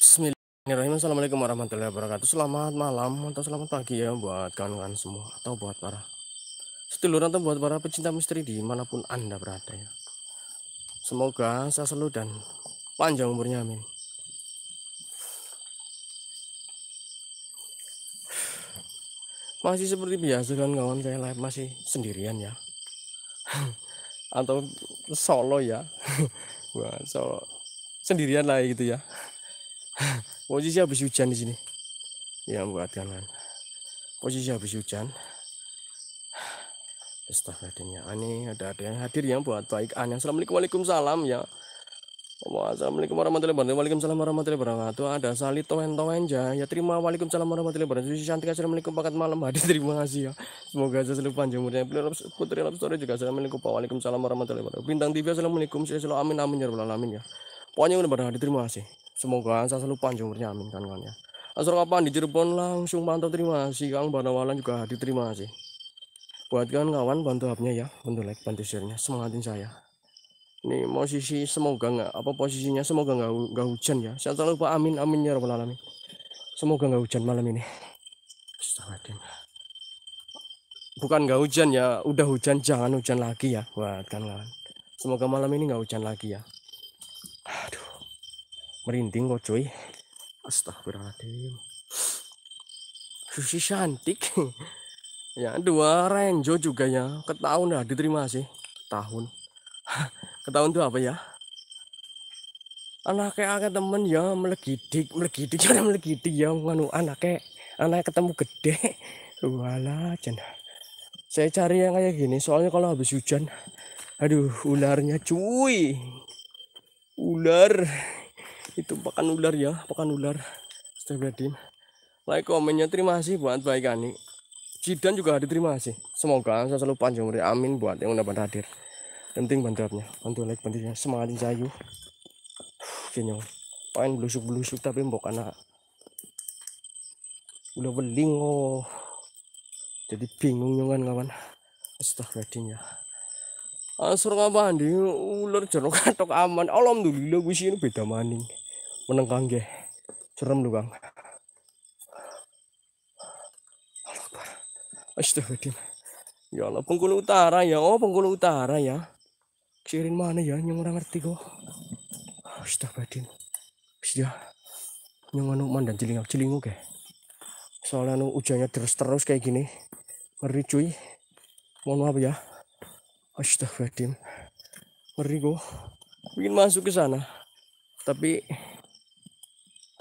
Bismillahirrahmanirrahim Assalamualaikum warahmatullahi wabarakatuh Selamat malam atau selamat pagi ya Buat kawan-kawan semua atau buat para Setelur atau buat para pecinta misteri Dimanapun anda berada ya Semoga saya selalu dan Panjang umurnya amin Masih seperti biasa kan kawan Saya live masih sendirian ya Atau solo ya buat solo Sendirian lah gitu ya posisi habis hujan di sini ya buat kanan posisi habis hujan Astagfirullahaladzim ya ini ada ada yang hadir yang buat baik an assalamualaikum waalaikumsalam ya Assalamualaikum warahmatullahi wabarakatuh. Waalaikumsalam warahmatullahi wabarakatuh. Ada Sali Toen Toen ja. Ya terima waalaikumsalam warahmatullahi wabarakatuh. Susi cantik Assalamualaikum pakat malam hadir. Terima kasih ya. Semoga saya selalu panjang umurnya. Putri Love Story juga Assalamualaikum Waalaikumsalam warahmatullahi wabarakatuh. Bintang TV Assalamualaikum. Saya selalu amin amin ya rabbal alamin ya pokoknya udah pada diterima kasih semoga saya selalu panjang umurnya amin kan kan ya asal kapan di Cirebon langsung mantap terima kasih Kang Banawalan juga diterima kasih buat kan kawan bantu hubnya ya bantu like bantu sharenya, semangatin saya ini posisi semoga nggak apa posisinya semoga nggak nggak hujan ya saya selalu pak amin amin ya robbal alamin semoga nggak hujan malam ini bukan nggak hujan ya udah hujan jangan hujan lagi ya buat kan kawan semoga malam ini nggak hujan lagi ya merinding kok cuy astagfirullahaladzim susi cantik ya dua renjo juga ya ketahun dah diterima sih tahun ketahun tuh apa ya anaknya kayak temen ya melegidik melegidik jangan ya, melegidik ya nganu kayak anak ketemu gede wala jenah. saya cari yang kayak gini soalnya kalau habis hujan aduh ularnya cuy ular itu pakan ular ya pakan ular stebradin like komennya terima kasih buat baik Ani Jidan juga terima kasih semoga saya selalu panjang umur amin buat yang udah pada hadir penting bantuannya bantu like bantunya semangatin sayu. kayaknya pengen belusuk belusuk tapi mbok anak udah beling oh jadi bingung nyongan kawan astagfirullahaladzim ya Asur ah, ngapain ular jeruk katok aman. Alhamdulillah gue sini beda maning. Menengkang ya. Serem lu kang. Astagfirullah. Ya Allah, Bengkulu Utara ya. Oh, Bengkulu Utara ya. Kirin mana ya? Yang orang ngerti kok. Astagfirullah. Ya. Yang anu mandan celingak celingu ke. Soalnya anu hujannya terus-terus kayak gini. Ngeri cuy. Mohon maaf ya. Astagfirullahaladzim. Ngeri gue. Bikin masuk ke sana. Tapi.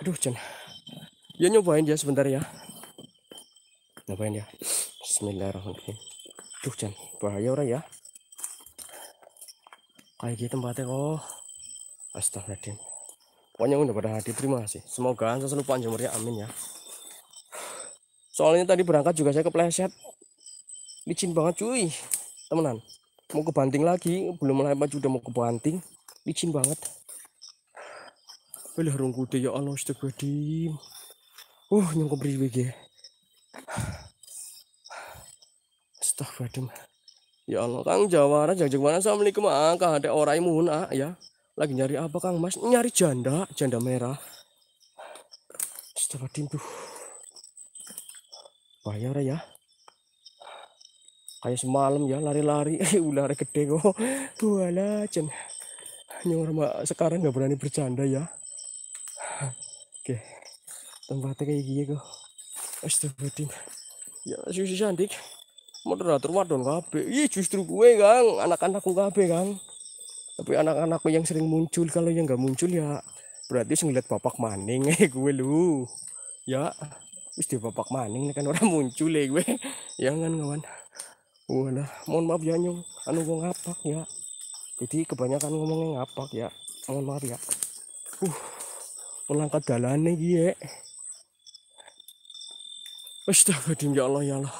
Aduh, Chan. Ya nyobain dia ya sebentar ya. Nyobain ya. Bismillahirrahmanirrahim. Aduh, Chan. Bahaya orang ya. Kayak gitu tempatnya kok. Astagfirullahaladzim. Pokoknya udah pada hadir. Terima kasih. Semoga selalu panjang umurnya. Amin ya. Soalnya tadi berangkat juga saya kepleset. Licin banget cuy temenan mau ke banting lagi belum maju udah mau ke banting licin banget Pilih rung kuda ya Allah astagfirullahaladzim uh nyungkup kebriwe ya astagfirullahaladzim ya Allah kang jawara jangan mana assalamualaikum ah kang ada orang imun ah ya lagi nyari apa kang mas nyari janda janda merah astagfirullahaladzim tuh bayar ya kayak semalam ya lari-lari eh ular gede kok buala cen Nyuruh sekarang nggak berani bercanda ya oke tempatnya kayak gini kok astagfirullahaladzim ya susi cantik moderator wadon kabe iya justru gue kang anak-anakku kabe kang tapi anak-anakku yang sering muncul kalau yang nggak muncul ya berarti ngeliat bapak maning eh gue lu ya wis di bapak maning kan orang muncul eh, ya gue jangan kawan Wah, nah, mohon maaf ya nyung, anu gue ngapak ya. Jadi kebanyakan ngomongnya ngapak ya. Mohon maaf ya. Uh, melangkat nih gie. Ya. Astagfirullahaladzim ya Allah ya Allah.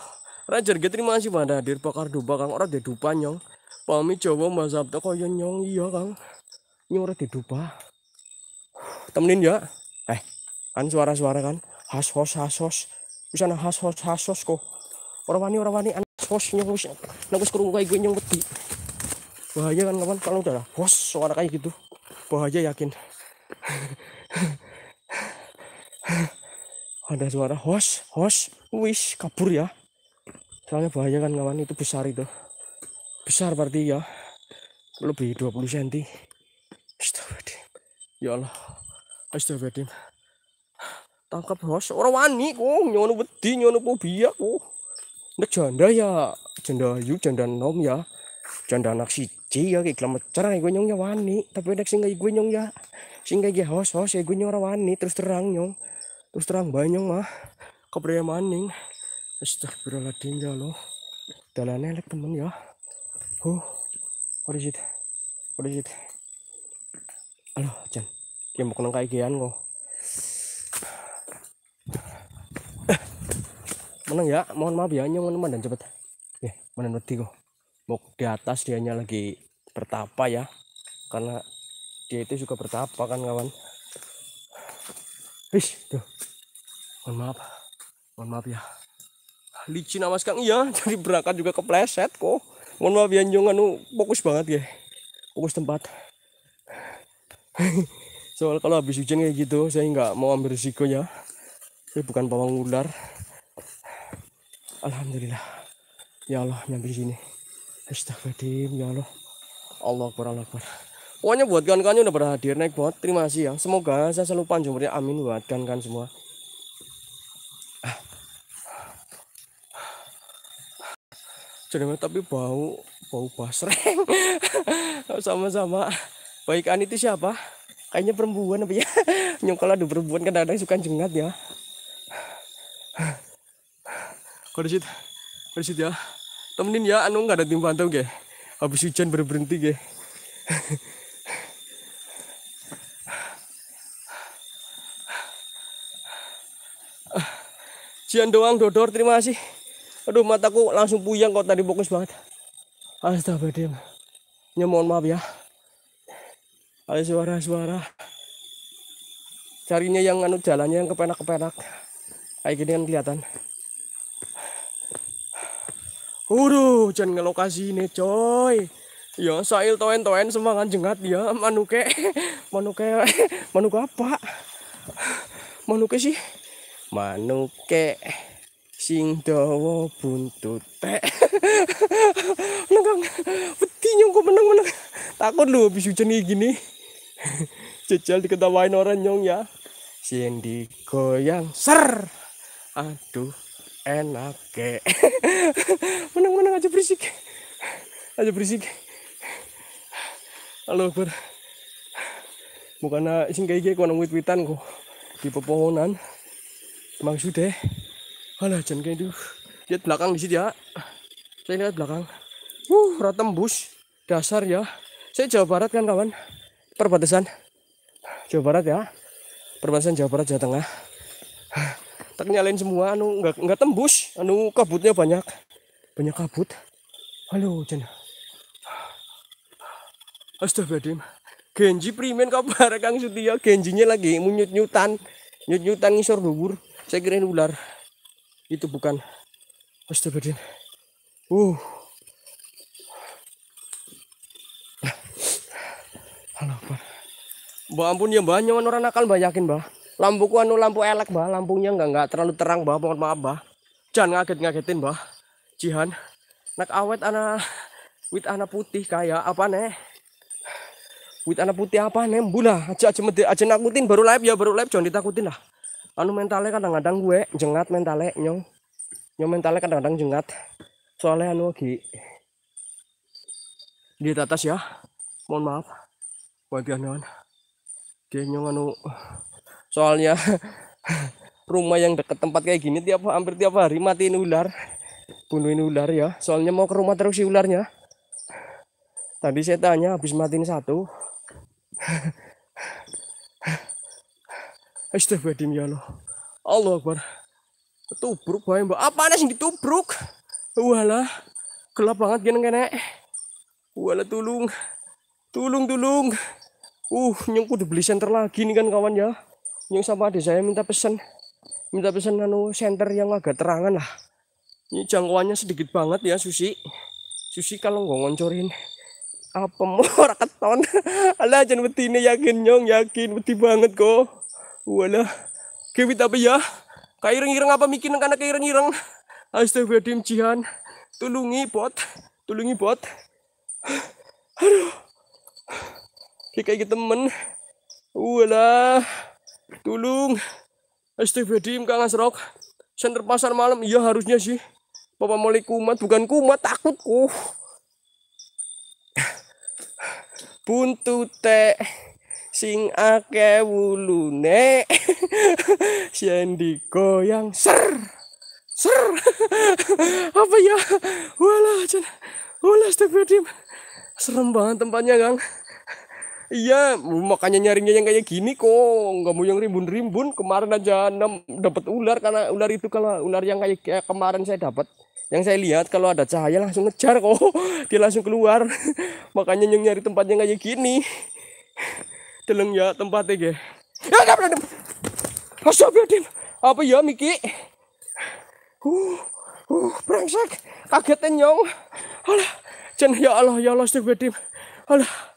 Rajar ge terima kasih pada hadir pakar dupa Kang orang di dupa nyong. Pami Jawa Mbak Sabta kaya nyong iya Kang. Nyong orang di dupa. Temenin ya. Eh, kan suara-suara kan. hasos hasos, Bisa nah hasos hasos kok. orang wani orang wani bosnya bosnya nakus kerung kayak gue mati bahaya kan kawan kalau udah lah suara kayak gitu bahaya yakin ada suara hos hos wish, kabur ya soalnya bahaya kan kawan itu besar itu besar berarti ya lebih 20 cm astagfirullahaladzim ya Allah astagfirullahaladzim tangkap hos orang wani kok nyono beti nyono pobia kok nek janda ya janda yuk janda nom ya janda anak siji ya kayak kelamat cerah gue nyong wani tapi nek sing gue nyong ya sing kayak hos hos ya gue nyong ora wani terus terang nyong terus terang banyak mah kepriye maning astagfirullahaladzim ya lo dalannya elek temen ya huh what is it what is it alo canda, dia mau kena kayak gian kok menang ya mohon maaf ya nyong teman dan cepet ya mana wedi kok mau di atas dianya lagi bertapa ya karena dia itu suka bertapa kan kawan wis tuh mohon maaf mohon maaf ya licin awas kang iya jadi berangkat juga kepleset kok mohon maaf ya nyong anu fokus banget ya fokus tempat soal kalau habis hujan kayak gitu saya nggak mau ambil risikonya, ini bukan pawang ular Alhamdulillah. Ya Allah nyampe di sini. Astagfirullahaladzim ya Allah. Allah kurang, Allah Akbar. Pokoknya buat kawan-kawan udah berhadir naik buat terima kasih ya. Semoga saya selalu panjang umurnya. Amin buat kawan-kawan semua. Jadi tapi bau bau basreng sama-sama. Baik An itu siapa? Kayaknya perempuan apa ya? Nyokol ada perempuan kadang-kadang suka jengat ya kode situ ya. Temenin ya, anu nggak ada tim pantau ge. Habis hujan baru berhenti ge. Cian doang dodor, terima kasih. Aduh mataku langsung puyang. kok tadi fokus banget. Astagfirullahaladzim. Ya mohon maaf ya. Ada suara-suara. Carinya yang anu jalannya yang kepenak-kepenak. Kayak gini kan kelihatan. Waduh, jangan ngelokasi ini coy. Ya, sail toen-toen semangat jengat ya, manuke, manuke, manuke apa? Manuke sih, manuke sing dawa buntut teh. Nengang, peti kok menang menang Takut lu habis hujan gini. Jajal diketawain orang nyong ya. Sing digoyang ser. Aduh enak ke menang menang aja berisik aja berisik halo ber bukan sing kayak gini kono wit witan kok di pepohonan maksudnya alah jangan kayak itu lihat belakang di sini ya saya lihat belakang uh ratembus dasar ya saya Jawa Barat kan kawan perbatasan Jawa Barat ya perbatasan Jawa Barat Jawa Tengah tak nyalain semua anu nggak nggak tembus anu kabutnya banyak banyak kabut halo jen astagfirullahaladzim genji primen kabar kang sutia genjinya lagi munyut nyutan nyut nyutan ngisor bubur saya kirain ular itu bukan astagfirullahaladzim uh halo pak Mbak ampun ya mbak, nyaman orang nakal mbak yakin mbak lampuku anu lampu elek bah lampunya enggak enggak terlalu terang bah mohon maaf bah jangan ngaget ngagetin bah jihan nak awet ana wit ana putih kayak apa nih wit ana putih apa nih bula aja aja mede aja nakutin baru live ya baru live jangan ditakutin lah anu mentalnya kadang-kadang gue jengat mentalnya nyong nyong mentalnya kadang-kadang jengat soalnya anu lagi di atas ya mohon maaf wajah nyong dia nyong anu soalnya rumah yang deket tempat kayak gini tiap hampir tiap hari matiin ular bunuhin ular ya soalnya mau ke rumah terus si ularnya tadi saya tanya habis matiin satu Astagfirullahaladzim ya Allah Allah Akbar Tubruk bae mbak Apa sih ditubruk Walah Gelap banget gini kene Walah tulung Tulung tulung Uh nyengku udah beli senter lagi nih kan kawan ya Nyung sama adik saya minta pesan minta pesan anu center yang agak terangan lah. Ini jangkauannya sedikit banget ya Susi. Susi kalau nggak ngoncorin apa mau raketon Alah jangan ini yakin nyong yakin beti banget kok. wala, Kewit apa ya? Kaireng-ireng apa mikirin karena kaireng-ireng. Astagfirullahaladzim Jihan. Tulungi bot. Tulungi bot. Aduh. Kayak gitu temen. wala. Tulung. Astagfirullahaladzim, Kang Asrok. Center pasar malam. Iya harusnya sih. Papa mulai kumat. Bukan kumat, takutku. teh sing ake wulune sing digoyang ser ser apa ya walah jen walah astagfirullahaladzim serem banget tempatnya kang Iya, makanya nyarinya yang kayak gini kok. Nggak mau yang rimbun-rimbun. Kemarin aja enam dapat ular karena ular itu kalau ular yang kayak, kemarin saya dapat yang saya lihat kalau ada cahaya langsung ngejar kok. Dia langsung keluar. makanya yang nyari tempatnya kayak gini. Teleng ya tempatnya ge. Ya Astagfirullahaladzim. Apa ya Miki? Uh, uh, brengsek. Kagetin nyong. Alah, jen ya Allah ya Allah astagfirullahaladzim. Alah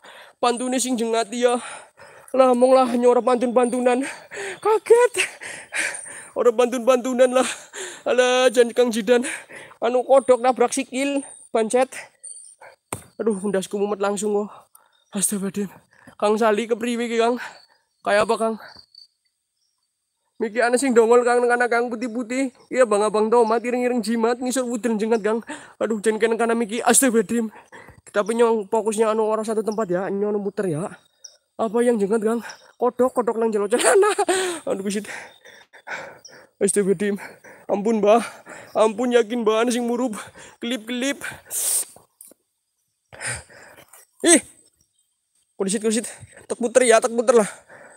pantune sing jengat ya lah mong lah nyora pantun pantunan kaget orang pantun pantunan lah ala jangan kang jidan anu kodok nabrak sikil pancet aduh mendas mumet langsung oh astagfirullah, kang sali ke ki kang kayak apa kang Miki ana sing dongol kang nengana kang putih-putih. Iya bang abang tomat ireng-ireng jimat ngisor wudren jengat kang. Aduh jen kana miki astagfirullahaladzim. Kita nyong fokusnya anu orang satu tempat ya nyong anu muter ya apa yang jengat gang kodok kodok nang jelo celana aduh bisit Astagfirullahaladzim ampun mbah ampun yakin mbah sing murub kelip kelip ih kulisit kulisit tak puter ya tak puter lah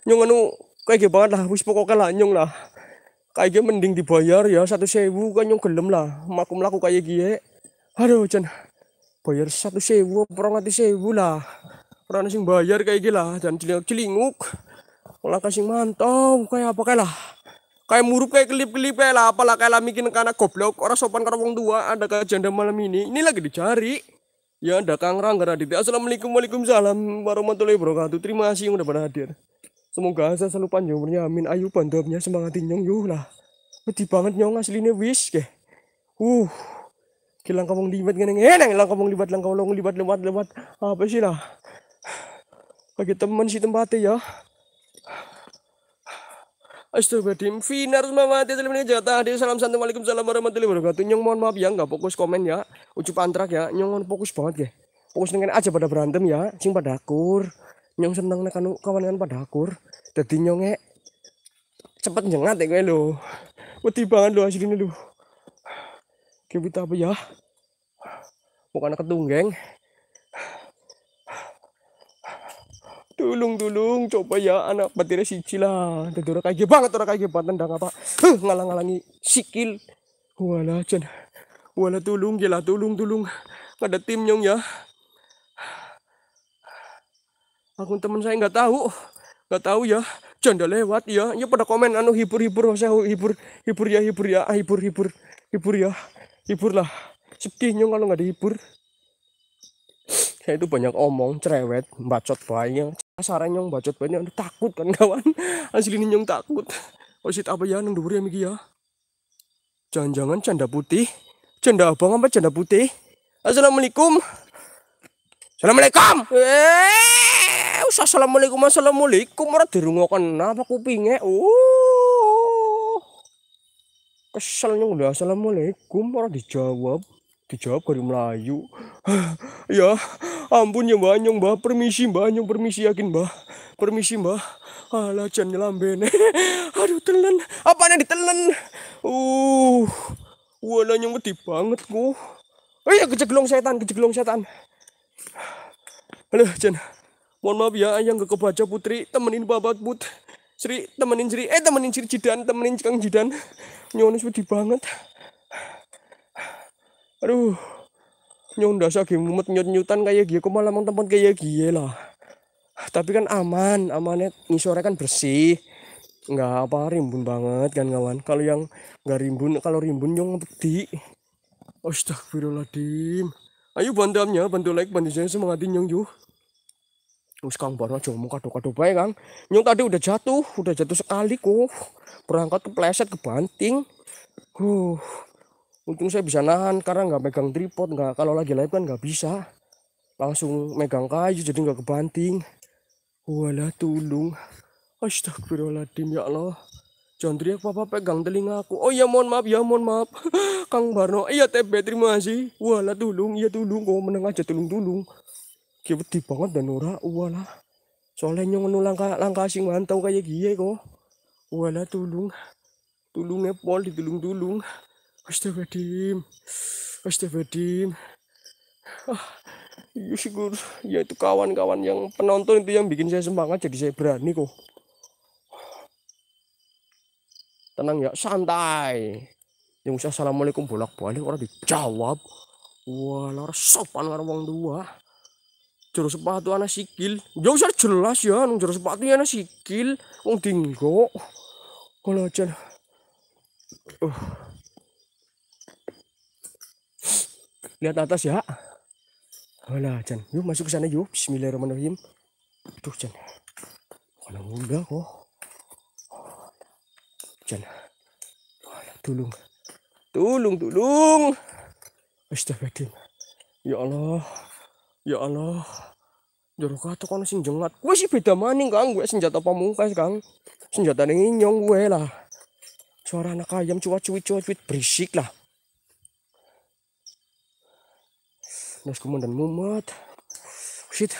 nyong anu kayak banget lah wis pokoknya lah nyong lah kayak mending dibayar ya satu sewu kan nyong gelem lah makum laku kayak gie aduh jangan bayar satu sewu perang nanti sewu lah perang sing bayar kayak gila dan celinguk celinguk malah kasih mantau kayak apa kayak lah kayak murup kayak kelip kelip kayak lah apalah kayak lah bikin karena goblok orang sopan karena wong tua ada janda malam ini ini lagi dicari ya ada kang rangga radit assalamualaikum waalaikumsalam warahmatullahi wabarakatuh terima kasih yang udah pernah hadir semoga saya selalu panjang umurnya amin ayu bantuannya semangat nyong yuh lah Beti banget nyong aslinya wis ke. Uh, Kailangan ka mong libat ganang yan. Kailangan ka mong libat lang ka mong libat libat libat. Apa sila? Pagkita man si tempatnya ya. Astagfirullahaladzim. Finar mati salam ni jata. Adi salam santun alaikum salam warahmatullahi wabarakatuh. Nyong mohon maaf ya nggak fokus komen ya. Ucup antrak ya. Nyong mohon fokus banget ya. Fokus dengan aja pada berantem ya. Sing pada akur. Nyong seneng na kanu kawanan pada akur. Jadi nyonge cepet nyengat ya gue lo. Mati banget lo ini lo kita apa ya bukan ketunggeng tulung tulung coba ya anak batira si cila dan orang kaya banget orang kaya banget tendang apa huh, ngalang ngalangi sikil wala cen wala tulung gila ya tulung tulung nggak ada tim nyong ya aku teman saya nggak tahu nggak tahu ya janda lewat ya ya pada komen anu hibur hibur saya hibur hibur ya hibur ya ah, hibur hibur hibur ya hibur lah sedih nyong kalau nggak dihibur saya itu banyak omong cerewet bacot banyak kasaran nyong bacot banyak takut kan kawan asli nyong takut wasit oh, apa ya nang dhuwur ya ya jangan-jangan canda putih canda abang apa canda putih assalamualaikum assalamualaikum eh assalamualaikum assalamualaikum ora dirungokno apa kupingnya, uh kesel udah assalamualaikum orang dijawab dijawab dari Melayu ya ampun ya mbak nyong mbak permisi mbak nyong permisi yakin mbak permisi mbak alah ah, jangan nyelamben aduh telan apa yang ditelan uh wala nyong mati banget ku oh, iya kejeglong setan kejeglong setan aduh jangan mohon maaf ya ayang gak kebaca putri temenin babat put Sri temenin Sri eh temenin Sri Jidan temenin Kang Jidan nyonya sedih banget aduh nyonya dasa gemut nyut nyutan kayak gie kok malah mau tempat kayak gie lah tapi kan aman amannya ngisornya kan bersih nggak apa rimbun banget kan kawan kalau yang nggak rimbun kalau rimbun nyong peti astagfirullahaladzim ayo bantu amnya bantu like bantu saya semangatin nyong yuk Wis Kang Barno aja ngomong kado-kado bae Kang. Nyung tadi udah jatuh, udah jatuh sekali kok. Berangkat kepleset kebanting. Huh. Untung saya bisa nahan karena nggak megang tripod, nggak kalau lagi live kan nggak bisa. Langsung megang kayu jadi nggak kebanting. Wala tulung. Astagfirullahaladzim ya Allah. Jangan teriak papa pegang telinga aku. Oh iya mohon maaf ya mohon maaf. Kang Barno, iya tebe terima kasih. Wala tulung, iya tulung kok menengah aja tulung-tulung. Ki wedi banget dan ora wala. Soalnya nyong langka langkah asing mantau kayak gie kok. Wala, tulung. Tulungnya pol ditulung-tulung. Astaga astaga dim Ah, iya syukur ya itu kawan-kawan yang penonton itu yang bikin saya semangat jadi saya berani kok tenang ya santai yang usah assalamualaikum bolak-balik orang dijawab wah lara sopan karo wong tua jero sepatu ana sikil ya usah jelas ya nung jero sepatu ya ana sikil wong dinggo Kalo aja uh. lihat atas ya Alah, Jan. Yuk masuk ke sana yuk. Bismillahirrahmanirrahim. Aduh, Jan. Kalau muda kok. Jan. Tulung. Tulung, tulung. Astagfirullahaladzim. Ya Allah ya Allah jorok atau kau sing jengat. Gue sih beda maning kang, gue senjata pamungkas kang. Senjata nyong gue lah. Suara anak ayam cuat cuit cuat cuit berisik lah. Nas komandan mumat. Shit.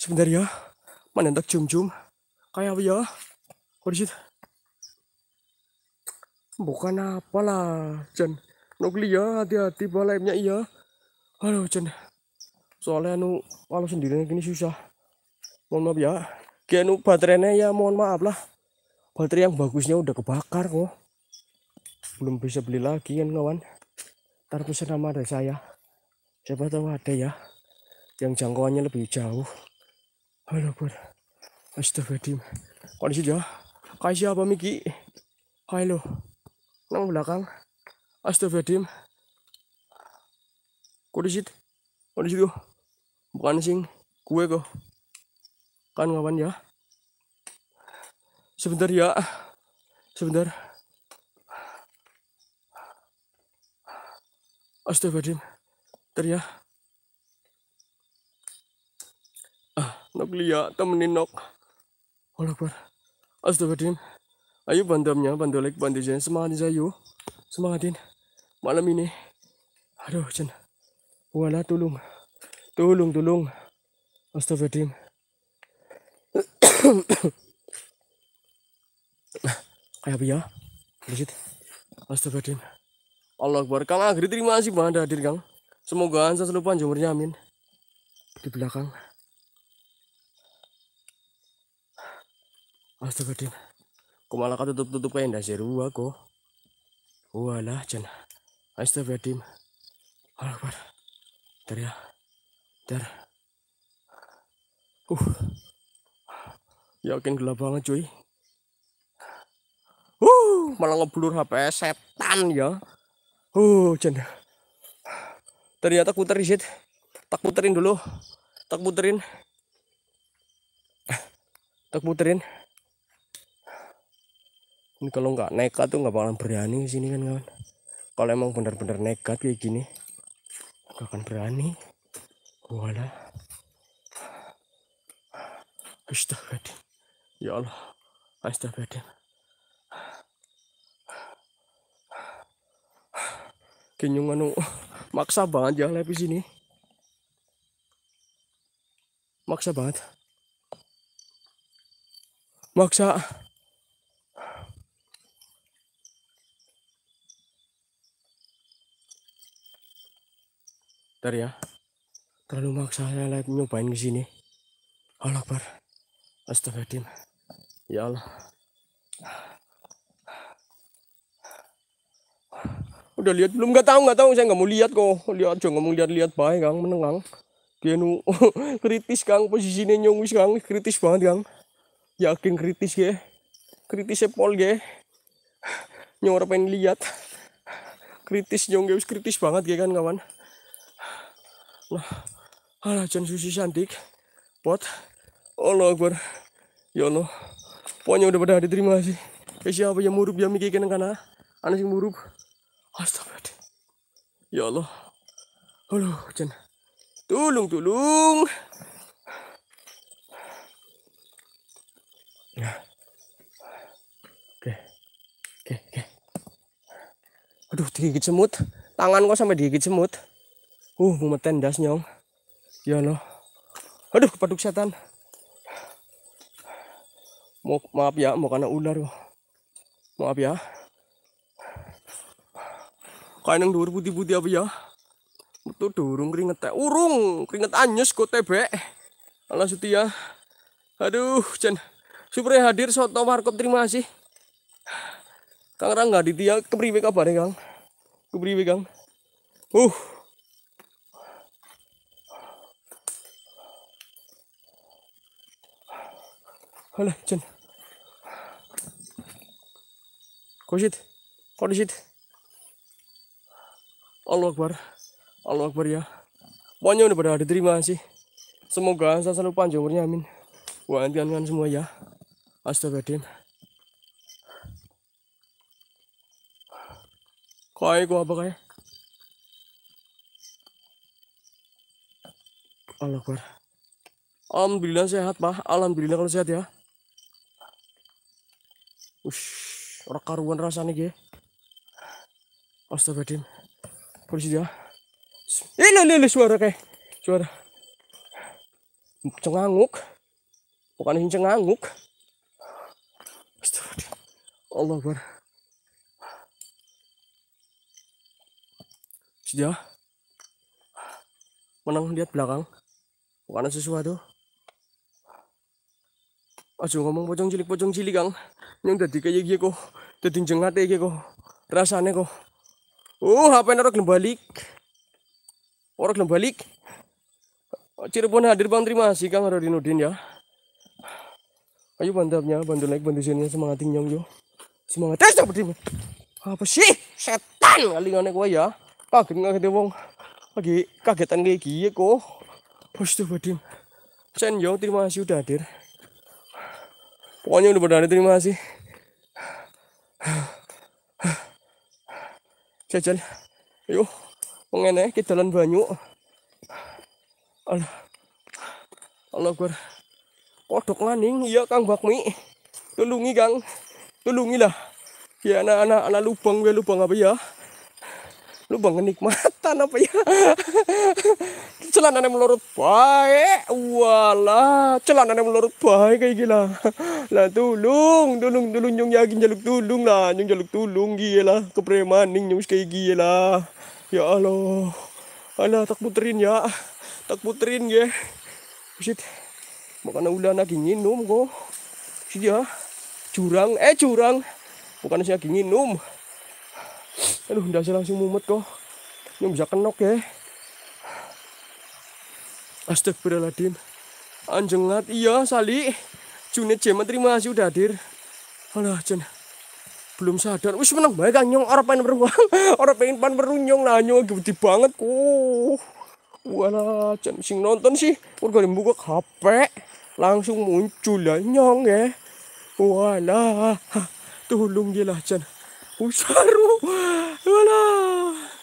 Sebentar ya. Mana tak cium cium? Kayak apa ya? Kau shit. Bukan apalah, lah, Chen. ya, hati-hati balainya iya. Halo, Chen soalnya nu kalau sendirian gini susah mohon maaf ya kayak nu baterainya ya mohon maaf lah baterai yang bagusnya udah kebakar kok belum bisa beli lagi kan kawan ntar pesan nama ada saya siapa tahu ada ya yang jangkauannya lebih jauh halo buat astagfirullahaladzim kondisi jauh ya? kaisya apa Miki halo nang belakang astagfirullahaladzim kondisi kondisi tuh bukan sing kue kok kan kawan ya sebentar ya sebentar Astagfirullahaladzim Bentar ya ah, Nok ya, temenin Nok Allah Akbar Astagfirullahaladzim Ayo bantamnya, bantu like, semangatin saya yuk Semangatin Malam ini Aduh Jen Wala tulung Tulung, tulung. Astagfirullahaladzim. Kayak apa ya? Begitu. Astagfirullahaladzim. Allah Akbar. Kang Agri terima kasih banget hadir Kang. Semoga Anda selalu panjang amin. Di belakang. Astagfirullahaladzim. Kok malah kau tutup-tutup kayak ndak seru aku. Walah jan. Astagfirullahaladzim. Allah Akbar. Teriak. Dar. Uh. Yakin gelap banget cuy. Uh, malah ngeblur HP setan ya. Uh, janda. Ternyata puter di Tak puterin dulu. Tak puterin. Tak puterin. Ini kalau nggak nekat tuh nggak bakalan berani sini kan kawan. Kalau emang benar-benar nekat kayak gini, nggak akan berani wala. Astaghfirullah. Ya Allah. Astaghfirullah. Kinyung anu maksa banget jalan di sini. Maksa banget. Maksa. Bentar ya terlalu maksa saya lagi nyobain ke sini Allah bar, Astagfirullahaladzim Ya Allah udah lihat belum nggak tahu nggak tahu saya nggak mau lihat kok lihat jangan ngomong lihat-lihat baik kang menengang Kianu kritis kang posisinya nyungus kang kritis banget kang yakin kritis ya kritisnya sepol ya orang pengen lihat kritis nyong kritis banget ya kan kawan nah Alah, jangan Susi cantik, Pot. Allah Akbar. Ya Allah. Pokoknya udah pada diterima sih. Ke eh, siapa yang murup yang mikir kena kena. Anak yang murup. Astagfirullah. Ya Allah. Aduh, jangan. Tolong, tolong. Ya. Oke. Oke, oke. Aduh, digigit semut. Tangan kok sampai digigit semut. Uh, mau tendas nyong ya no aduh kepaduk setan mau maaf ya mau karena ular loh. maaf ya yang dur putih-putih apa ya betul durung keringet teh ya. urung keringet anyes kok tebek Allah setia aduh jen supre hadir soto markup terima kasih Kang Rangga dia. kepriwe kabare Kang kepriwe Kang uh Hala Cun. Koşit. Koşit. Allah Akbar. Allah Akbar ya. Pokoknya udah pada diterima sih. Semoga saya selalu panjang umurnya amin. Wah, kan semua ya. Astagfirullahaladzim. Kaya gua apa kaya? Allah Akbar. Alhamdulillah sehat, Pak. Alhamdulillah kalau sehat ya. Ush, orang karuan nih nggih. Astaga, Dim. Polisi dia. Ini eh, lele suara kayak suara cenganguk. Bukan ini cenganguk. Astaga, Allah Akbar. Sudah. Menang lihat belakang. Bukan sesuatu. Aduh ngomong pocong cilik pocong cilik, Kang. Yang tadi kayak gini kok. Tadi jengat kayak kok. Rasanya kok. Oh, apa yang orang balik? Orang balik. Cirebon hadir Bang terima kasih Kang Rodinudin ya. Ayo bantabnya, bantu naik, bantu share semangat nyong yo. Semangat tes eh, apa Apa sih? Setan kali ngane kowe ya. Kaget nggak wong. Lagi kagetan kayak gini kok. Bos tuh Badim. Sen yo terima kasih udah hadir. Pokoknya udah berani terima kasih. Jajan. Yuk, pengennya ke jalan banyu. Allah. Allah gue. Kodok laning, iya Kang Bakmi. Tulungi Kang. Tulungi lah. Ya anak-anak anak lubang, gue lubang apa ya? lu bang kenikmatan apa ya celananya melorot baik walah celananya melorot baik kayak gila lah tulung tulung tulung nyong yakin jaluk tulung lah nyong jaluk tulung gila kepremaning nyong kayak gila ya Allah alah tak puterin ya tak puterin ya Buset makanya udah lagi nginum kok sih ya curang eh curang bukan saya lagi nginum aduh saya langsung mumet kok ini bisa kenok ya astagfirullahaladzim anjengat iya sali Junet jema terima kasih udah hadir alah jen belum sadar wis menang baik kan nyong orang pengen beruang orang pengen pan berunyong lah nyong gede banget ku, wala jen sing nonton sih udah buka HP langsung muncul lah nyong ya wala, tolong jelah lah jen Pusaru. Wala.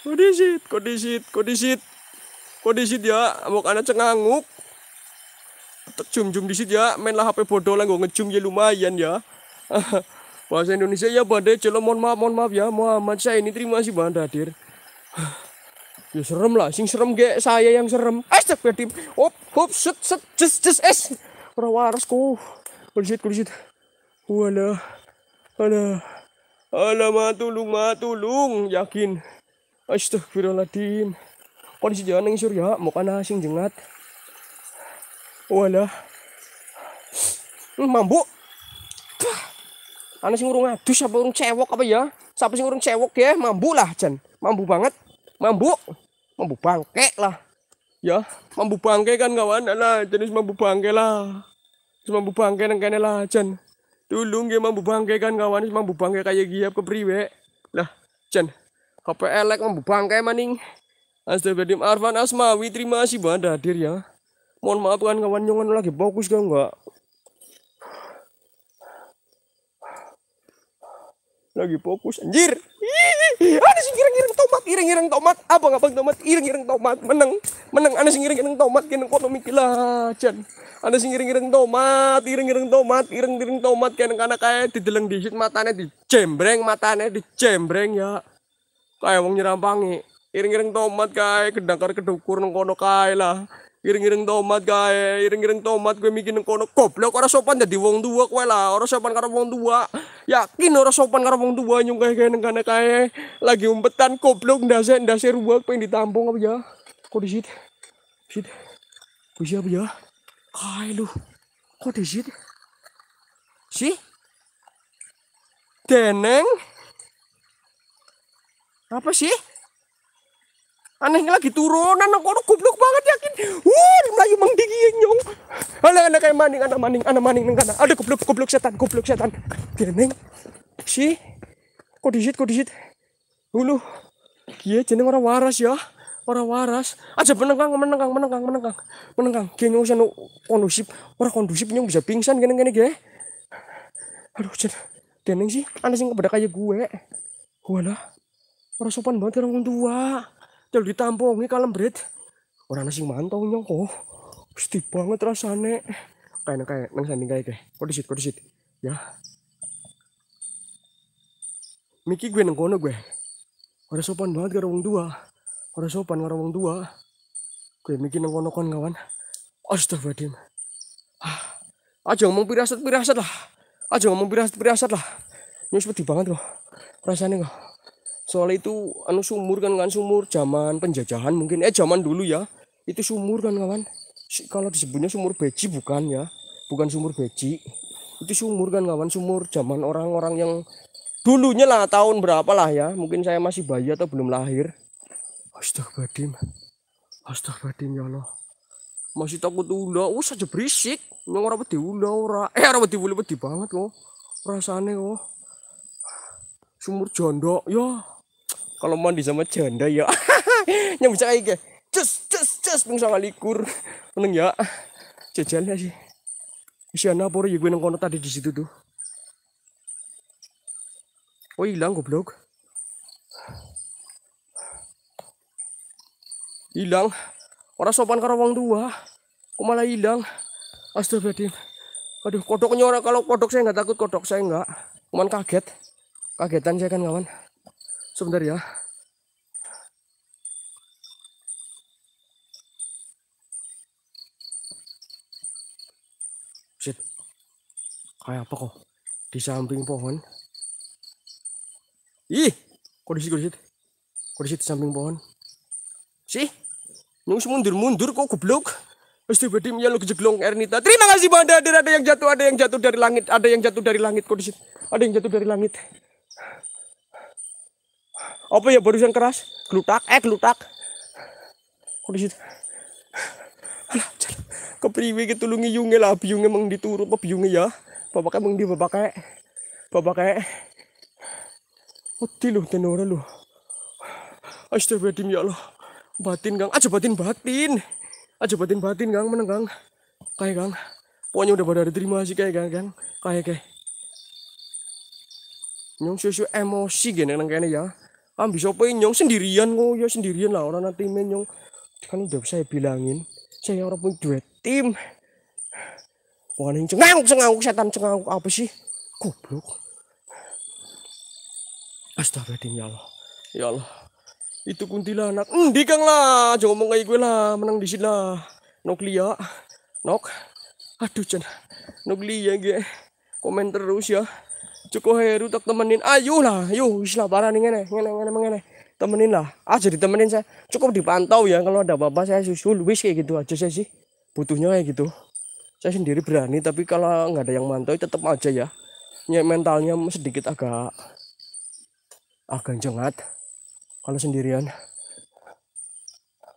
Kodisit, kodisit, kodisit. Kodisit ya, amok anak cenganguk. Cum-cum disit ya, mainlah HP bodoh lah gue ngecum ya lumayan ya. Bahasa Indonesia ya bade Celo mohon maaf mohon maaf ya Muhammad saya ini terima kasih Banda hadir. ya serem lah, sing serem gak saya yang serem. Astagfirullahaladzim. Hop hop set set jes jes es. rawar waras kok. Kulisit kulisit. Walah. Walah. Alamak, tulung, ma, tulung. Yakin. Astagfirullahaladzim. Kondisi jalan yang surya, muka asing jengat. Walah. Hmm, mambu. Ana sing urung adus apa urung cewok apa ya? Siapa sing urung cewok ya? Mambu lah, Jan. Mambu banget. Mambu. Mambu bangke lah. Ya, mambu bangke kan kawan. Alah, jenis mambu bangke lah. Jenis mambu bangke nang kene lah, Jan. Tulung ge mambu bangke kan kawan, mambu bangke kaya giap ke priwe. Lah, Jan. HP elek mambu bangke maning. Astagfirullahaladzim Arfan Asmawi terima kasih banget hadir ya. Mohon maaf kan kawan nyongan lagi fokus kan enggak lagi fokus anjir ada sih ngiring ngiring tomat ireng-ireng tomat abang-abang tomat ireng-ireng tomat menang menang, ada sih ngiring ngiring tomat kian ekonomi kila, chan ada sih ngiring ngiring tomat ireng-ireng tomat ireng-ireng tomat di kana kae matanya di matane dijembreng matane cembreng ya kayak wong nyerampangi ireng-ireng tomat kayak kedangkar kedukur nengkono kono lah Iring-iring tomat guys, iring-iring tomat gue mikir neng kono. Goblok ora sopan jadi wong tua kowe lah, ora sopan karo wong tua. Yakin ora sopan karo wong tua nyung kae neng kene kae. Lagi umpetan goblok ndase ndase ruwak pengen ditampung apa ya. Kok di situ? Situ. Ku siapa ya? Kae lu. Kok di situ? Si? Deneng? Apa sih? anehnya lagi turunan aku udah goblok banget yakin wuh melayu mengdingin iya, nyong anak anak kayak maning anak maning anak maning neng kana ada goblok goblok setan goblok setan geneng si kok disit kok disit dulu kia jeneng orang waras ya orang waras aja menengkang menengkang menengkang menengkang menengkang kia nyong seno kondusif orang kondusif nyong bisa pingsan geneng geneng gini, aduh jen geneng sih aneh sih kepada kayak gue wala orang sopan banget orang tua tel ditampungi kalem bret orang nasi mantau nyongko pasti banget rasane kayak kayak neng sandi kayak kayak kau disit kau disit ya Miki gue neng kono gue Orang sopan banget gara wong dua Orang sopan gara wong dua gue Miki neng kono kon kawan Astagfirullahaladzim ah, aja ngomong pirasat pirasat lah aja ngomong pirasat pirasat lah ini seperti banget kok rasanya kok soalnya itu anu sumur kan kan sumur zaman penjajahan mungkin eh zaman dulu ya itu sumur kan kawan kalau disebutnya sumur beji bukan ya bukan sumur beji itu sumur kan kawan sumur zaman orang-orang yang dulunya lah tahun berapa lah ya mungkin saya masih bayi atau belum lahir astagfirullahaladzim astagfirullahaladzim ya Allah masih takut dulu oh aja berisik nyong orang wedi unda ora eh orang ora wedi wedi banget loh rasanya loh sumur jondok ya kalau mandi sama janda ya yang bisa kayak cus cus cus ping sama likur meneng ya jajalnya sih Isyana nabur ya gue nengkono tadi di situ tuh oh hilang goblok hilang orang sopan karo wong tua kok malah hilang astagfirullahaladzim aduh kodoknya orang kalau kodok saya nggak takut kodok saya nggak cuman kaget kagetan saya kan kawan Sebentar ya. Shit. Kayak apa kok? Di samping pohon. Ih, kok di situ, kok di samping pohon? Sih, nyung mundur-mundur kok goblok. Astagfirullahaladzim, ya lu kejeglong Ernita. Terima kasih, Banda. Ada, ada yang jatuh, ada yang jatuh dari langit, ada yang jatuh dari langit kok di situ. Ada yang jatuh dari langit apa ya barusan keras Glutak, eh glutak. kok di situ kepriwe gitu lungi yunge lah biyunge meng dituru apa biyunge ya bapak emang di bapak bapak Oh, loh tenora lu Astagfirullahaladzim ya Allah Batin gang Aja batin batin Aja batin batin gang Meneng gang Kayak gang Pokoknya udah pada diterima sih kayak gang gang Kayak kayak Nyong susu emosi gini nang kayaknya ya Ah, ambil sopo nyong sendirian kok ya sendirian lah orang nanti menyong kan udah saya bilangin saya orang pun duet tim Wah, cengang cengang cengang setan cengang apa sih? Goblok. Astagfirullah ya Allah. Ya Allah. Itu kuntilanak. hmm, kang lah, jangan ngomong kayak gue lah, menang di sini lah. Nok nok. Aduh, Chan. Nok lia, gue. Komen terus ya. Cukup Heru tak temenin ayo lah yuk wis lah parah nih ngene ngene ngene ngene temenin lah aja temenin saya cukup dipantau ya kalau ada apa-apa saya susul wis kayak gitu aja saya sih butuhnya kayak gitu saya sendiri berani tapi kalau nggak ada yang mantau tetap aja ya mentalnya sedikit agak agak jengat kalau sendirian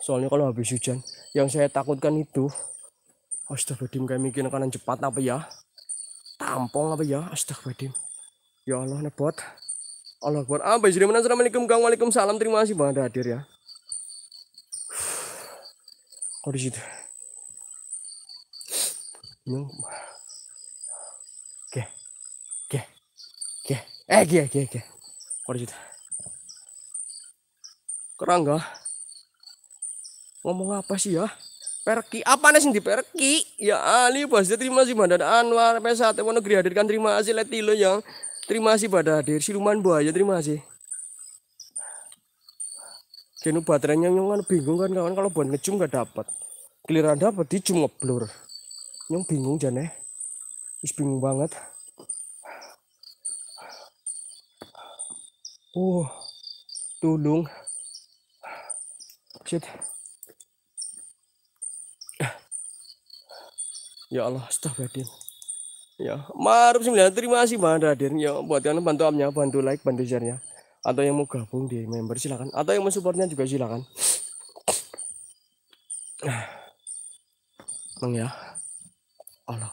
soalnya kalau habis hujan yang saya takutkan itu astagfirullahaladzim kayak mikir kanan cepat apa ya tampong apa ya astagfirullahaladzim Ya Allah nebot. Allah buat apa jadi mana? Assalamualaikum kang, waalaikumsalam. Terima kasih banget hadir ya. Kau di situ? Oke, oke, oke. Eh, oke, oke, oke. Kau di situ? Kerangga. Ngomong apa sih ya? Perki apa nih sih di perki? Ya Ali bos terima kasih Mandan Anwar Pesat, 1 Negeri hadirkan terima kasih Letilo yang Terima kasih pada hadir siluman buaya, terima kasih. Kenu baterainya nyong kan bingung kan kawan kalau buat ngecum gak dapat. Giliran dapat di cuma blur. Nyong bingung jane. Terus bingung banget. Oh, tulung. Shit. Ya Allah, astagfirullah. Ya, Marup 9 terima kasih Bang Raden. Ya, buat yang bantu amnya, bantu like, bantu share-nya. Atau yang mau gabung di member silakan, atau yang mau supportnya juga silakan. Bang ya. Allah.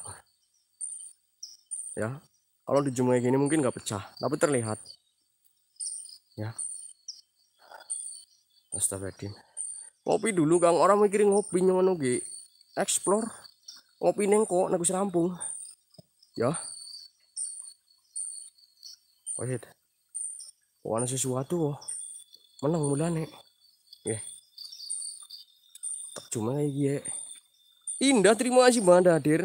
Ya. Kalau dijumpai gini mungkin nggak pecah, tapi terlihat. Ya. Astagfirullahaladzim. Kopi dulu Kang, orang mikirin ngopi nyono Explore. Ngopi nengko nagus rampung rampung Ya. Wajit. itu sesuatu oh. Menang mudah nih. Ya. Tak cuma kayak gini Indah terima kasih banget hadir.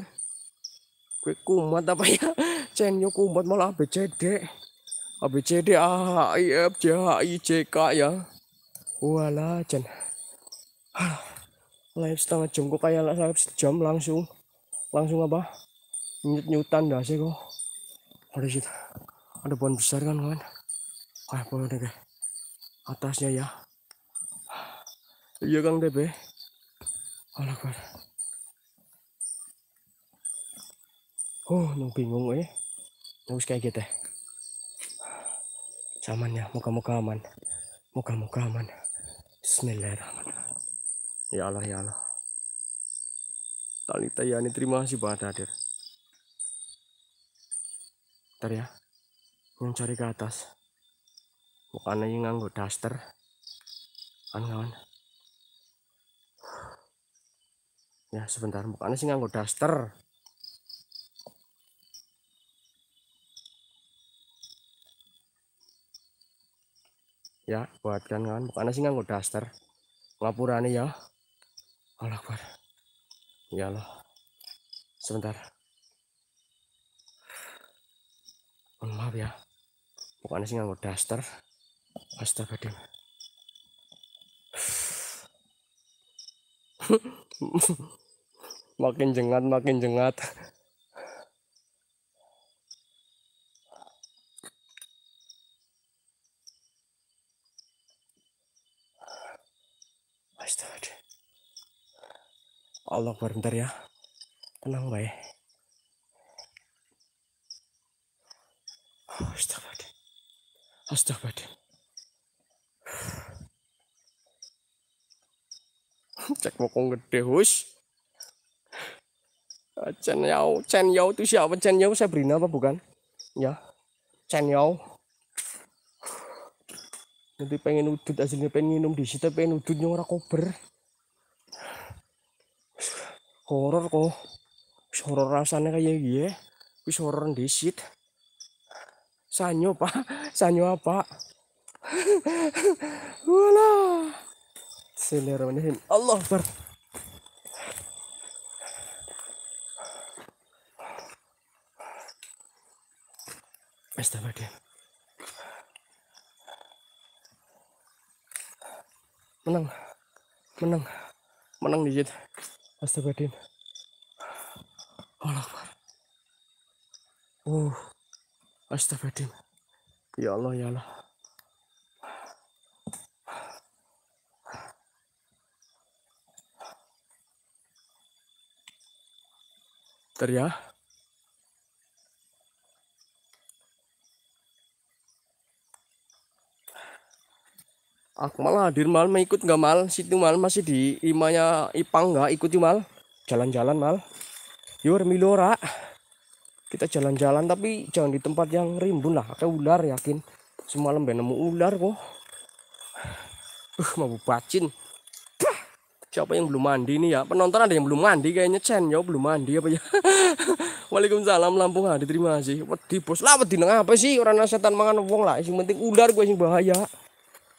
Kue kumat apa ya? cengnya kumat malah ABCD. ABCD A I F J H I J K ya. Wala ceng Live setengah jam kok kayak live jam langsung. Langsung apa? nyut-nyutan dah sih kok ada situ ada pohon besar kan kawan ah pohon deh atasnya ya iya kang DB eh. alah kawan oh nung bingung eh nung kayak gitu eh. zamannya muka-muka aman muka-muka aman Bismillahirrahmanirrahim ya Allah ya Allah Talita yani terima kasih banget hadir daster ya yang cari ke atas bukan aja nganggo daster kan kawan ya sebentar bukan sih nganggo daster ya buatkan kan kawan bukan sih nganggo daster ngapurane ya Allah kuat ya Allah sebentar oh, maaf ya bukannya sih nganggur daster astagfirullah makin jengat makin jengat Allah bentar ya tenang baik ya. Astagfirullah. Oh, oh, Astagfirullah. Cek bokong gede hus. Eh, Chen Yao, Chen Yao itu siapa? Chen Yao saya beri nama bukan? Ya, Chen Yao. Nanti pengen udut aslinya pengen minum di situ pengen udut nyora kober. Horor kok. Horor rasanya kayak gini. Wis horor situ sanyo pak sanyo apa wala Bismillahirrahmanirrahim Allah ber, Astagfirullah menang menang menang dikit Astagfirullah Allah ber. uh Astagfirullahaladzim. Ya Allah, ya Allah. Bentar ya. Aku malah hadir mal, mengikut nggak mal, situ mal masih di imanya Ipang nggak ikut mal, jalan-jalan mal. Yur milora kita jalan-jalan tapi jangan di tempat yang rimbun lah kayak ular yakin semalam ben nemu ular kok uh mau bacin bah, siapa yang belum mandi nih ya penonton ada yang belum mandi kayaknya Chen ya belum mandi apa ya Waalaikumsalam Lampung ah diterima sih wedi bos lah wedi nang apa sih orang setan mangan wong lah yang penting ular gue yang bahaya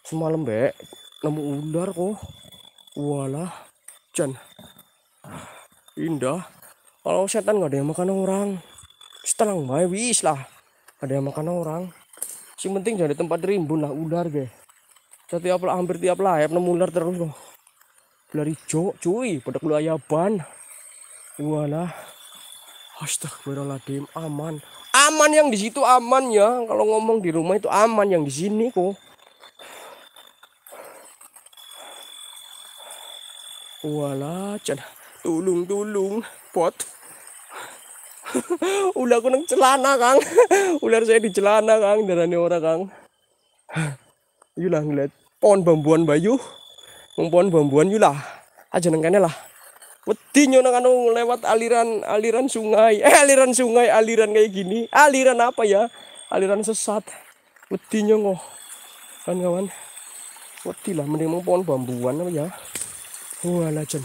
semalam be nemu ular kok walah Chen ah, indah kalau setan nggak ada yang makan orang setelah baik wis lah ada yang makan orang si penting jadi tempat rimbun lah ular deh setiap hampir tiap layap nemu ular terus loh ular hijau cuy pada keluar ayaban walah Astagfirullahaladzim aman aman yang di situ aman ya kalau ngomong di rumah itu aman yang di sini kok wala cah tulung tulung pot ular aku nang celana kang ular saya di celana kang darahnya orang kang yulah ngeliat pohon bambuan bayu pohon bambuan yulah aja nang kene lah wedi nyono kan lewat aliran aliran sungai eh aliran sungai aliran kayak gini aliran apa ya aliran sesat wedi ngoh, kan kawan wedi lah mending mau pohon bambuan apa ya wah lajen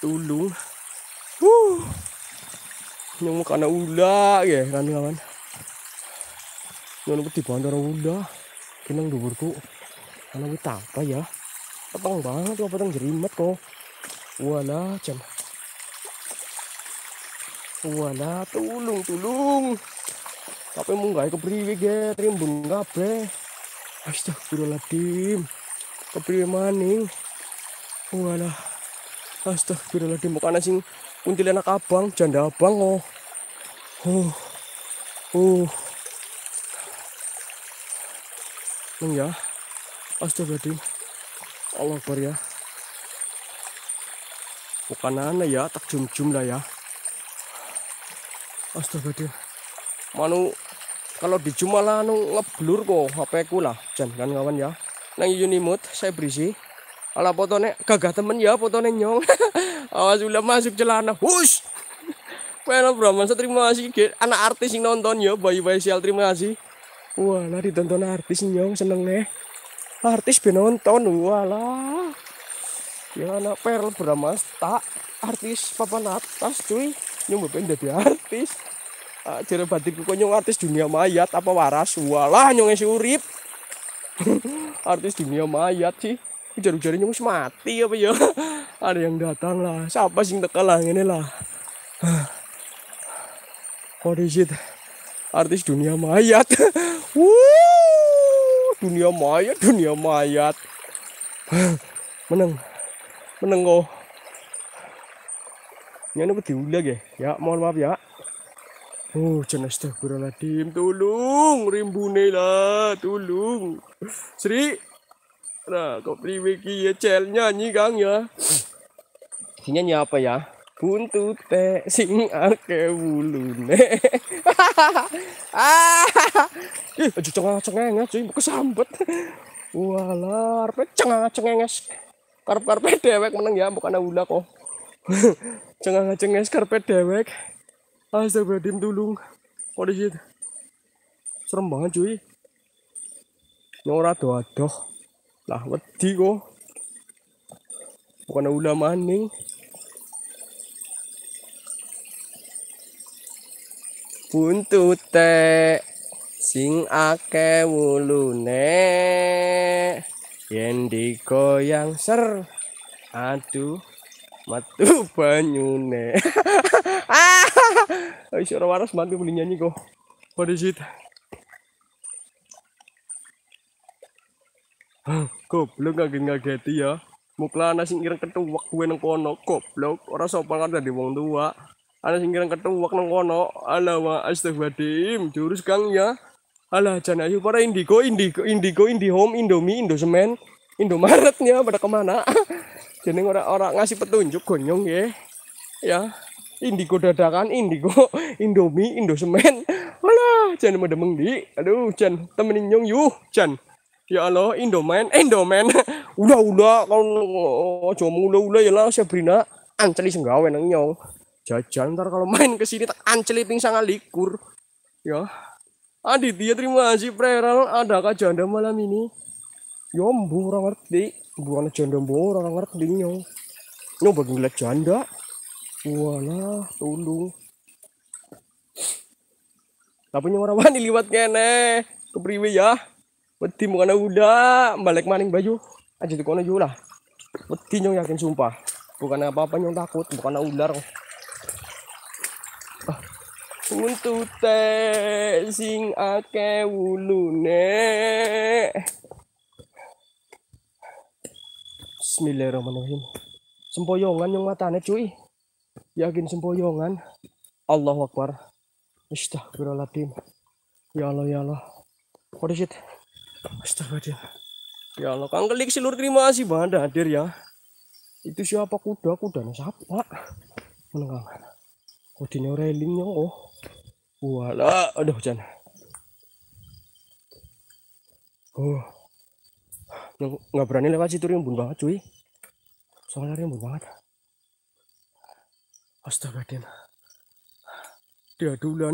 tulung uh yang karena ula ya kan kawan yang aku tiba antara ula kena duburku karena aku apa ya petang banget apa petang jerimet kok wala jam wala tulung tulung tapi mau nggak kepriwe ge rimbun kabe astagfirullahaladzim kepriwe maning wala astagfirullahaladzim bukan sing kuntilanak anak abang janda abang oh oh. Oh. Neng ya astagfirullahaladzim Allah Akbar ya bukan aneh ya tak jum jum lah ya astagfirullahaladzim manu kalau di Jumalah nu ngeblur kok HP ku lah jangan kawan ya nang yunimut saya berisi ala botone gagah temen ya potone nyong awas udah masuk celana hush Bueno Brahman terima kasih anak artis yang nonton ya bayi-bayi sial terima kasih wah ditonton artis nyong seneng nih artis ben nonton walah ya anak perl Brahman tak artis papan atas cuy nyong ben jadi artis ah, jere batikku nyong artis dunia mayat apa waras walah nyong esi urip artis dunia mayat sih hujan-hujannya yang mati apa ya ada yang datang lah siapa sih teka kalah ini lah it artis dunia mayat Wuh, dunia mayat dunia mayat Menang, menang kok ini apa diulang ya ya mohon maaf ya Oh, jenis astagfirullahaladzim, tolong, rimbune lah, tolong. Sri, Nah, kok pribeki ya cel nyanyi Kang ya. Si nyanyi apa ya? Buntut teh sing ake wulune. ah. Ih, aja cengeng-cengeng cuy, kesambet. Walar, cengeng-cengeng karep-karepe dewek meneng ya, bukan ula kok. cengeng-cengeng karepe dewek. Astagfirullahaladzim tulung. dulu. di situ? Serem banget cuy. Nyora doh. Lah wedi kok. Bukan udah maning. Buntute sing ake wulune yen digoyang ser aduh metu banyune ah iso waras mati mending nyanyi kok what is it Goblok ngaget-ngageti ya. Muklana sing ireng ketuwek kuwe nang kono, goblok. Ora sopan kan dadi wong tua. Ana sing ireng ketuwek nang kono. Ala wa astagfirullahaladzim, jurus gang ya. ala jana ayo para indigo, indigo, indigo, indi home, indomie, indosemen, indomaretnya pada kemana? Jadi orang-orang ngasih petunjuk gonyong ya. Ya, indigo dadakan, indigo, indomie, indosemen. Alah, jan mendemeng di. Aduh, jan temenin nyong yuh, jan. Ya Allah, Indomain, eh, Indomain. udah udah kalau cuma udah udah ya lah Sabrina. Anceli senggawe nang nyong. Jajan ntar kalau main ke sini tak anceli pingsan likur. Ya. dia terima kasih Preral, adakah janda malam ini? Ya mbuh ora ngerti. Bukan janda mbuh ora ngerti nyong. Nyong bagi ngeliat janda. Walah, tundung Tapi nyong ora wani liwat kene. Kepriwe ya? Beti mukana udah balik maning baju. Aja tuh kono jula. Beti nyong yakin sumpah. Bukan apa-apa nyong takut, bukan ular. Ah. Untuk Untute sing ake wulune. Bismillahirrahmanirrahim. Sempoyongan yang matane cuy. Yakin sempoyongan. Allahu Akbar. Astagfirullahaladzim. Ya Allah ya Allah. What is it? Astaga dia, Ya Allah, kang kelik silur kasih banget hadir ya. Itu siapa kuda? Kuda siapa? Menengah. eling relingnya oh. Wala, aduh hujan. Oh. Nggak berani lewat situ rimbun banget cuy. Soalnya rimbun banget. Astaga dia dia duluan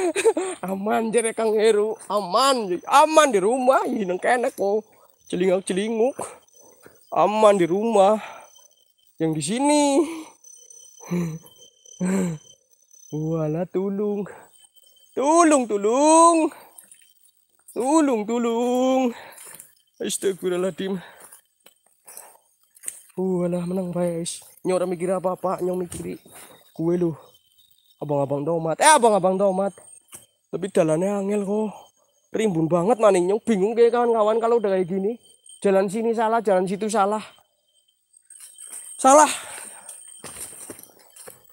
aman jadi kang heru aman aman di rumah ini neng kenek kok celinguk celinguk aman di rumah yang di sini wala tulung tulung tulung tulung tulung astagfirullahaladzim wala menang guys nyorang mikir apa apa nyong mikiri kue lu abang-abang domat eh abang-abang domat tapi jalannya angel kok rimbun banget maning bingung kayak kawan-kawan kalau udah kayak gini jalan sini salah jalan situ salah salah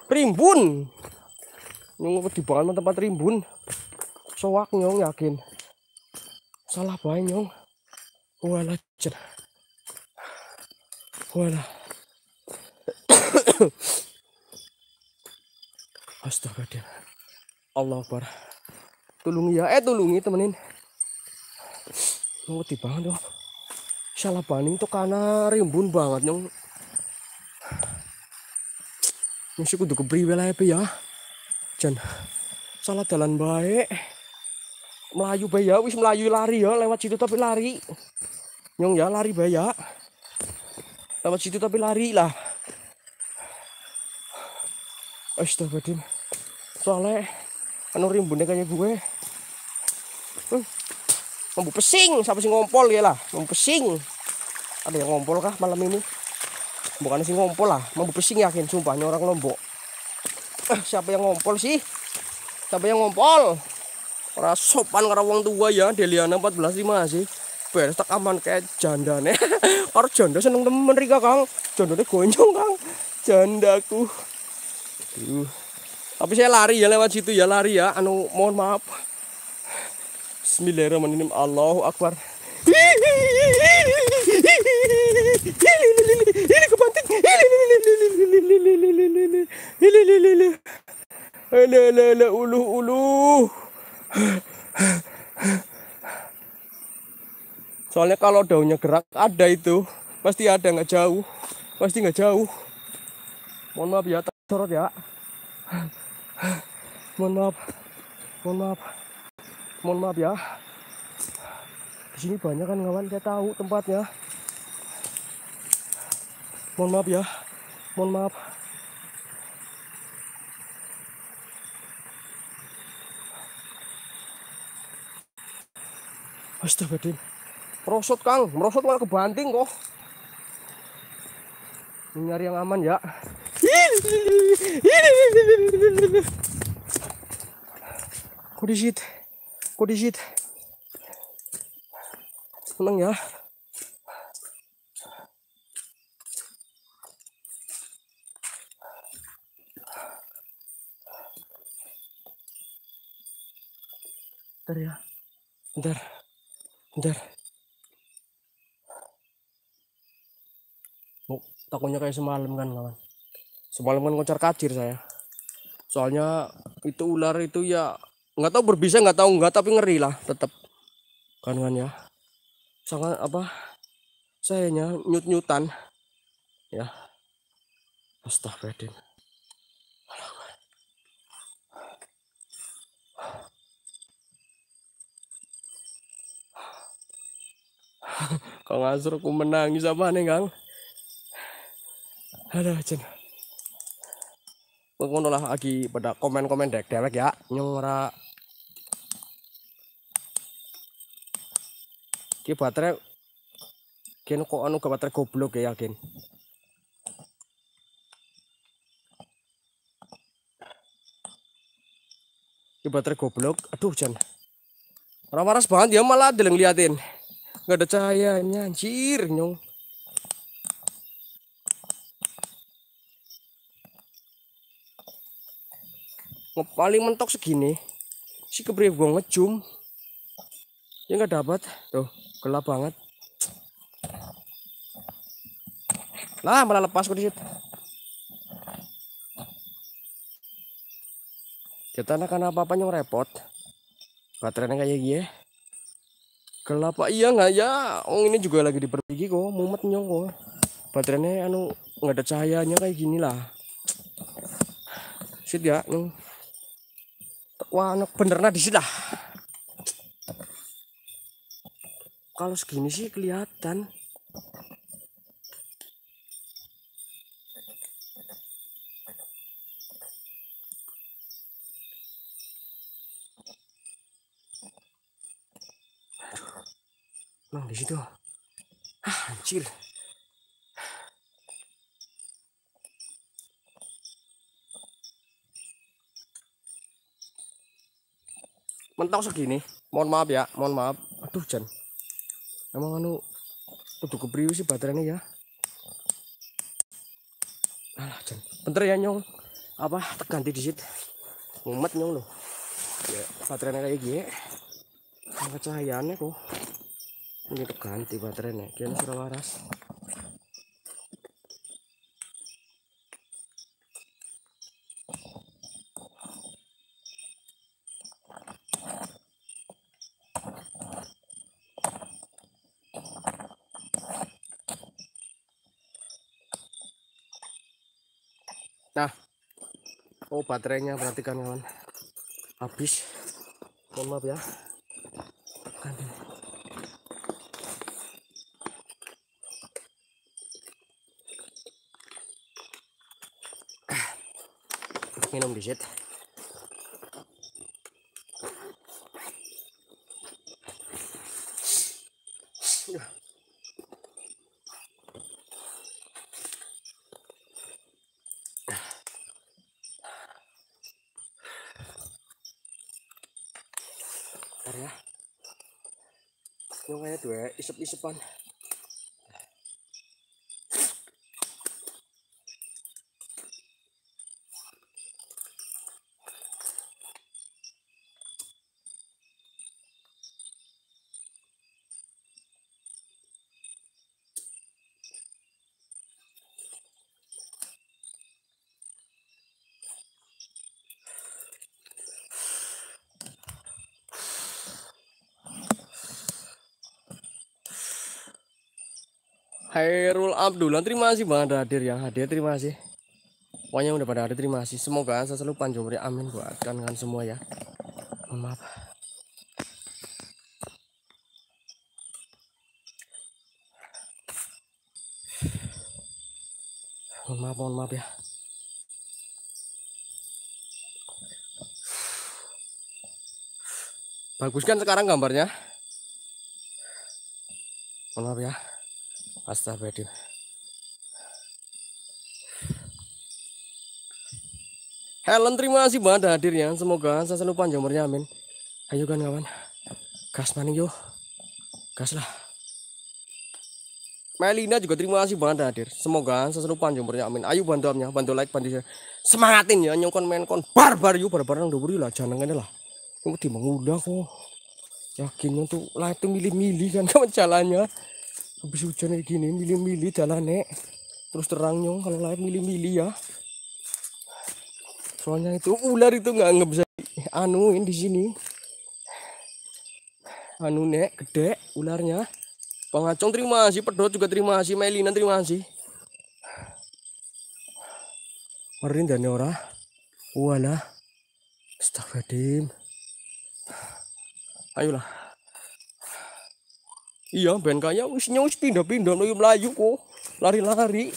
rimbun nyong di bawah tempat rimbun soak nyong yakin salah banyak nyong wala wala Astaga dia. Allah Akbar Tulungi ya Eh tulungi temenin Ngerti banget dong Salah baning tuh karena rimbun banget nyong Nyong kudu kebriwe lah ya Jan Salah jalan baik Melayu ya, Wis melayu lari ya Lewat situ tapi lari Nyong ya lari ya. Lewat situ tapi lari lah Astaga Astagfirullahaladzim soalnya anu rimbunnya kayak gue hmm. mampu pesing siapa sih ngompol ya lah mampu pesing ada yang ngompol kah malam ini bukan sih ngompol lah mampu pesing yakin sumpahnya orang lombok eh, siapa yang ngompol sih siapa yang ngompol orang sopan karena uang tua ya Deliana 145 sih beres tak aman kayak janda nih orang janda seneng temen Rika kang janda gonjong kang jandaku Aduh. Tapi saya lari ya lewat situ ya lari ya. Anu mohon maaf. Bismillahirrahmanirrahim. Allahu Akbar. Ini ulu ulu. Soalnya kalau daunnya gerak ada itu pasti ada nggak jauh, pasti nggak jauh. Mohon maaf ya turut ya, Mohon maaf. Mohon maaf. Mohon maaf ya. Di sini banyak kan kawan, saya tahu tempatnya. Mohon maaf ya. Mohon maaf. Astagfirullahaladzim. Merosot Kang, merosot malah kebanting kok. Nyari yang aman ya. Kurigit. Kurigit. Seneng ya. Bentar ya. Bentar. Bentar. Oh, takutnya kayak semalam kan kawan semalaman ngocar kacir saya soalnya itu ular itu ya nggak tahu berbisa nggak tahu nggak tapi ngeri lah tetap kan kan ya sangat apa sayanya nyut nyutan ya astagfirullah Kang Asur aku menangis apa nih Kang? Ada cina ngono lah lagi pada komen-komen dek dewek ya nyong ora ki baterai gen kok anu ke baterai goblok ya gen ki baterai goblok aduh jan ramaras banget ya malah deleng liatin nggak ada cahayanya anjir nyong paling mentok segini si kebri gua ngejum ya nggak dapat tuh gelap banget lah malah lepas kok disitu kita anak karena apa yang repot baterainya kayak gini gelap pak iya nggak ya oh ini juga lagi diperbaiki kok mumet nyong kok baterainya anu nggak ada cahayanya kayak gini lah sit ya nyong wah bener benernya di sini kalau segini sih kelihatan Nah, di situ. Ah, anjir. mentok segini mohon maaf ya mohon maaf aduh Jan emang anu kudu kebriu sih baterainya ya alah Jan bentar ya nyong apa di disit ngumet nyong loh ya baterainya kayak gini kecahayaannya kok ini ganti baterainya kayaknya sudah waras baterainya perhatikan kawan habis mohon maaf ya ah. minum dikit yung ano to isep isepan duluan terima kasih banget hadir yang hadir terima kasih pokoknya udah pada hadir terima kasih semoga saya selalu panjang umur amin buatkan kan semua ya mohon maaf mohon maaf mohon maaf ya bagus kan sekarang gambarnya mohon maaf ya astagfirullah Helen terima kasih banget hadirnya. Semoga saya selalu panjang umurnya. Amin. Ayo kan kawan. Gas maning yo. Gas lah. Melina juga terima kasih banget hadir. Semoga selalu panjang umurnya. Amin. Ayo bantu amnya, bantu like, bantu share. Semangatin ya nyongkon main kon barbar yuk barbar nang dhuwur lah jangan ngene lah. Kok dimengudah kok. Yakin tuh lah itu milih-milih kan kawan jalannya. Habis hujan kayak gini milih-milih jalannya, Terus terang nyong kalau live milih-milih ya soalnya itu ular itu nggak nggak bisa anuin di sini anu nek gede ularnya pengacung terima kasih pedot juga terima kasih Melina terima kasih Merin dan ora wala astagfirullahaladzim ayolah iya ben kaya wis us pindah-pindah melayu kok lari-lari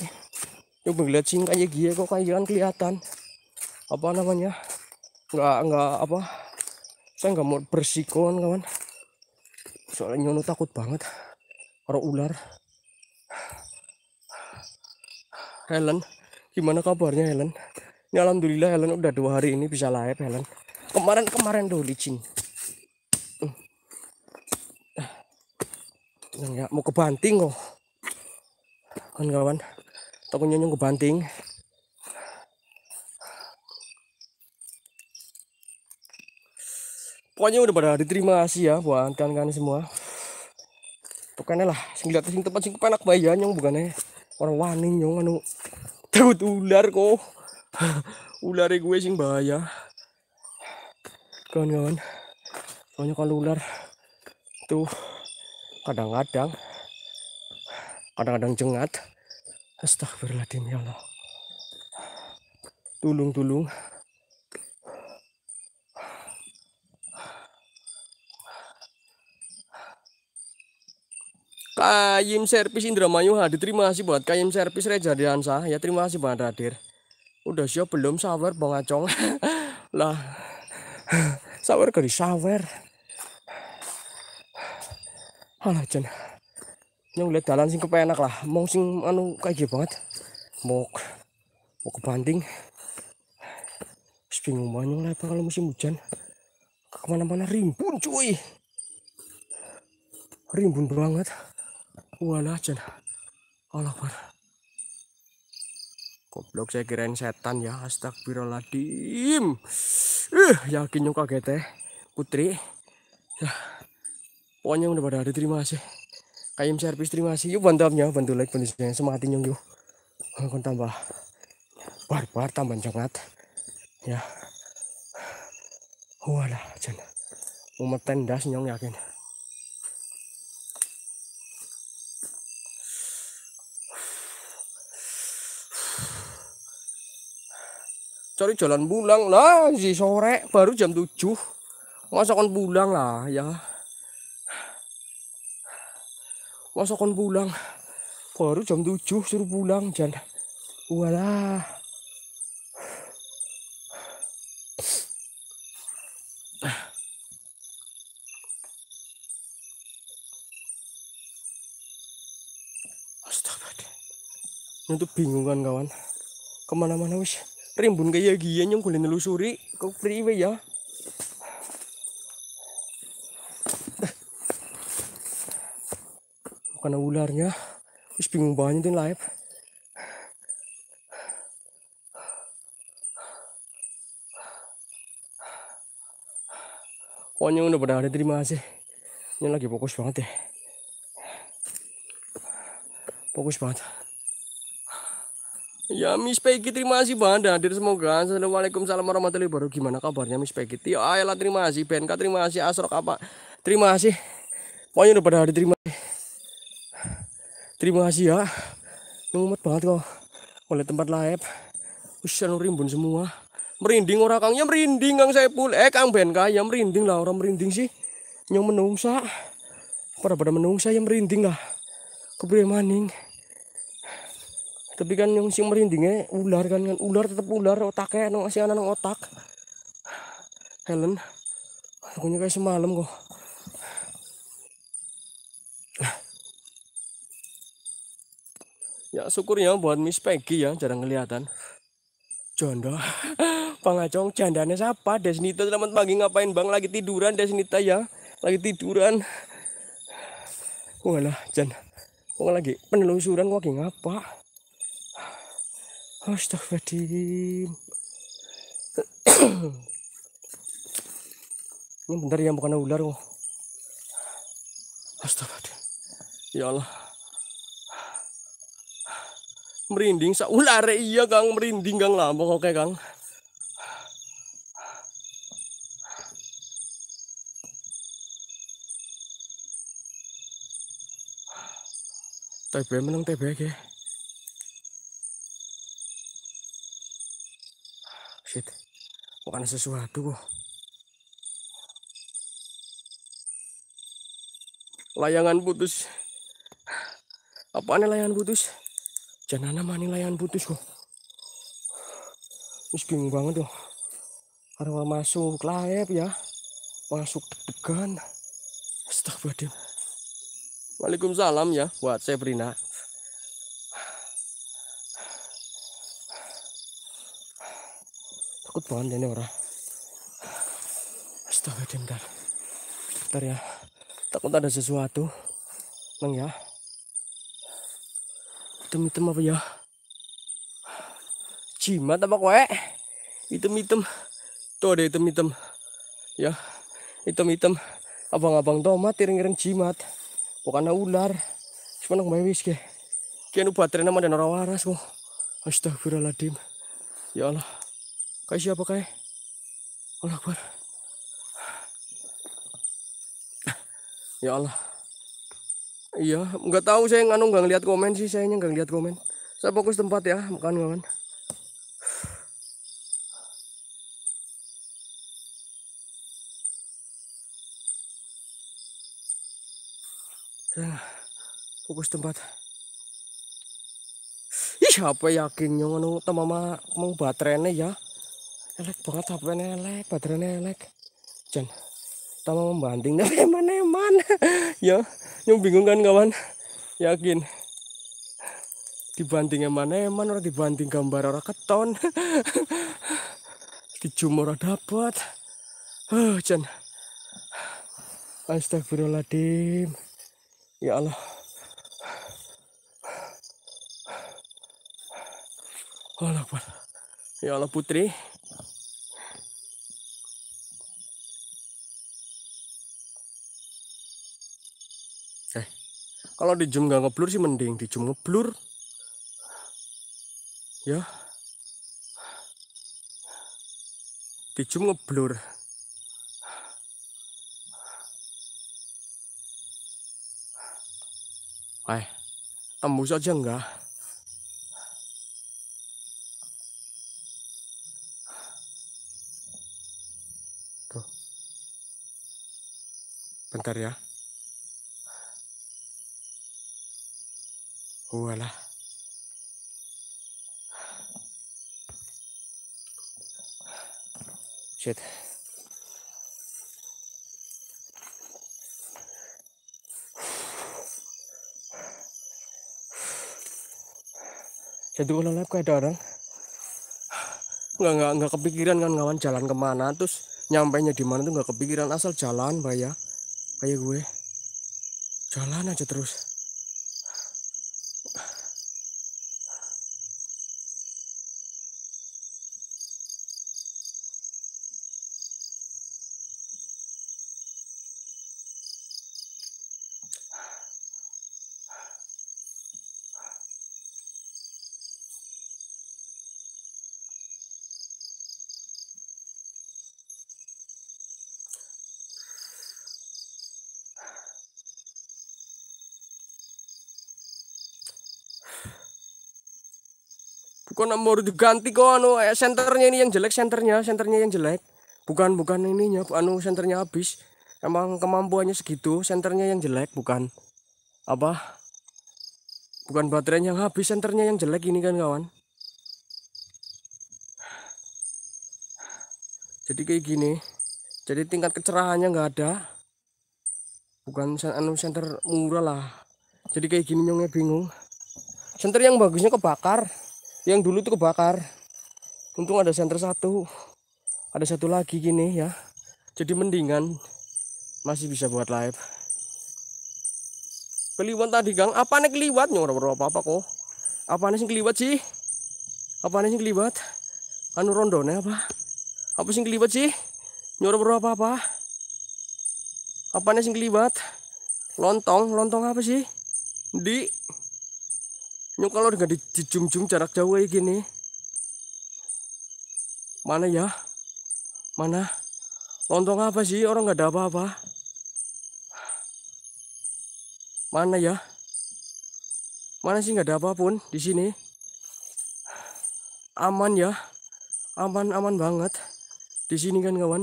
coba lihat singkanya kayak kok kayaan kelihatan apa namanya nggak nggak apa saya nggak mau bersikon kawan soalnya nyono takut banget kalau ular Helen gimana kabarnya Helen ini alhamdulillah Helen udah dua hari ini bisa live Helen kemarin kemarin tuh licin nggak ya, mau kebanting kok kan kawan takutnya nyong banting pokoknya udah pada diterima sih ya buat kalian kan semua pokoknya lah sehingga sing tempat sing kepenak bayan yang bukannya orang waning yang anu takut ular kok ular gue sing bahaya kawan-kawan soalnya kalau ular tuh kadang-kadang kadang-kadang jengat astagfirullahaladzim ya Allah tulung-tulung Kayim Service Indramayu terima kasih buat Kayim Service Reja Diansa ya terima kasih banget hadir udah siap belum sawer bang acong lah sawer kali sawer Halah jen yang lihat jalan sing kepenak lah mau sing anu kayak banget mau mau kebanding, bingung banyak apa kalau musim hujan kemana-mana rimbun cuy rimbun banget Wanajan. Allah war. Goblok saya kirain setan ya. Astagfirullahaladzim. Uh, yakin nyuka ya Putri. Ya. Pokoknya udah pada hari terima kasih. Kayim servis terima kasih. Yuk bantu ya, bantu like bantu saya Semangat nyong yuk. Aku eh, tambah barbar tambah jangat. Ya. Walah, jan. Umat tendas nyong yakin. cari jalan pulang lah si sore baru jam 7 masa kon pulang lah ya masa kon pulang baru jam 7 suruh pulang jan walah ini tuh bingung kan kawan. Kemana-mana wis rimbun kayak ya gini yang kulit nelusuri kok priwe ya karena ularnya terus bingung banget ini live pokoknya udah pada ada terima kasih ini lagi fokus banget ya fokus banget Ya Miss Peggy terima kasih banget hadir semoga Assalamualaikum salam warahmatullahi wabarakatuh Gimana kabarnya Miss Peggy Tio Ayla terima kasih BNK terima kasih Asrok apa Terima kasih Pokoknya udah pada hari terima kasih Terima kasih ya Ngumet banget kok Oleh tempat live Usia anu, rimbun semua Merinding orang kangnya merinding Kang saya pul Eh Kang BNK ya merinding lah orang merinding sih Yang menungsa Pada pada menungsa yang merinding lah Kebre maning tapi kan yang sing merindingnya ular kan kan ular tetap ular otaknya no si anak otak Helen aku kayak semalam kok ya syukurnya buat Miss Peggy ya jarang kelihatan janda pangacong jandanya siapa Desnita selamat pagi ngapain bang lagi tiduran Desnita ya lagi tiduran wala jan kok lagi penelusuran kok lagi ngapa Astagfirullahaladzim. Ini bentar ya bukan ular kok. Astagfirullah. Ya Allah. Merinding sa ular ya. iya Kang, merinding Kang lambok oke Kang. TB menang TB ke? kok sesuatu kok layangan putus apaan layangan putus nama nih layangan putus kok terus bingung banget dong harus masuk layap ya masuk degan astagfirullahaladzim Waalaikumsalam ya buat Sabrina. pohon ini orang, astaga bentar bentar ya takut ada sesuatu neng ya hitam-hitam apa ya jimat apa kue? hitam-hitam tuh ada hitam-hitam ya hitam-hitam abang-abang tomat iring-iring jimat bukan ular cuman aku mewis ke kian ubat nama dan orang waras kok astagfirullahaladzim ya Allah Kai siapa kai? Allah Akbar. Ya Allah. Iya, nggak tahu saya nganu nggak ngeliat komen sih, saya nggak ngeliat komen. Saya fokus tempat ya, bukan kawan. Ya, fokus tempat ih apa yakinnya ngono tamama mau baterainya ya elek banget HP elek baterainya elek Jan tambah membanting dari eman eman ya yang bingung kan kawan yakin dibanting eman eman orang dibanting gambar orang keton dijumur orang dapat uh, Jan Astagfirullahaladzim ya Allah Allah Ya Allah putri, kalau di jam nggak ngeblur sih mending di jam ngeblur ya di jam ngeblur eh tembus aja enggak Bentar ya. Voilà. Shit. jadi kalau lihat kayak orang nggak nggak nggak kepikiran kan ngawan jalan kemana terus nyampe nya di mana tuh nggak kepikiran asal jalan bayang, ya kayak gue jalan aja terus mau diganti kok anu eh, senternya ini yang jelek senternya senternya yang jelek bukan bukan ininya anu senternya habis emang kemampuannya segitu senternya yang jelek bukan apa bukan baterainya yang habis senternya yang jelek ini kan kawan jadi kayak gini jadi tingkat kecerahannya nggak ada bukan anu senter murah lah jadi kayak gini nyongnya bingung senter yang bagusnya kebakar yang dulu itu kebakar untung ada senter satu ada satu lagi gini ya jadi mendingan masih bisa buat live keliwat tadi gang apa nih keliwat nyuruh apa apa kok apa nih sing keliwat sih apa nih sing keliwat anu nih apa apa sing keliwat sih nyuruh apa apa apa nih sing keliwat lontong lontong apa sih di Nyok kalau nggak dijum-jum jarak jauh kayak gini. Mana ya? Mana? Lontong apa sih? Orang nggak ada apa-apa. Mana ya? Mana sih nggak ada apapun di sini? Aman ya? Aman-aman banget. Di sini kan kawan.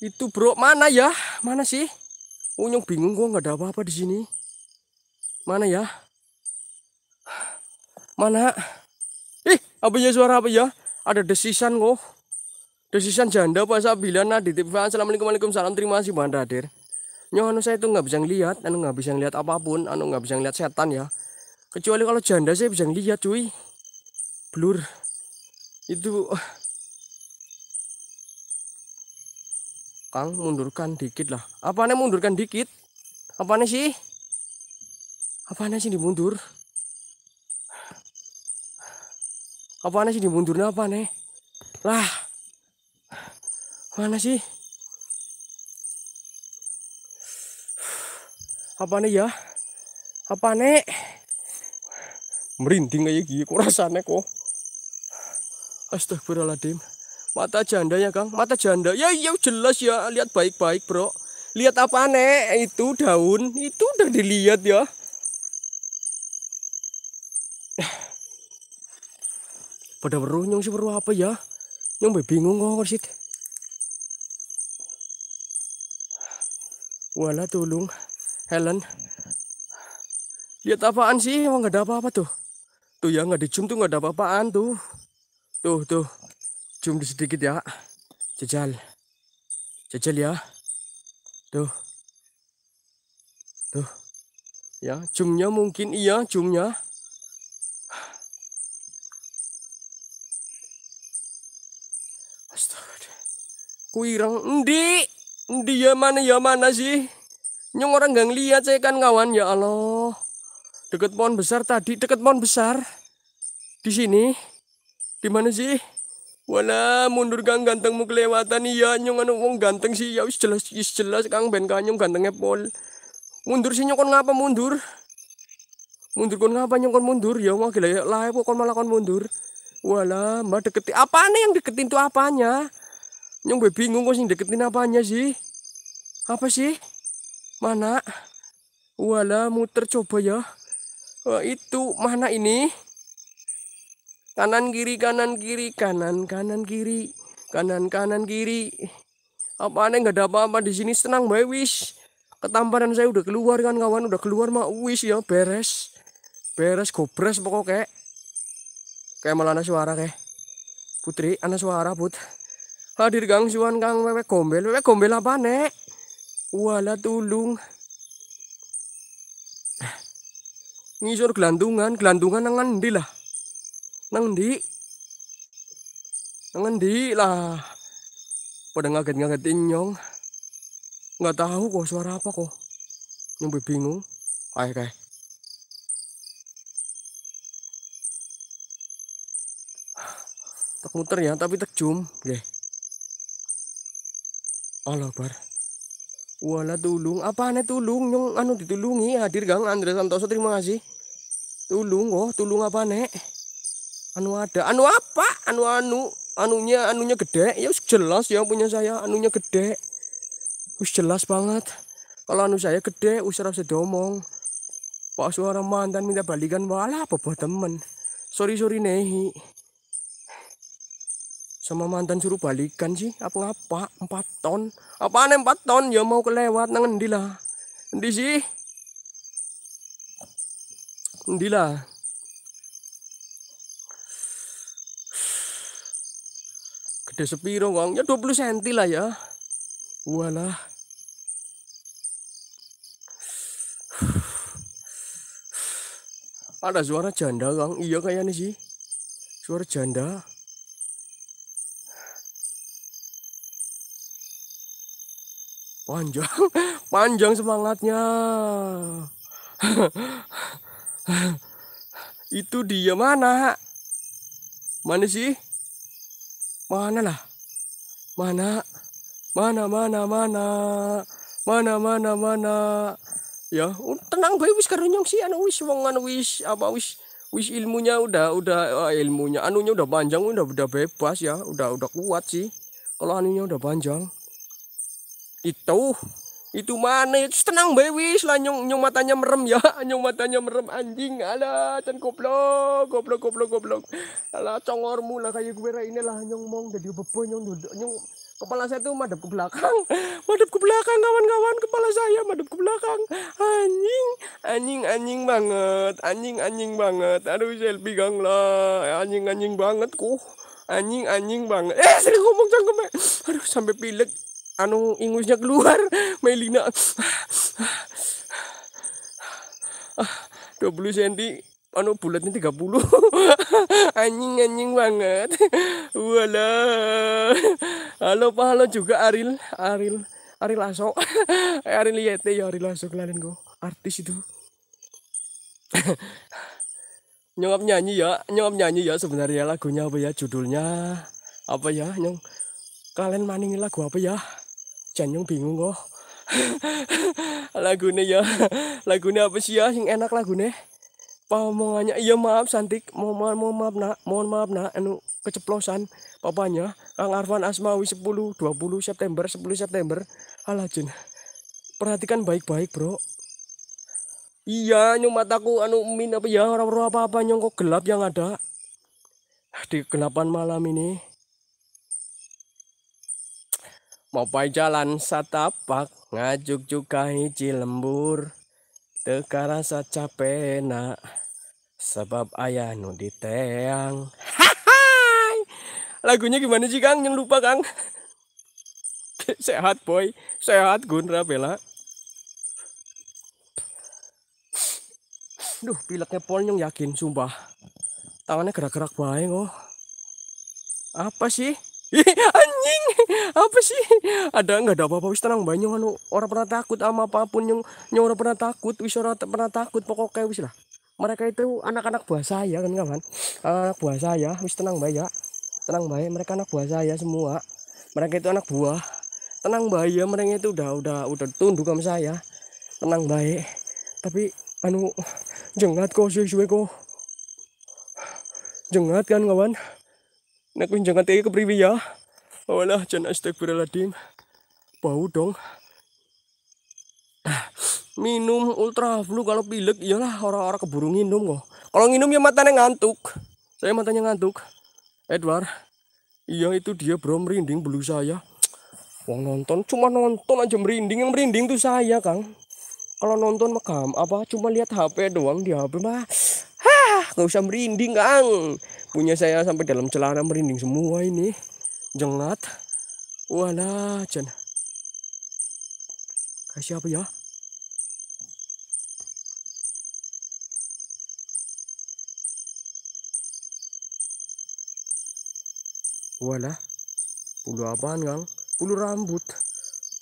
Itu bro, mana ya? Mana sih? Unyong oh, bingung gua nggak ada apa-apa di sini. Mana ya? Mana? Ih, apa ya suara apa ya? Ada desisan kok. Desisan janda Pak Sabilana di TV. Assalamualaikum alaikum salam terima kasih Bang Hadir. Nyono anu, saya itu nggak bisa ngelihat, anu nggak bisa ngelihat apapun, anu nggak bisa ngelihat setan ya. Kecuali kalau janda saya bisa ngelihat cuy. Blur. Itu Kang mundurkan dikit lah. Apa Apanya mundurkan dikit? Apa Apanya sih? Apa Apanya sih dimundur? Apanya sih dimundurnya nih? Lah. Mana sih? Apa nih ya? Apa nih? Merinding kayak gini gitu, kok rasanya kok. Astagfirullahaladzim. Mata janda ya Kang, mata janda. Ya ya jelas ya, lihat baik-baik bro. Lihat apa nek? Itu daun, itu udah dilihat ya. Pada weruh nyong si apa ya? Nyong bingung kok sih. Wala tulung, Helen. Lihat apaan sih? Emang gak ada apa-apa tuh. Tuh ya gak dicium tuh nggak ada apa-apaan tuh. Tuh tuh cium di sedikit ya. Jajal. Jajal ya. Tuh. Tuh. Ya, ciumnya mungkin iya ciumnya, Astaga. Kuirang ndi, ndi ya mana ya mana sih? Nyong orang gak ngeliat saya kan kawan ya Allah. Deket pohon besar tadi, deket pohon besar. Di sini. Di mana sih? Wala mundur kang gantengmu kelewatan iya nyong anu wong ganteng sih ya wis jelas wis jelas kang ben kanyong gantengnya pol. Mundur sih nyong kon ngapa mundur? Mundur kon ngapa nyong kon mundur? Ya wong gila ya lah kok ya, kon malah kon mundur. Wala mbak deketin apa nih yang deketin tuh apanya? Nyong gue bingung kok sing deketin apanya sih? Apa sih? Mana? Wala muter coba ya. Wah, eh, itu mana ini? kanan kiri kanan kiri kanan kanan kiri kanan kanan kiri apa aneh nggak ada apa-apa di sini senang bae wish ketamparan saya udah keluar kan kawan udah keluar mah wis ya beres beres gobres pokoknya kayak kayak malah anak suara kayak putri anak suara put hadir gang suan gang wewe gombel wewe gombel apa nek wala tulung ngisor gelandungan gelandungan nangan Nang di Nang di lah. Pada ngaget-ngaget nyong. Nggak tahu kok suara apa kok. Nyong bingung. Kayak kayak. Tak muter ya, tapi tak jum. deh. Allah bar. Wala tulung, apa aneh tulung nyong anu ditulungi hadir gang, Andre Santoso terima kasih. Tulung oh, tulung apa nek? anu ada anu apa anu anu anunya anunya gede ya jelas ya punya saya anunya gede us jelas banget kalau anu saya gede us rasa domong pak suara mantan minta balikan walah apa buat temen sorry sorry nehi sama mantan suruh balikan sih apa ngapa empat ton apaan empat ton ya mau kelewat nangendi lah endi sih endi lah gede sepiro wong, ya 20 cm lah ya. Walah. Ada suara janda, Kang. Iya kayaknya sih. Suara janda. Panjang, panjang semangatnya. Itu dia mana? Mana sih? Mana lah? Mana? Mana, mana, mana? Mana, mana, mana? Ya, tenang bayi wis karo sih si anu wis wong anu wis apa wis wis ilmunya udah udah ah, ilmunya anunya udah panjang udah udah bebas ya, udah udah kuat sih. Kalau anunya udah panjang. Itu itu mana itu ya? tenang bewis lah nyong nyong matanya merem ya nyong matanya merem anjing ala dan goblok goblok goblok goblok ala congormu lah kayak gue ini lah nyong mong jadi bebo nyong duduk nyong kepala saya tuh madep ke belakang madep ke belakang kawan-kawan kepala saya madep ke belakang anjing anjing anjing banget anjing anjing banget aduh selfie gang lah anjing anjing banget kok anjing anjing banget eh sering ngomong cangkem aduh sampai pilek anong ingusnya keluar Melina 20 cm anu bulatnya 30 anjing anjing banget wala halo pak halo juga Aril Aril Aril Aso Aril Yete ya Aril Aso kalian go artis itu nyongap nyanyi ya nyongap nyanyi ya sebenarnya lagunya apa ya judulnya apa ya nyong kalian maningin lagu apa ya Janyung bingung kok. lagune ya. Lagune apa sih ya Yang enak lagune? Omongannya iya maaf Santik, mohon maaf, mohon maaf Nak, mohon maaf Nak anu keceplosan papanya Kang Arvan Asmawi 10 20 September 10 September. Alah Jun. Perhatikan baik-baik, Bro. Iya, nyum mataku anu min apa ya orang-orang apa-apa nyongkok gelap yang ada. Di kenapan malam ini Mopai jalan satapak ngajuk juga hiji lembur teka rasa capek nak sebab ayah nu diteang lagunya gimana sih Kang jangan lupa Kang sehat boy sehat Gunra Bella duh pileknya polnyong yakin sumpah tangannya gerak-gerak baik oh apa sih Ih, anjing apa sih ada nggak ada apa-apa wis tenang banyak anu orang pernah takut sama apapun yang yang orang pernah takut wis orang pernah takut pokoknya wis lah mereka itu anak-anak buah saya kan kawan anak buah saya wis tenang banyak ya. tenang baik ya. mereka anak buah saya semua mereka itu anak buah tenang baik ya. mereka itu udah udah udah tunduk sama saya tenang baik tapi anu jengat kok suwe kok jengat kan kawan nek winjangan teki kepriwe ya walah jan astagfirullahaladzim bau dong ah, minum ultra flu kalau pilek iyalah orang-orang keburu minum kok kalau minum ya matanya ngantuk saya matanya ngantuk Edward iya itu dia bro merinding bulu saya Wong nonton cuma nonton aja merinding yang merinding tuh saya kang kalau nonton makam apa cuma lihat HP doang di HP mah ah nggak usah merinding kang punya saya sampai dalam celana merinding semua ini jengat wala jan kasih apa ya wala bulu apaan kang bulu rambut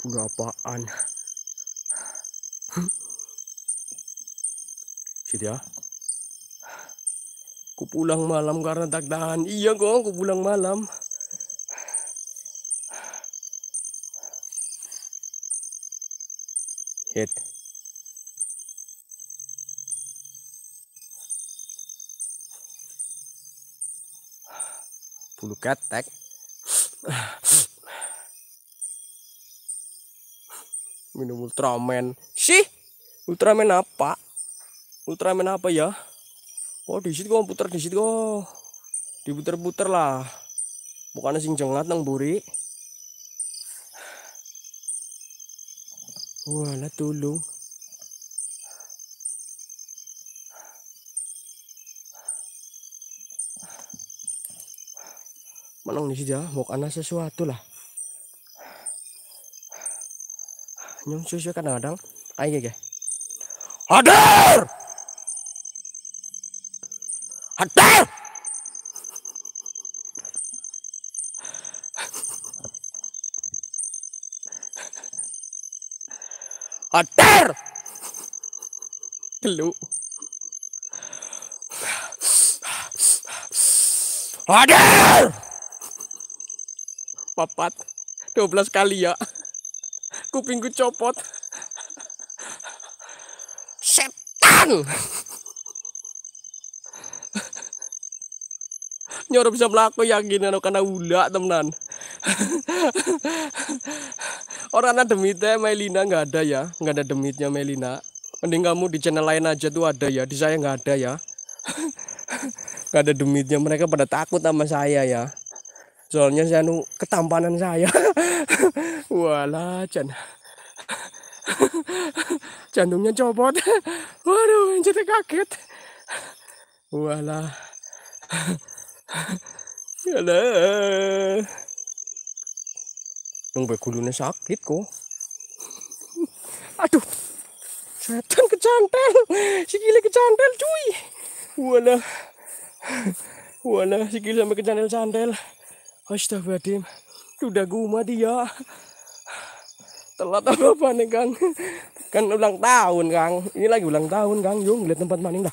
bulu apaan Sudah. Ku pulang malam karena tak tahan. Iya kok, ku pulang malam. Hit. Bulu ketek. Minum Ultraman. Sih, Ultraman apa? Ultraman apa ya? oh di situ kok puter di situ kok diputer-puter lah bukannya sing jengat nang buri Wah lah tulung menang di situ ya mau sesuatu lah nyong susu kadang-kadang ayo ya hadir Hantar! Hantar! Kelu. Hantar! Papat. 12 kali ya. Kupingku copot. Setan! Setan! nyorop melaku yang gini ano karena ula teman orang ada demitnya Melina nggak ada ya nggak ada demitnya Melina mending kamu di channel lain aja tuh ada ya di saya nggak ada ya nggak ada demitnya mereka pada takut sama saya ya soalnya saya nu ketampanan saya walah can jantungnya copot waduh jadi kaget walah Yalah. Nung begulunya sakit kok. Aduh. Setan kecantel. Sikile kecantel cuy. Wala, wala sikil sampai kecantel-cantel. Astagfirullahaladzim. Udah guma dia. Telat apa nih kang? Kan ulang tahun, Kang. Ini lagi ulang tahun, Kang. Yuk, lihat tempat maning dah.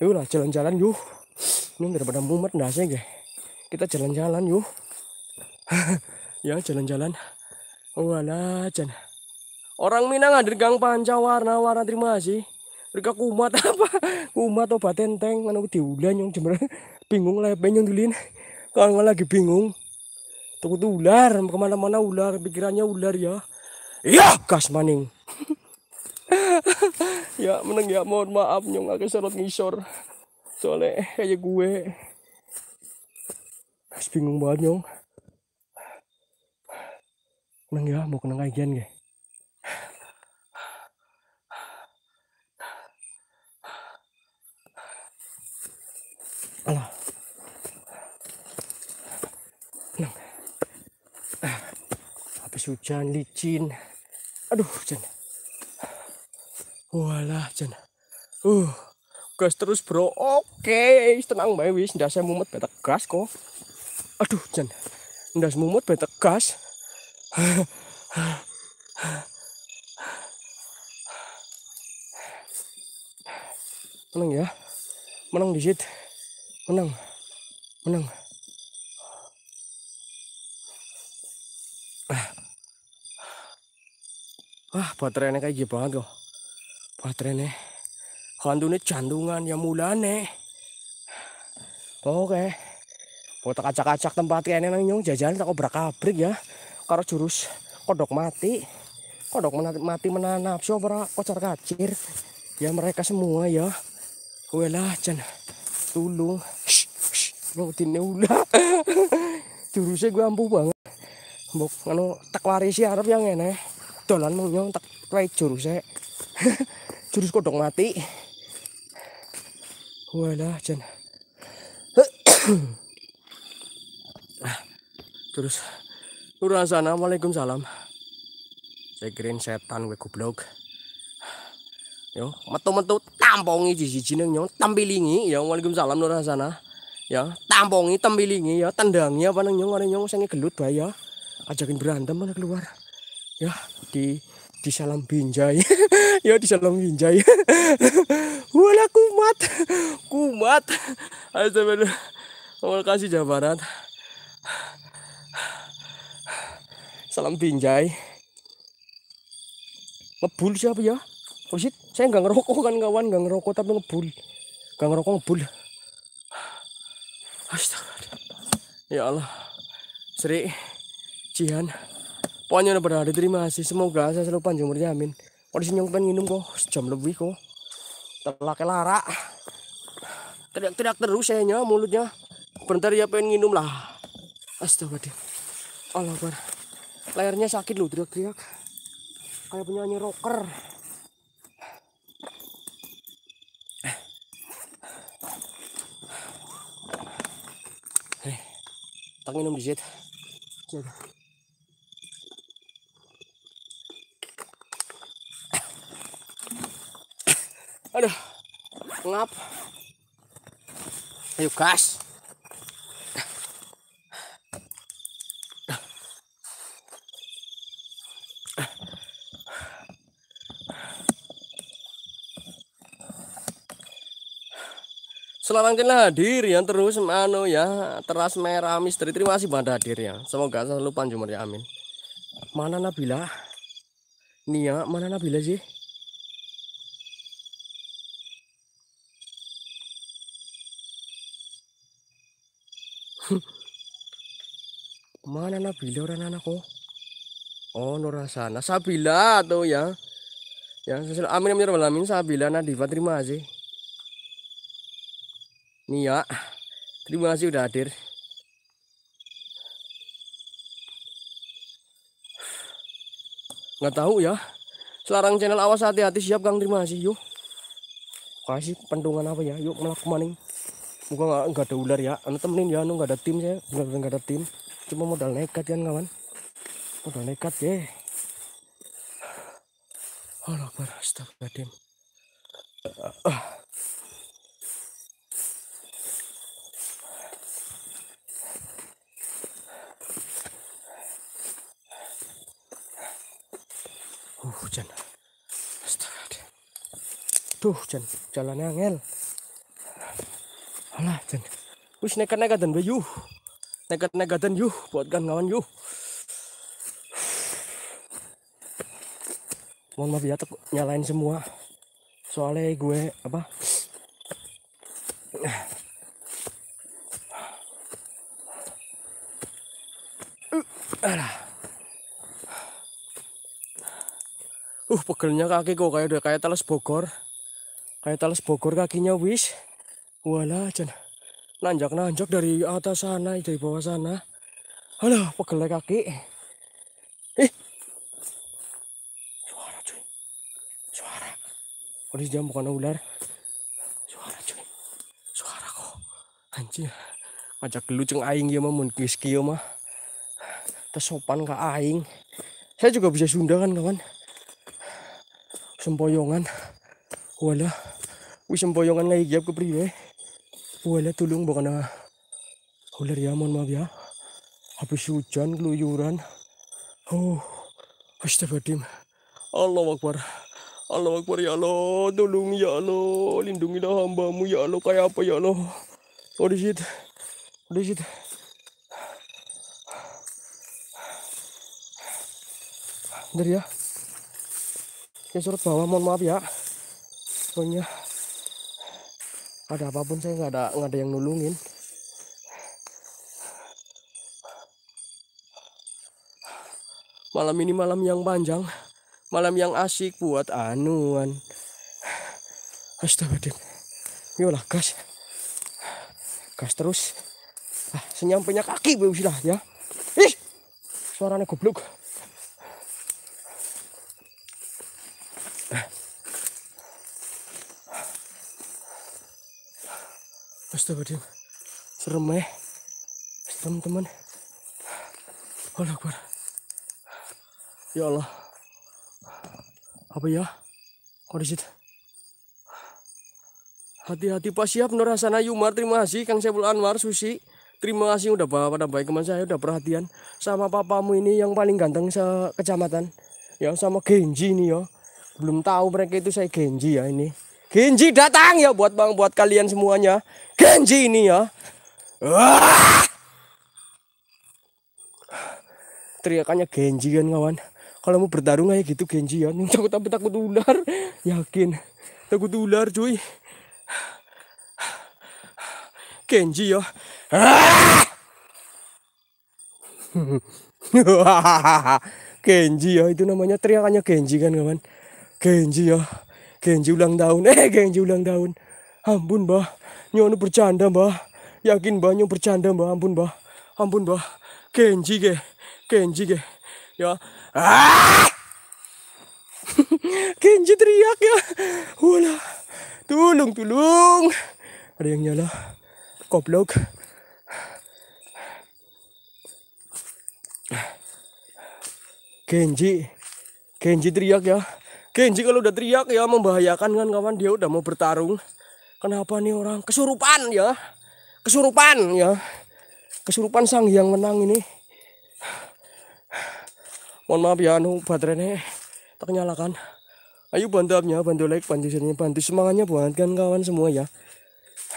Yuk lah, jalan-jalan yuk ini daripada mumet nggak sih guys kita jalan-jalan yuk ya jalan-jalan wala oh, jan orang Minang ada gang panca warna-warna terima sih. mereka kumat apa kumat obat tenteng mana diulan yang jember bingung lah, yang dulin kalau lagi bingung tunggu tuh ular kemana-mana ular pikirannya ular ya iya gas maning ya meneng ya mohon maaf nyong agak serot ngisor soalnya kayak gue Mas bingung banget nyong Kenang ya mau kenang kajian gak Alah Kenang Habis hujan licin Aduh hujan Walah hujan Uh gas terus bro oke tenang bae wis ndak saya mumet betek gas kok aduh jan ndas mumet betek gas menang ya menang disit menang menang ah, ah baterainya kayak gini banget kok baterainya duni candungan yang mulane. Oke. Potak acak-acak tempat kene nang nyong jajan tak obrak-abrik ya. Karo jurus kodok mati. Kodok mati, mati menanap so para kocar kacir. Ya mereka semua ya. Welah tulong, tulung. Lo dineula. Jurusnya gue ampuh banget. Mbok anu tak si Arab yang ngene. Dolan mung nyong tak wae jurusnya jurus kodok mati wala jen terus Lurah sana, Assalamualaikum salam. Saya green setan gue goblok. Yo, metu-metu tampongi jiji neng nyong tampilingi ya Waalaikumsalam Lurah sana. Ya, tampongi tampilingi ya tendangi apa neng nyong orang nyong sange gelut bae ya. Ajakin berantem mana keluar. Ya, di di salam binjai. ya di salam binjai. Walaku kumat kumat ayo astagfirullah terima kasih Jawa Barat salam pinjai ngebul siapa ya Rusit, oh, saya nggak ngerokok kan kawan, nggak ngerokok tapi ngebul, nggak ngerokok ngebul. Astaga, ya Allah, Sri, Jihan, pokoknya udah berada terima kasih. Semoga saya selalu panjang umurnya, amin. Kondisi yang pengen minum kok, sejam lebih kok. Laki kelara teriak-teriak terus sayanya mulutnya bentar ya pengen minum lah astaga dia Allah bar layarnya sakit loh teriak-teriak kayak penyanyi rocker Hei, eh. eh. tak minum di situ. aduh ngap ayo gas Selamatkanlah hadir yang terus mano ya teras merah misteri terima kasih pada hadir ya semoga selalu panjumur ya amin mana Nabila Nia mana Nabila sih Mana nabila orang anak ko? Oh, nora sana. Sabila tuh ya. Ya, sesel amin amin alamin sabila nadiva terima kasih. Nia, ya. terima kasih udah hadir. Nggak tahu ya. Selarang channel awas hati-hati siap Kang terima kasih yuk. Kasih pentungan apa ya? Yuk melakukan maning gua nggak nggak ada ular ya anu temenin ya anu nggak ada tim saya benar-benar nggak ada tim cuma modal nekat ya kawan modal nekat ya Allah Akbar astagfirullahaladzim uh, hujan astaga tuh hujan jalannya angel alah dan wis nekat nekat dan bayu. nekat nekat dan yuh buatkan ngawan yuh mohon maaf ya nyalain semua soalnya gue apa Alah. Uh, pegelnya kaki kok kayak udah kayak talas Bogor. Kayak talas Bogor kakinya wish. Wala jen, nanjak-nanjak dari atas sana, dari bawah sana. Halo, pegel kaki. Ih. Eh. Suara cuy. Suara. Oh, jam bukan ular. Suara cuy. Suara kok. Anjir. Ngajak geluceng aing ya mah mun kio ya, mah. Tesopan ka aing. Saya juga bisa Sunda kan kawan. Sempoyongan. wala. Wis sempoyongan lagi ya ke priwe. Wala tulong baka na hular yaman mab ya. Habis hujan keluyuran. Oh, astagfirullahaladzim. Allah wakbar, Allah wakbar ya Allah, tolong ya Allah, lindungilah hambamu ya Allah, kayak apa ya Allah. What is it? What is it? ya. Ya surat bawah, mohon maaf ya. Soalnya ada apapun saya nggak ada nggak ada yang nulungin malam ini malam yang panjang malam yang asik buat anuan astagfirullah yolah gas gas terus ah, senyampenya kaki sudah ya ih suaranya goblok astagfirullah serem ya eh? serem teman Allah Akbar ya Allah apa ya kok hati-hati Pak Siap Norasana Yumar terima kasih Kang Sebul Anwar Susi terima kasih udah bawa pada baik teman saya udah perhatian sama papamu ini yang paling ganteng sekecamatan ya sama Genji nih ya belum tahu mereka itu saya Genji ya ini Genji datang ya buat bang buat kalian semuanya. Genji ini ya. Wah! Teriakannya Genji kan kawan. Kalau mau bertarung aja gitu Genji ya. Takut takut takut ular. Yakin. Takut ular cuy. Genji ya. Genji ya itu namanya teriakannya Genji kan kawan. Genji ya. Genji ulang daun, Eh, Genji ulang daun. Ampun, bah, Nyono bercanda, bah, Yakin, bah, nyono bercanda, bah. Ampun, bah, Ampun, bah. Kenji ge. Kenji ge. Ya. Ah! Genji teriak ya. Wala. Tulung, tulung. Ada yang nyala. koplok. Kenji, Kenji teriak ya. Genji kalau udah teriak ya membahayakan kan kawan dia udah mau bertarung. Kenapa nih orang kesurupan ya? Kesurupan ya. Kesurupan Sang yang menang ini. Mohon maaf ya anu baterainya tak nyalakan. Ayo bantu abnya, bantu like, bantu share bantu semangatnya buat kan kawan semua ya.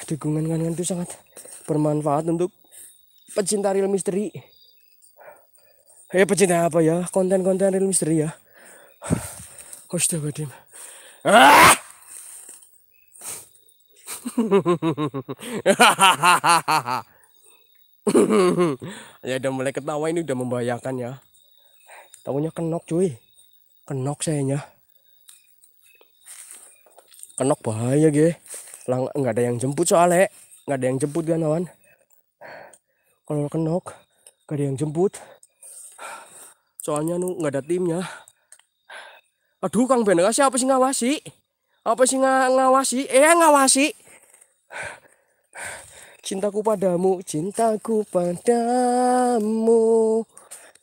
Dukungan kalian kan itu sangat bermanfaat untuk pecinta real misteri. Ya eh, pecinta apa ya? Konten-konten real misteri ya tim. Ah! ya udah mulai ketawa ini udah membahayakan ya. Tahunya kenok cuy. Kenok sayanya. Kenok bahaya ge. Lang nggak ada yang jemput soalnya. Nggak ada yang jemput kan kawan. Kalau kenok nggak ada yang jemput. Soalnya nu nggak ada timnya. Aduh Kang Ben kasih ah, apa sih ngawasi? Apa sih ng ngawasi? Eh ngawasi. Cintaku padamu, cintaku padamu.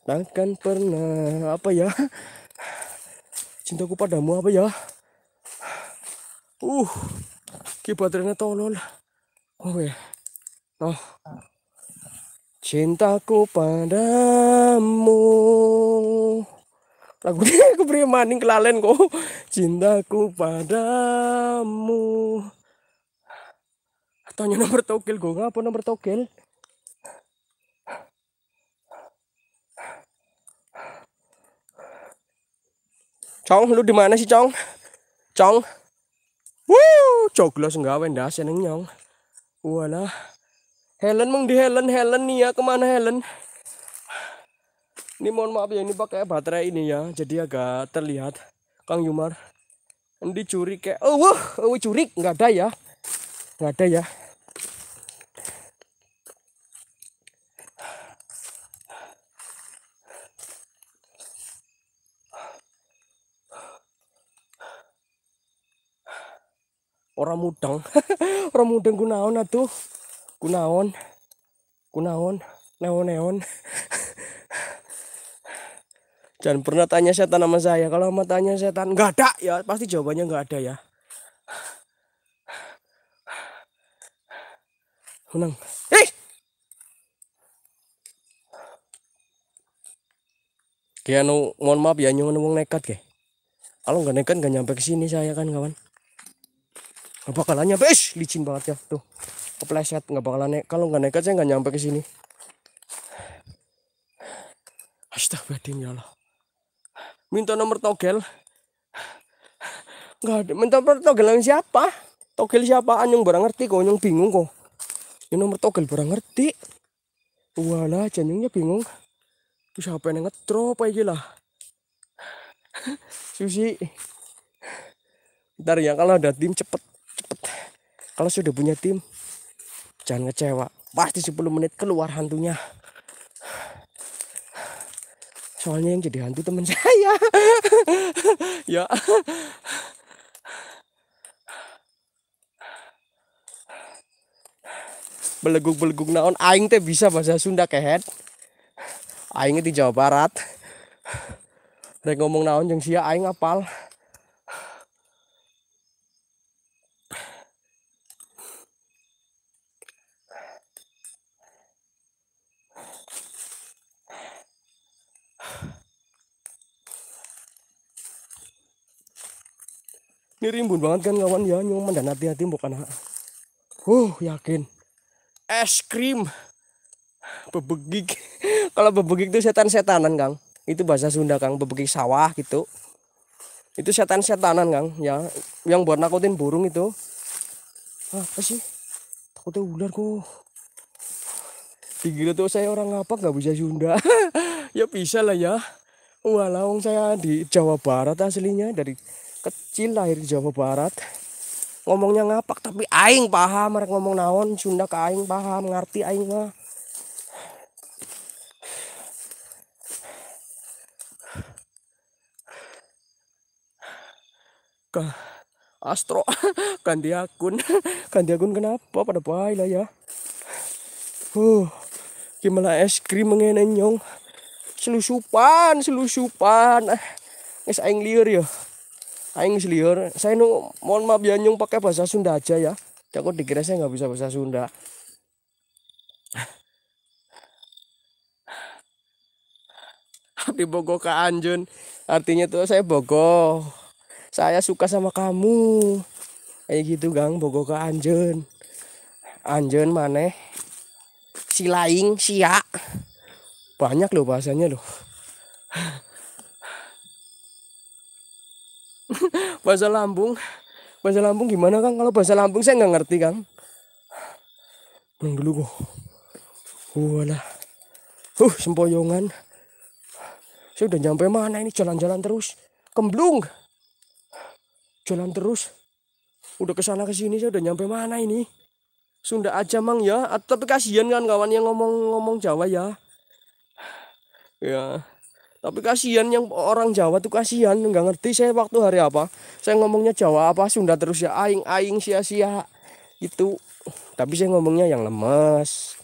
Takkan pernah apa ya? Cintaku padamu apa ya? Uh, ki baterainya tolol. Oh ya. Oh. Cintaku padamu lagu ini aku maning kelalen kok cintaku padamu atau nomor togel gue ngapa nomor togel Cong, lu di mana sih, Cong? Cong. Wuh, coklos nggawe wenda seneng nyong. Walah. Helen mong di Helen, Helen nia kemana Helen? ini mohon maaf ya ini pakai baterai ini ya jadi agak terlihat Kang Yumar ini curi kayak oh wuh oh, curik, nggak ada ya nggak ada ya orang mudang orang mudang kunaon atuh kunaon on, neon neon Jangan pernah tanya setan sama saya. Kalau mau tanya setan, nggak ada ya. Pasti jawabannya nggak ada ya. Menang. Eh! Kayak nu, mohon maaf ya nyuwun wong nekat ke. Kalau nggak nekat nggak nyampe ke sini saya kan kawan. Nggak bakalan nyampe. Ish, licin banget ya tuh. Kepleset nggak bakalan nekat. Kalau nggak nekat saya nggak nyampe ke sini. Astagfirullahaladzim ya Allah minta nomor togel nggak ada minta nomor togel siapa togel siapa anjung barang ngerti kok anjung bingung kok ini ya, nomor togel barang ngerti walah janyongnya bingung tuh siapa yang ngetrop aja lah susi ntar ya kalau ada tim cepet cepet kalau sudah punya tim jangan kecewa pasti 10 menit keluar hantunya soalnya yang jadi hantu teman saya ya beleguk-beleguk naon aing teh bisa bahasa Sunda kehet aing di Jawa Barat rek ngomong naon yang sia aing apal Ini rimbun banget kan kawan ya nyoman dan hati-hati bukan anak. Uh yakin. Es krim. Bebegik. Kalau bebegik itu setan-setanan kang. Itu bahasa Sunda kang. Bebegik sawah gitu. Itu setan-setanan kang ya. Yang buat nakutin burung itu. Ah, apa sih? Takutnya ular kok. Tinggi tuh saya orang apa nggak bisa Sunda. ya bisa lah ya. Walau saya di Jawa Barat aslinya dari kecil lahir di Jawa Barat ngomongnya ngapak tapi aing paham mereka ngomong naon Sunda ke aing paham ngerti aing mah ke Astro ganti akun ganti akun kenapa pada baik lah ya huh gimana es krim mengeneng nyong selusupan selusupan eh, es aing liur ya aing selior saya nu mohon maaf ya nyung pakai bahasa Sunda aja ya takut dikira saya nggak bisa bahasa Sunda di Bogo ke Anjun artinya tuh saya Bogo saya suka sama kamu kayak gitu gang Bogo ke Anjun Anjun mana? si laing siak, banyak loh bahasanya loh bahasa Lampung bahasa Lampung gimana Kang kalau bahasa Lampung saya nggak ngerti Kang belum dulu kok wala oh, uh sempoyongan saya udah nyampe mana ini jalan-jalan terus kemblung jalan terus udah kesana kesini saya udah nyampe mana ini Sunda aja mang ya tapi kasihan kan kawan yang ngomong-ngomong Jawa ya ya tapi kasihan yang orang Jawa tuh kasihan, nggak ngerti saya waktu hari apa. Saya ngomongnya Jawa apa Sunda terus ya aing aing sia-sia gitu. Tapi saya ngomongnya yang lemes.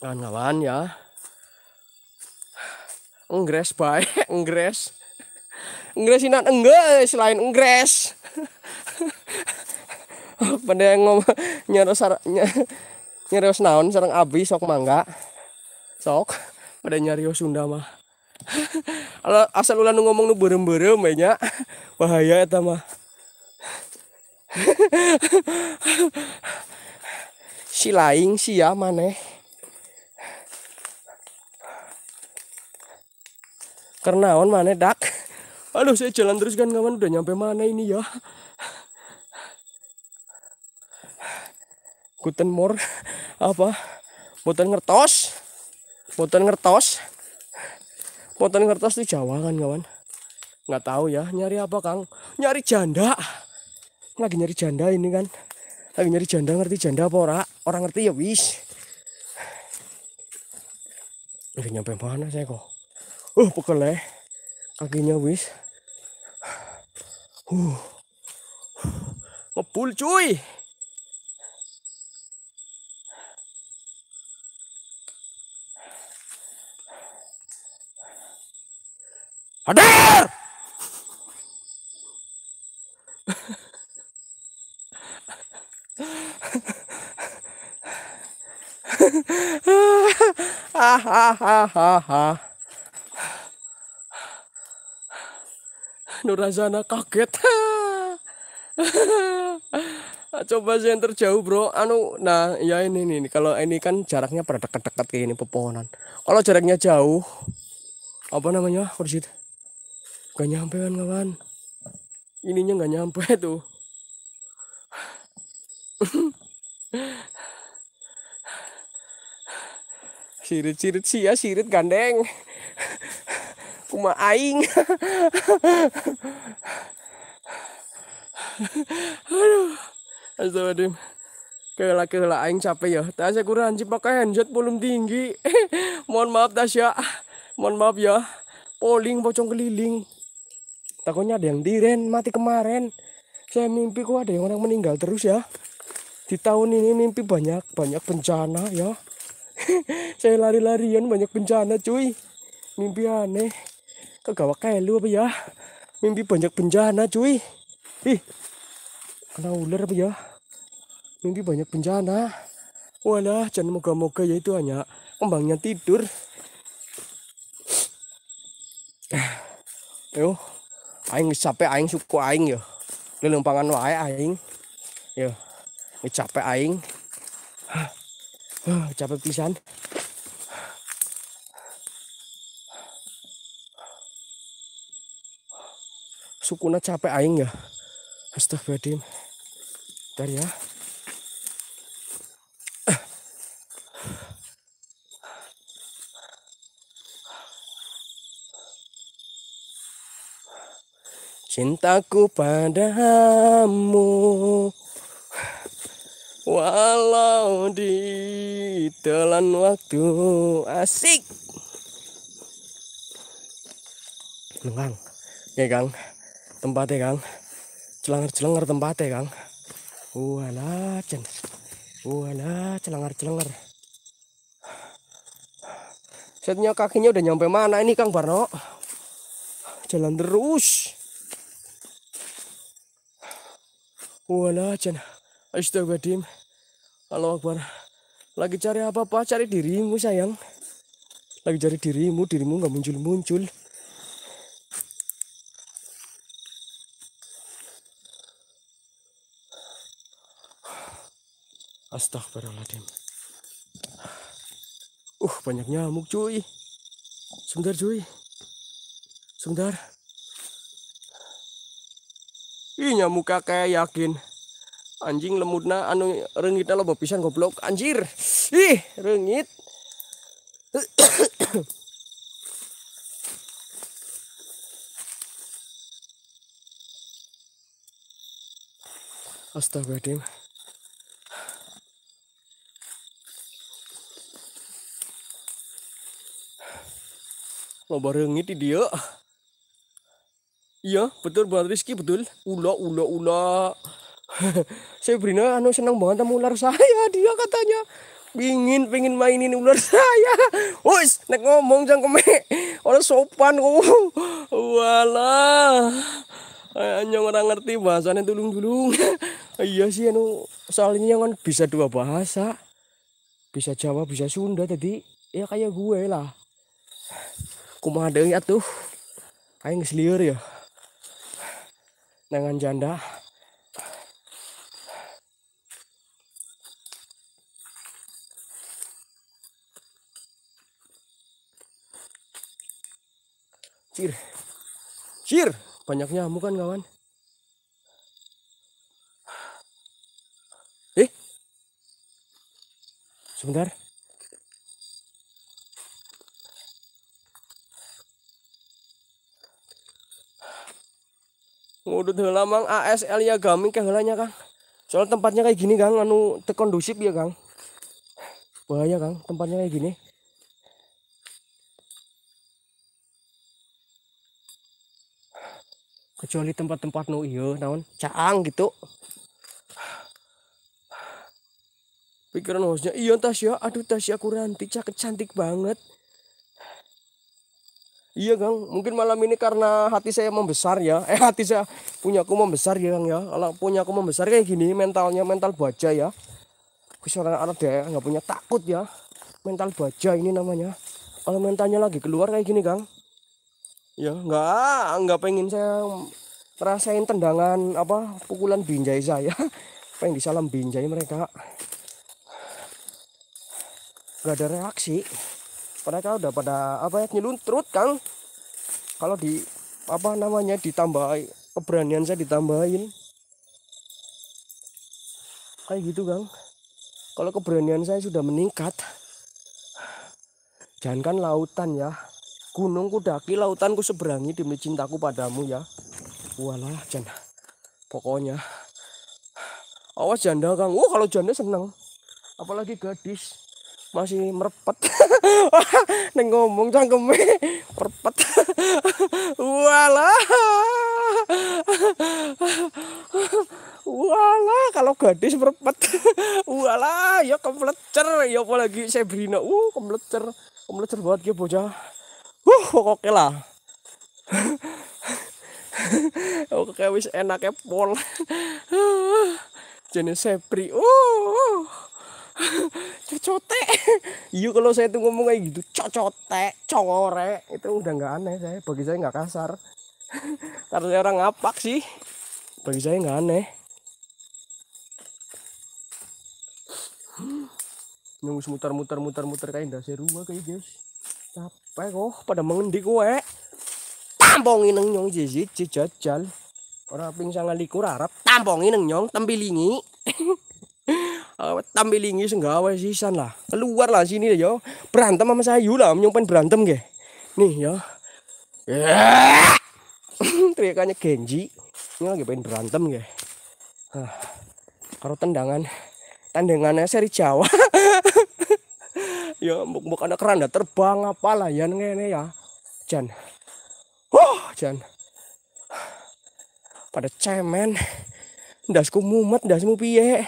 Kawan-kawan ya. Enggres baik, enggres. Enggres inan enggak selain enggres. Pada yang ngomong nyeros nyeros naon serang abis sok mangga. Sok pada nyari Sunda mah kalau asal ulah ngomong nu berem-berem banyak bahaya eta mah si lain si ya karena on maneh dak aduh saya jalan terus kan kawan udah nyampe mana ini ya Guten Mor apa Boten ngertos Boten ngertos konten kertas di Jawa kan kawan nggak tahu ya nyari apa Kang nyari janda lagi nyari janda ini kan lagi nyari janda ngerti janda apa ora orang ngerti ya wis udah nyampe mana saya kok uh pegel ya kakinya wis uh ngebul cuy Hadir! Hahaha. Nurazana kaget. Coba yang terjauh bro. Anu, nah ya ini nih. Kalau ini kan jaraknya pada dekat-dekat kayak ini pepohonan. Kalau jaraknya jauh, apa namanya? Kursi itu. Gak nyampe kan kawan. Ininya gak nyampe tuh. sirit-sirit sih ya sirit gandeng. Kuma aing. Aduh. Astagfirullahaladzim. Kela kela aing capek ya. Tasya kurang pakai handset belum tinggi. Mohon maaf Tasya. Mohon maaf ya. Poling pocong keliling takutnya ada yang diren mati kemarin saya mimpi kok ada yang orang meninggal terus ya di tahun ini mimpi banyak banyak bencana ya saya lari-larian banyak bencana cuy mimpi aneh kegawa kayak lu apa ya mimpi banyak bencana cuy ih kena ular apa ya mimpi banyak bencana walah jangan moga-moga ya itu hanya kembangnya tidur eh, ayo aing capek aing suku aing yo lelempangan wae aing yo capek aing capek pisan sukuna capek aing ya astagfirullahaladzim bentar ya cintaku padamu walau ditelan waktu asik Kang ya Kang tempatnya Kang celengar celengar tempatnya Kang wala cen wala celengar celengar setnya kakinya udah nyampe mana ini Kang Barno jalan terus wala jan astagfirullahaladzim Allah Akbar lagi cari apa pak cari dirimu sayang lagi cari dirimu dirimu nggak muncul muncul Astagfirullahaladzim Uh banyak nyamuk cuy Sebentar cuy Sebentar Inya muka kayak yakin. Anjing lemudna anu reungitna loba pisan goblok anjir. Ih, reungit. Astagfirullahaladzim. Loba reungit di dia iya betul buat Rizky betul ulo ulo ulo Sabrina anu senang banget sama ular saya dia katanya pingin pingin mainin ular saya woi nek ngomong jangan keme orang sopan kok walah hanya orang ngerti bahasanya tulung tulung iya sih anu soalnya kan bisa dua bahasa bisa Jawa bisa Sunda tadi ya kayak gue lah kumaha deui atuh kayak ngeslieur ya dengan janda Cir. Cir, banyak nyamuk kan kawan? Eh. Sebentar. ngudut heula mang ASL ya gaming ke heulanya Kang soal tempatnya kayak gini Kang anu terkondusif ya Kang bahaya Kang tempatnya kayak gini kecuali tempat-tempat nu iya naon caang gitu pikiran hostnya iya Tasya aduh Tasya kuranti cakep cantik banget Iya Kang, mungkin malam ini karena hati saya membesar ya. Eh hati saya punya aku membesar ya Kang ya. Kalau punya aku membesar kayak gini mentalnya mental baja ya. Wis anak deh, ya nggak punya takut ya. Mental baja ini namanya. Kalau mentalnya lagi keluar kayak gini Kang. Ya nggak nggak pengen saya rasain tendangan apa pukulan binjai saya. pengen disalam binjai mereka. Gak ada reaksi mereka udah pada apa ya nyeluntrut kang kalau di apa namanya ditambah keberanian saya ditambahin kayak gitu kang kalau keberanian saya sudah meningkat jangankan lautan ya gunung ku daki lautan ku seberangi demi cintaku padamu ya walah janda pokoknya awas janda kang uh kalau janda seneng apalagi gadis masih merepet neng ngomong cangkeme merepet walah walah kalau gadis merepet walah ya kemlecer ya apalagi Sabrina uh kemlecer kemlecer banget ya bocah uh oke lah oke wis enaknya pol jenis Sebri uh, uh cocote iya kalau saya tuh ngomong kayak gitu cocote congore itu udah nggak aneh saya bagi saya nggak kasar karena orang ngapak sih bagi saya nggak aneh hmm. nunggu semutar mutar mutar mutar kayak ndak serua kayak guys capek kok oh, pada mengendi gue tampongin neng nyong jiji jajal orang pingsan ngalikur arab tampongin neng nyong tempilingi uh, eh, tampilingi senggawa sisan lah keluar lah sini yo ya. berantem sama saya lah menyumpen berantem ge nih yo ya. teriakannya Genji ini lagi pengen berantem ge ah, kalau tendangan tendangannya seri Jawa ya buk mbok ada keranda terbang apalah ya ngene ya Jan oh Jan pada cemen dasku mumet dasmu piye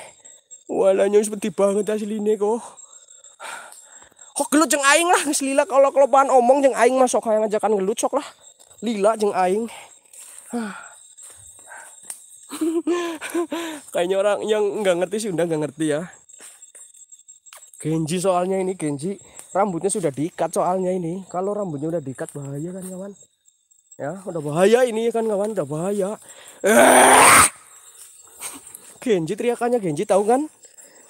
Walanya seperti banget asline kok. Kok gelut jeng aing lah geus lila kalau kelopan omong jeng aing masuk kayak ngajakan gelut sok lah. Lila jeng aing. Kayaknya orang yang nggak ngerti sih udah nggak ngerti ya. Genji soalnya ini Genji rambutnya sudah diikat soalnya ini. Kalau rambutnya udah diikat bahaya kan kawan. Ya, udah bahaya ini kan kawan, udah bahaya. Genji teriakannya Genji tahu kan?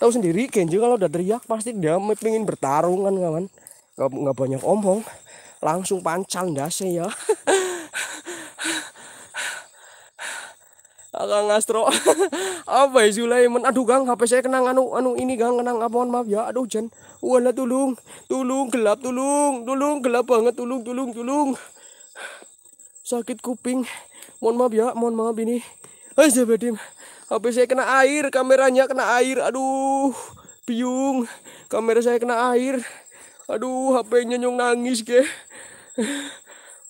tahu sendiri Kenji kalau udah teriak pasti dia pengen bertarung kan kawan nggak, nggak banyak omong langsung pancal dasnya ya Kang Astro apa ya Sulaiman aduh Gang, HP saya kenang anu anu ini Gang, kenang apaan maaf ya aduh Jen, wala tulung tulung gelap tulung tulung gelap banget tulung tulung tulung sakit kuping mohon maaf ya mohon maaf ini Hai Zabadim HP saya kena air kameranya kena air aduh piung kamera saya kena air aduh hp nyenyong nangis ke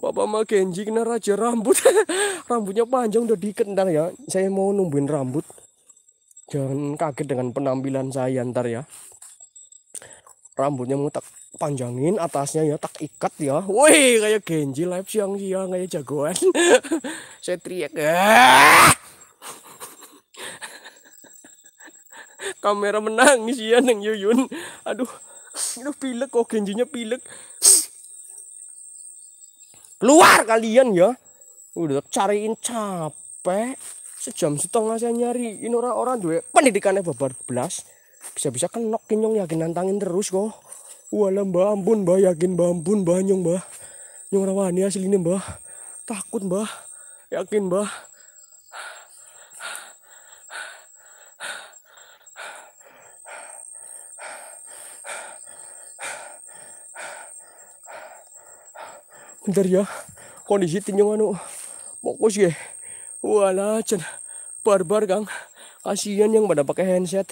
Bapak mah Kenji kena raja rambut rambutnya panjang udah dikentar ya saya mau nungguin rambut jangan kaget dengan penampilan saya ntar ya rambutnya mau tak panjangin atasnya ya tak ikat ya woi kayak Genji live siang-siang kayak jagoan saya teriak ya. kamera menangis ya neng Yuyun aduh aduh pilek kok genjinya pilek keluar kalian ya udah cariin capek sejam setengah saya nyari ini orang-orang dua pendidikannya babar belas bisa-bisa kan nok yakin nantangin terus kok wala mbak ampun mbak yakin mbak ampun mbak nyong mbak nyong rawani ini mbak takut mbak yakin mbak Dari ya, kondisi tinjau anu fokus ya. wala cen barbar kang. Kasihan yang pada pakai handset.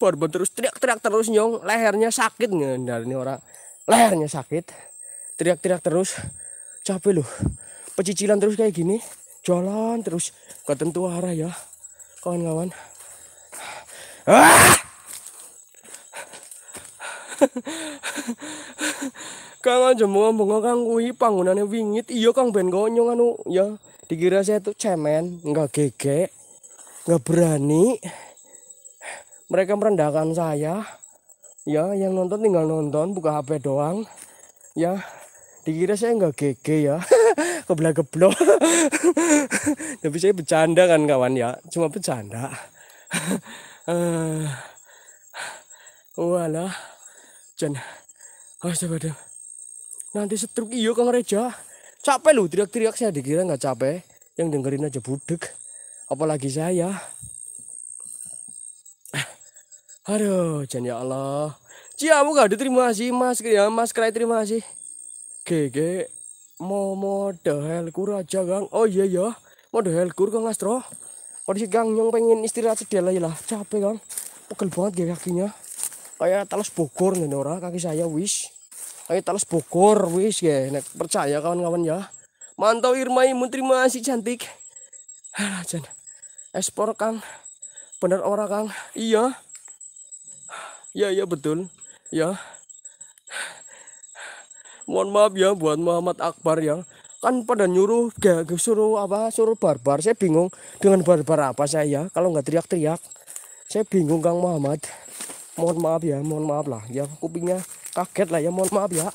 Barbar terus teriak-teriak terus nyong, lehernya sakit ngendar ini orang. Lehernya sakit. Teriak-teriak terus. Capek loh. Pecicilan terus kayak gini. Jalan terus ketentu arah ya. Kawan-kawan. Ah! kang aja mau ngomong kang kui panggonane wingit iya kang ben konyong anu ya dikira saya tuh cemen nggak gege nggak berani mereka merendahkan saya ya yang nonton tinggal nonton buka hp doang ya dikira saya nggak gege ya kebelah keblok tapi saya bercanda kan kawan ya cuma bercanda uh, walah jan deh. nanti setruk iyo kang reja capek lu teriak-teriak saya dikira nggak capek yang dengerin aja budek apalagi saya aduh jan ya Allah buka gak terima sih mas ya mas kaya terima kasih GG Momo helkur aja gang oh iya iya, mau helkur kang Astro kondisi gang yang pengen istirahat sedih ya lah capek kang pegel banget gak kakinya kayak talas Bogor nih Nora kaki saya wish kayak talas Bogor wish ya nek percaya kawan-kawan ya mantau Irma Imun terima kasih cantik Jan ekspor Kang bener ora Kang iya iya iya betul ya mohon maaf ya buat Muhammad Akbar yang kan pada nyuruh gak suruh apa suruh barbar saya bingung dengan barbar apa saya ya, kalau nggak teriak-teriak saya bingung Kang Muhammad mohon maaf ya mohon maaf lah ya kupingnya kaget lah ya mohon maaf ya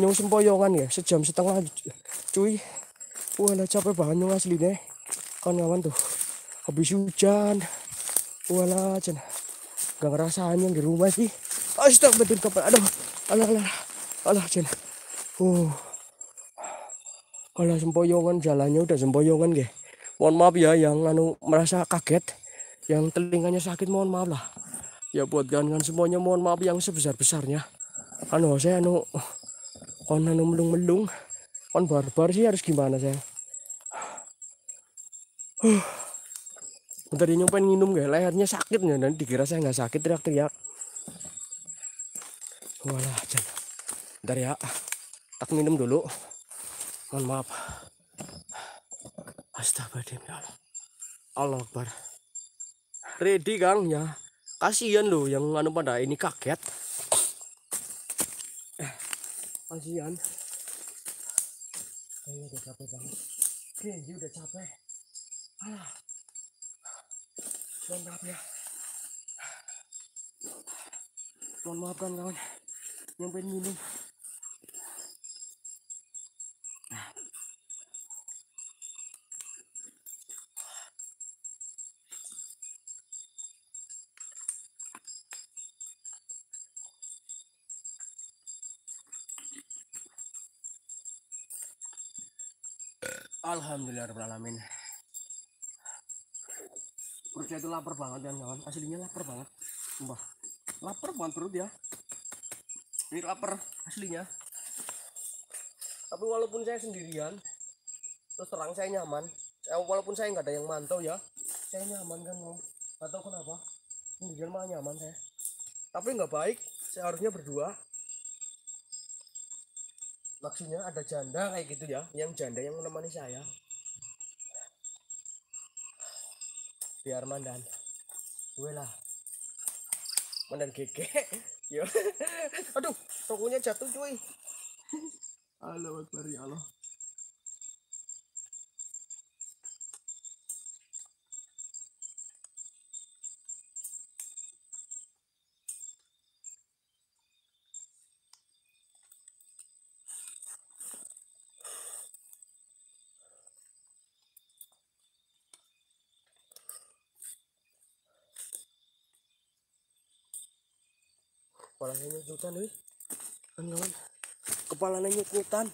nyung sempoyongan ya sejam setengah cuy wah lah capek banget nyung asli deh kawan-kawan tuh habis hujan wala cina gak ngerasa yang di rumah sih astagfirullah aduh alah alah alah cina uh alah sempoyongan jalannya udah sempoyongan deh mohon maaf ya yang anu merasa kaget yang telinganya sakit mohon maaf lah ya buat gangan semuanya mohon maaf yang sebesar-besarnya anu saya anu kon anu melung-melung kon barbar sih harus gimana saya bentar ini pengen minum gak lehernya sakit ya dan dikira saya nggak sakit teriak-teriak walah jangan bentar ya tak minum dulu mohon maaf astagfirullahaladzim ya Allah Allah Akbar ready gang ya kasihan loh yang anu pada ini kaget eh, kasihan kayaknya udah capek banget kayaknya udah capek alah mohon maaf ya mohon maafkan kawan nyampein minum Alhamdulillahirrahmanirrahim perut saya itu lapar banget dan kawan aslinya lapar banget Mbah lapar banget perut ya ini lapar aslinya tapi walaupun saya sendirian terus terang saya nyaman saya, eh, walaupun saya nggak ada yang mantau ya saya nyaman kan kawan. nggak kenapa sendirian malah nyaman saya tapi nggak baik saya harusnya berdua maksudnya ada janda kayak gitu ya yang janda yang menemani saya biar mandan gue lah mandan gege yo aduh tokonya jatuh cuy Allah Akbar ya Allah nyekutan nih kan kawan-kawan nanya nyekutan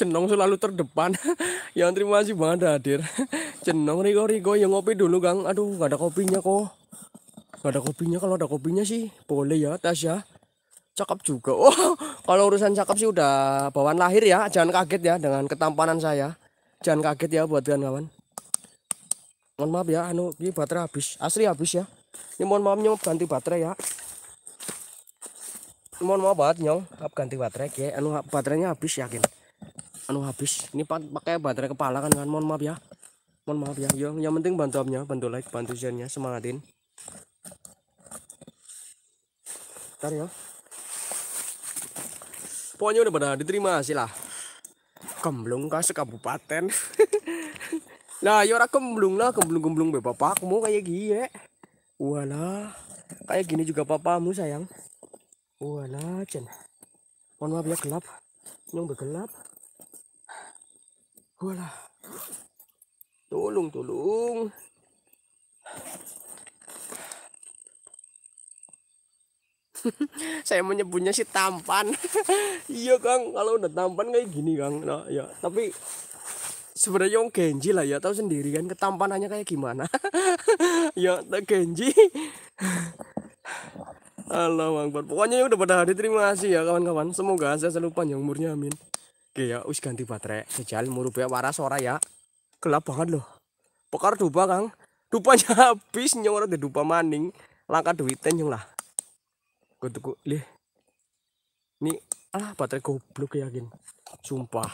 Cenong selalu terdepan yang terima kasih banget hadir Cenong Riko Riko yang ngopi dulu gang aduh gak ada kopinya kok gak ada kopinya kalau ada kopinya sih boleh ya Tasya cakep juga oh kalau urusan cakep sih udah bawaan lahir ya, jangan kaget ya dengan ketampanan saya. Jangan kaget ya buat kawan-kawan. Mohon maaf ya, anu ini baterai habis, asli habis ya. Ini mohon maaf nyong ganti baterai ya. Ini mohon maaf banget nyong, hap ganti baterai ya. Anu baterainya habis yakin. Anu habis. Ini pakai baterai kepala kan kan. Mohon maaf ya. Mohon maaf ya. Yo, yang penting bantu abnya, bantu like, bantu share semangatin. Ntar ya. Pokoknya udah pada diterima sih lah. Kemblung kah sekabupaten. nah, ya kemblung lah, kemblung-kemblung be bapakmu kayak gini. Wala, kayak gini juga papamu sayang. Wala, Cen. Mohon maaf ya gelap. yang bergelap. Wala, Tolong, tolong. saya menyebutnya si tampan iya kang kalau udah tampan kayak gini kang nah, ya tapi sebenarnya yang Genji lah ya tahu sendiri kan ketampanannya kayak gimana ya Genji Allah bang Pokoknya udah pada hari terima kasih ya kawan-kawan. Semoga saya selalu panjang umurnya amin. Oke ya, us ganti baterai. Sejal ya waras suara ya. Gelap banget loh. Pekar dupa, Kang. Dupanya habis nyong ora dupa maning. Langkah duitnya nyong lah gue tuku lih ini ah baterai goblok yakin sumpah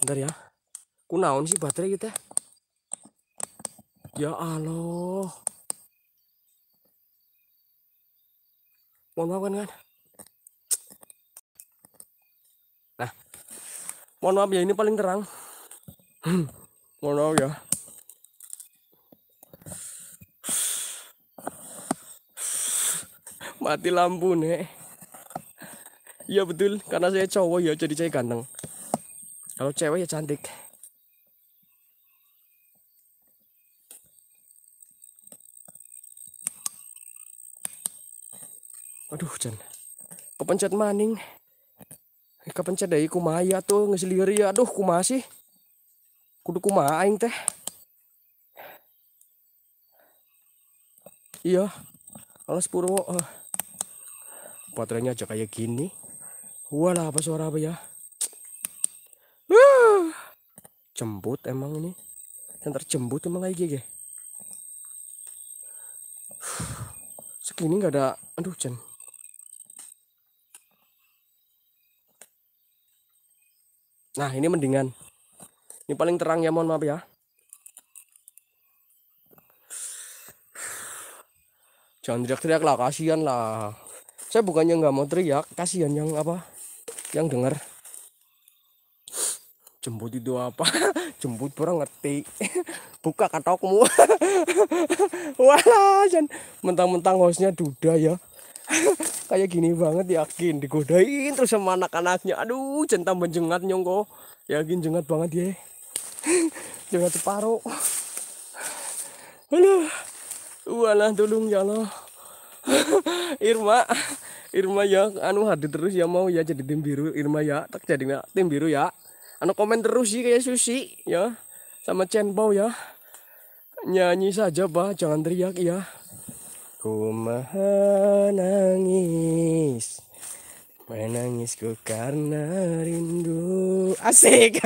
ntar ya ku naon sih baterai gitu ya, ya Allah mohon maaf kan kan nah mohon maaf ya ini paling terang hmm, mohon maaf ya mati lampu nih iya betul karena saya cowok ya jadi saya ganteng kalau cewek ya cantik aduh Jan kepencet maning eh, kepencet dari kumaya tuh ngeseliri aduh kumah sih kudu kumah aing teh iya alas purwo uh baterainya aja kayak gini walah apa suara apa ya uh, jembut emang ini yang terjembut emang kayak gini segini nggak ada aduh jen nah ini mendingan ini paling terang ya mohon maaf ya jangan teriak-teriak lah kasihan lah saya bukannya nggak mau teriak kasihan yang apa yang dengar jemput itu apa jembut kurang ngerti buka katokmu wah mentang-mentang hostnya duda ya kayak gini banget yakin digodain terus sama anak-anaknya aduh centang menjengat nyongko yakin jengat banget ya jengat separuh aduh walah tolong ya Allah Irma Irma ya anu hadir terus ya mau ya jadi tim biru Irma ya tak jadi tim biru ya anu komen terus sih kayak Susi ya sama Chen Bao ya nyanyi saja bah jangan teriak ya ku menangis menangisku karena rindu asik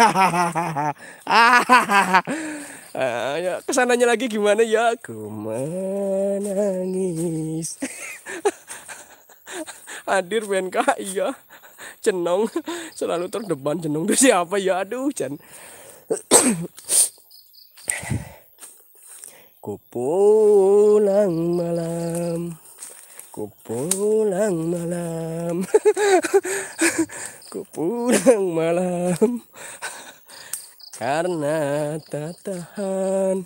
Uh, ya kesananya lagi gimana ya aku menangis hadir BNK iya Cenong selalu terdepan Cenong itu siapa ya aduh jan ku pulang malam ku pulang malam ku pulang malam karena tak tahan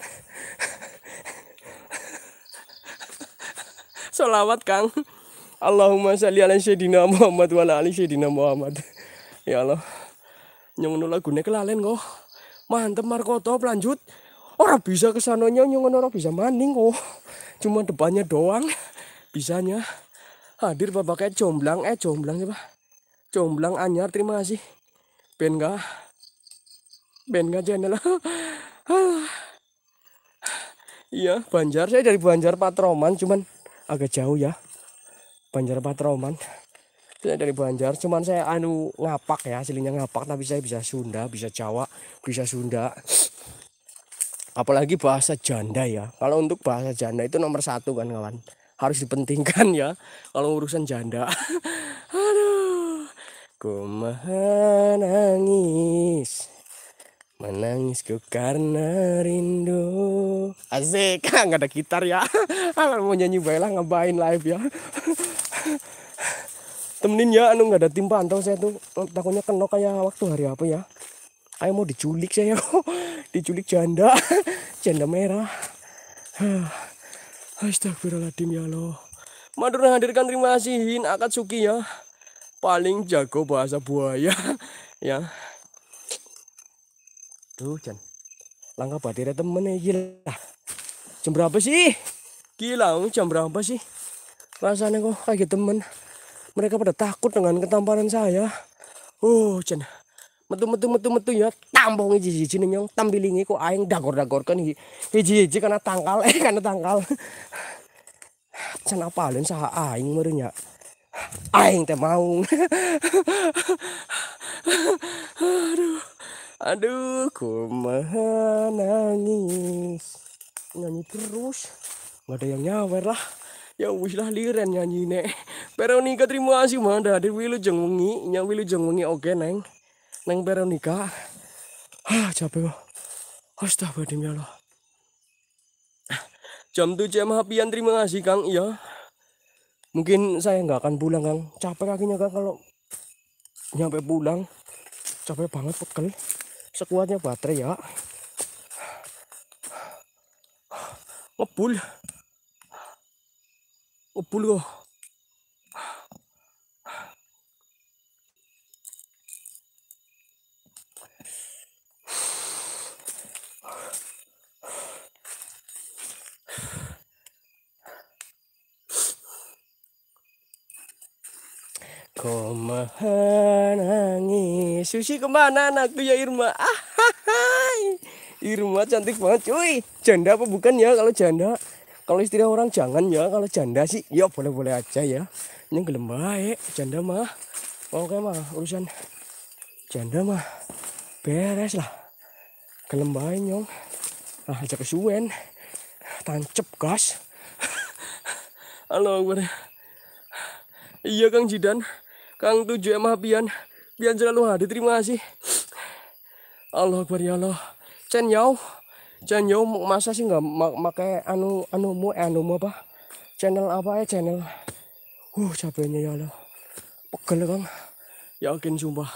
Selamat kang Allahumma sholli ala sayidina Muhammad wa ala ali Muhammad. ya Allah. Nyong lagune kelalen kok. Mantep Markoto lanjut. Ora bisa kesana nyong ora bisa maning kok. Cuma depannya doang bisanya. Hadir Bapak kayak jomblang eh jomblang siapa? Jomblang anyar terima kasih. Ben enggak. Ben enggak channel. Iya, Banjar. Saya dari Banjar Patroman, cuman agak jauh ya. Banjar Patroman saya dari Banjar cuman saya anu ngapak ya aslinya ngapak tapi saya bisa Sunda bisa Jawa bisa Sunda apalagi bahasa janda ya kalau untuk bahasa janda itu nomor satu kan kawan harus dipentingkan ya kalau urusan janda aduh kumaha nangis Menangisku karena rindu Asik, nggak ada gitar ya Mau nyanyi baiklah ngabain live ya Temenin ya, anu nggak ada tim pantau saya tuh oh, Takutnya kena kayak waktu hari apa ya Ayo mau diculik saya Diculik janda Janda merah Astagfirullahaladzim ya lo. Madura hadirkan terima kasihin Akatsuki ya Paling jago bahasa buaya Ya Aduh, Jan. Langkah badira temen ya, gila. Jam berapa sih? Gila, jam berapa sih? Rasanya kok kaget temen. Mereka pada takut dengan ketamparan saya. Oh, Jan. Metu metu metu metu ya tambong iji hiji nih nyong tambilingi kok aing dagor dagorkan hiji hiji karena tangkal eh karena tangkal. Jan lain saha aing merenya. aing teh mau aduh Aduh, ku menangis. Nyanyi terus. Nggak ada yang nyawer lah. Ya wis lah liren nyanyi nek. Veronica terima kasih mah ada di Wilujeng wengi, nyanyi Wilujeng wengi oke neng. Neng Veronica. Ah, capek kok. astaga ya Allah. Jam 7 jam hapian terima kasih Kang, iya. Mungkin saya nggak akan pulang Kang. Capek kakinya Kang kalau nyampe pulang. Capek banget pekel sekuatnya baterai ya ngebul ngebul kok Kau nangis Susi kemana anakku ya Irma ah, Irma cantik banget cuy Janda apa bukan ya kalau janda Kalau istri orang jangan ya Kalau janda sih ya boleh-boleh aja ya Ini gelem baik janda mah Oke mah urusan Janda mah beres lah Gelem baik nyong Nah ajak kesuwen Tancep gas Halo Akbar Iya Kang Jidan Kang tujuh emah bian, bian selalu hadir. Terima kasih. Allah Akbar ya Allah. Cen yau. Cen yau masa sih nggak mak makai anu anu mu eh, anu mu apa? Channel apa ya channel? Uh capeknya ya Allah. Pegel Kang. Yakin sumpah.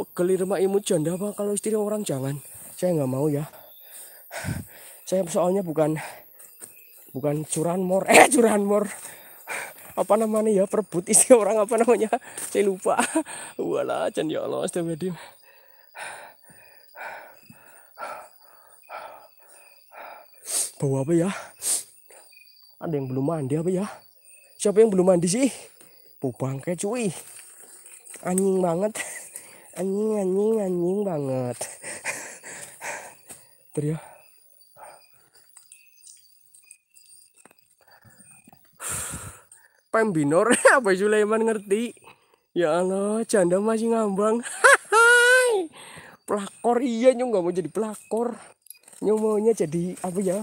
Pegel rumah imut janda apa kalau istri orang jangan. Saya nggak mau ya. Saya soalnya bukan bukan curan mor. Eh curan mor apa namanya ya perebut isi orang apa namanya saya lupa wala jan ya Allah astagfirullahaladzim bau apa ya ada yang belum mandi apa ya siapa yang belum mandi sih bau bangke cuy anjing banget anjing anjing anjing banget terus ya pembinor apa Sulaiman ngerti ya Allah janda masih ngambang pelakor iya nyu nggak mau jadi pelakor nyu maunya jadi apa ya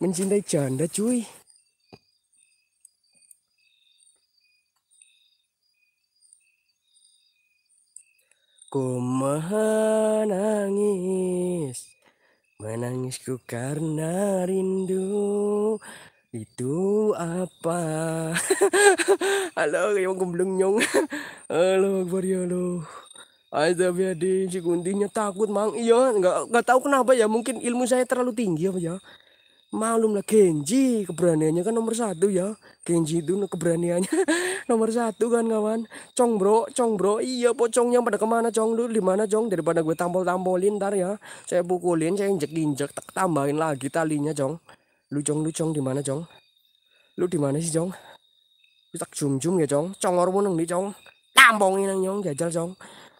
mencintai janda cuy Ku menangis Menangisku karena rindu itu apa? Halo, yang gembleng nyong. Halo, Akbar ya Allah. Ada biadi si guntingnya takut mang iya nggak nggak tahu kenapa ya mungkin ilmu saya terlalu tinggi apa ya malum lah Kenji keberaniannya kan nomor satu ya Kenji itu nah, keberaniannya nomor satu kan kawan cong bro cong bro iya pocongnya pada kemana cong lu di mana cong daripada gue tampol tampolin ntar ya saya pukulin saya injek injek tambahin lagi talinya cong Lu Jong, lu Jong di mana Jong? Lu di mana sih Jong? Lu jum-jum ya Jong. congor nang di Jong. Tambongin nang Jong jajal Jong.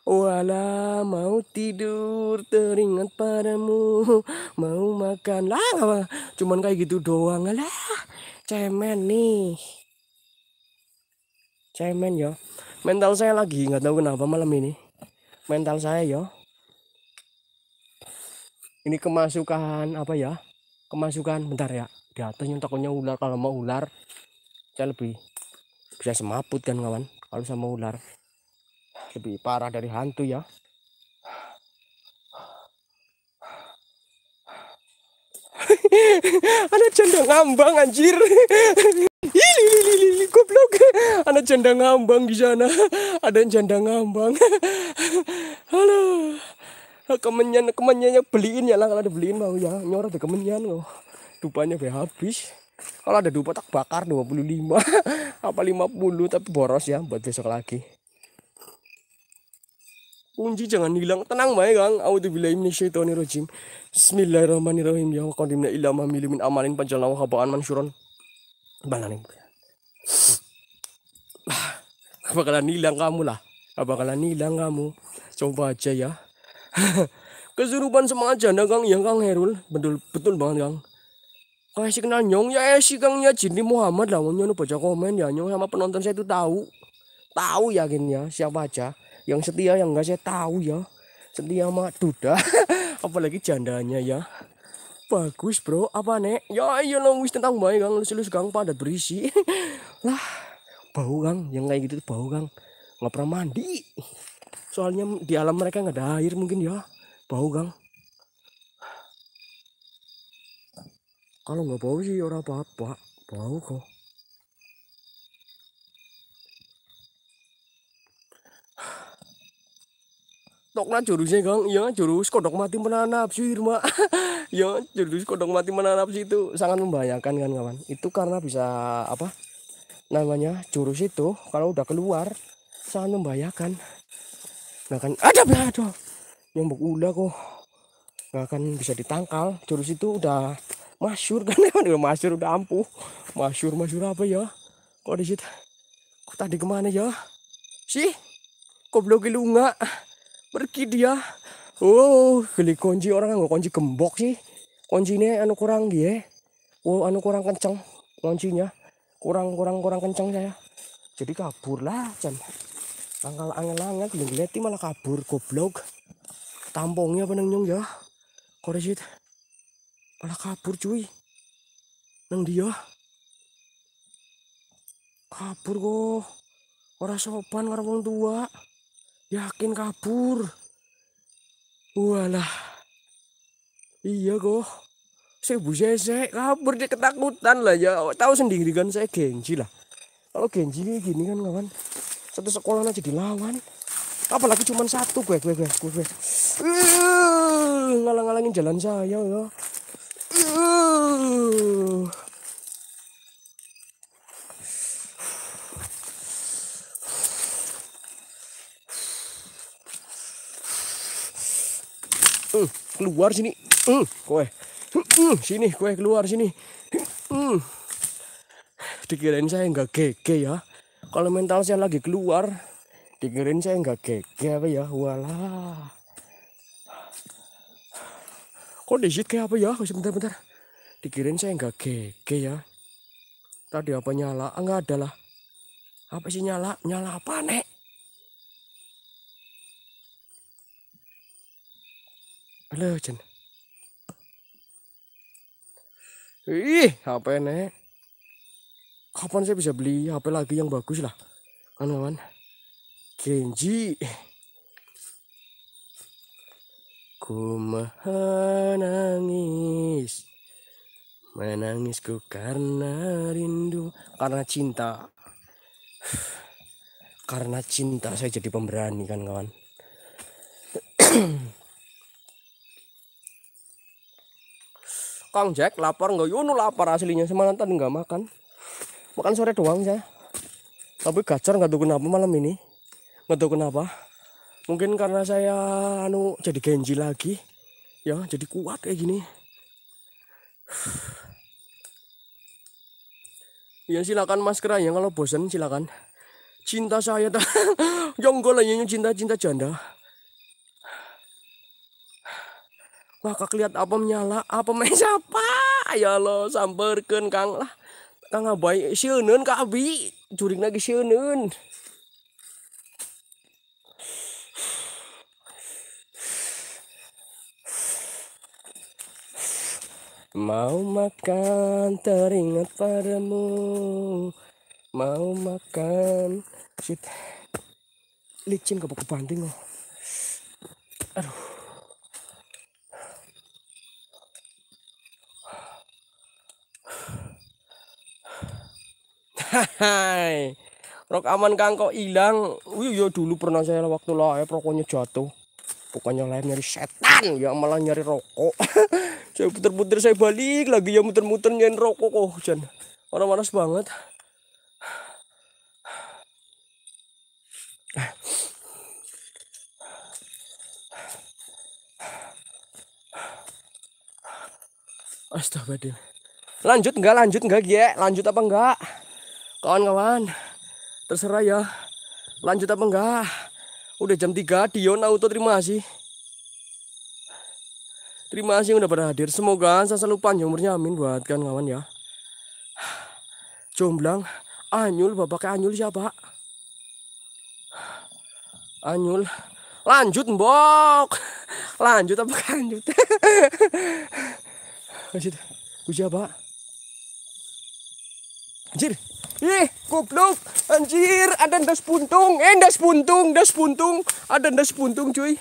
Wala mau tidur teringat padamu Mau makan lah apa? Cuman kayak gitu doang lah Cemen nih Cemen ya Mental saya lagi nggak tahu kenapa malam ini Mental saya ya Ini kemasukan apa ya kemasukan bentar ya di atasnya takutnya ular kalau mau ular saya lebih bisa semaput kan kawan kalau sama ular lebih parah dari hantu ya ada janda ngambang anjir goblok ada janda ngambang di sana ada janda ngambang halo kemenyan kemenyan beliin ya lah kalau ada beliin mau ya nyora ada kemenyan loh dupanya be habis kalau ada dupa tak bakar 25 apa 50 tapi boros ya buat besok lagi kunci jangan hilang tenang baik kang audzubillahi minasyaitonirrajim bismillahirrahmanirrahim ya qadimna ila ma min amalin panjalna wa habaan mansyuron balanin bakalan hilang kamu lah bakalan hilang kamu coba aja ya Kesurupan aja anda Kang ya Kang Herul. Betul betul banget Kang. Kang si kenal nyong ya si Kang ya Jindi Muhammad lah nyong baca komen ya nyong sama penonton saya itu tahu. Tahu ya, siapa aja yang setia yang enggak saya tahu ya. Setia sama Duda apalagi jandanya ya. Bagus bro, apa nek? Ya iya lo wis tentang baik kang, selus kang padat berisi. lah, bau kang, yang kayak gitu bau kang. Nggak pernah mandi soalnya di alam mereka nggak ada air mungkin ya bau gang kalau nggak bau sih orang apa-apa bau kok Tokna jurusnya gang, ya jurus kodok mati menanap sih Irma. ya jurus kodok mati menanap sih itu sangat membahayakan kan kawan. Itu karena bisa apa namanya jurus itu kalau udah keluar sangat membahayakan nggak akan ada ada nyombok udah kok nggak akan bisa ditangkal jurus itu udah masyur kan udah masyur udah ampuh masyur masyur apa ya kok di situ kok tadi kemana ya sih kok belum kelunga pergi dia oh geli kunci orang nggak kunci gembok sih kuncinya anu kurang dia oh anu kurang kenceng kuncinya kurang kurang kurang kenceng saya jadi kabur lah cem. Angkal angin angel ngeleti malah kabur goblok. Tampongnya apa nyong ya. Korejit, Malah kabur cuy. Neng dia. Ya? Kabur kok. Orang sopan orang wong tua. Yakin kabur. Walah. Iya kok. Saya busnya saya kabur dia ketakutan lah ya. Tahu sendiri kan saya genji lah. Kalau genji ini gini kan kawan satu sekolah aja dilawan apalagi cuma satu gue gue gue gue, gue. Eh, ngalang-ngalangin jalan saya ya uh. keluar sini gue kue sini kue keluar sini dikirain saya nggak gege ya kalau mental saya lagi keluar dengerin saya nggak gege apa ya walah kok digit kayak apa ya sebentar-bentar dikirin saya nggak gege ya tadi apa nyala Enggak ah, ada lah apa sih nyala nyala apa nek Halo, Jen. Ih, apa ya, nek? kapan saya bisa beli HP lagi yang bagus lah kan kawan Genji ku menangis menangisku karena rindu karena cinta karena cinta saya jadi pemberani kan kawan Kang Jack lapar nggak Yunu lapar aslinya semalam tadi nggak makan makan sore doang ya. tapi gacor nggak tahu kenapa malam ini nggak tahu kenapa mungkin karena saya anu jadi genji lagi ya jadi kuat kayak gini ya silakan masker ya kalau bosan silakan cinta saya yang jonggolnya cinta cinta janda Wah, kak lihat apa menyala, apa main siapa? Ya lo samperkan Kang lah. Kang Abai sieunun ka Abi. curigna lagi sieunun. Mau makan teringat padamu Mau makan Shit Licin ke buku banting loh Aduh Hai. Rok aman Kang kok hilang. Wih ya dulu pernah saya waktu ya rokoknya jatuh. Bukannya lain nyari setan, ya malah nyari rokok. saya puter-puter saya balik lagi ya muter-muter nyari rokok kok oh, hujan. Orang malas banget. Astaga, Lanjut enggak lanjut enggak gie Lanjut apa enggak? Kawan-kawan, terserah ya. Lanjut apa enggak? Udah jam 3, Dion auto terima kasih. Terima kasih udah pada hadir. Semoga saya selalu panjang umurnya. Amin buat kan kawan ya. Jomblang, Anyul, bapaknya Anyul siapa? Anyul, lanjut mbok. Lanjut apa lanjut? lanjut. Gue siapa? Anjir. Ih, goblok. Anjir, ada ndas puntung. Eh, ndas puntung, ndas puntung. Ada ndas puntung, cuy.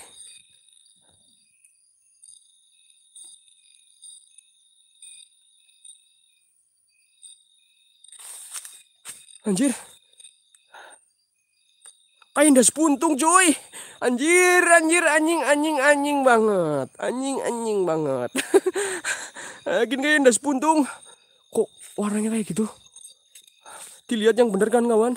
Anjir. Kayak ndas puntung, cuy. Anjir, anjir, anjing, anjing, anjing banget. Anjing, anjing banget. Gini kayak ndas puntung. Kok warnanya kayak gitu? Dilihat yang bener kan kawan?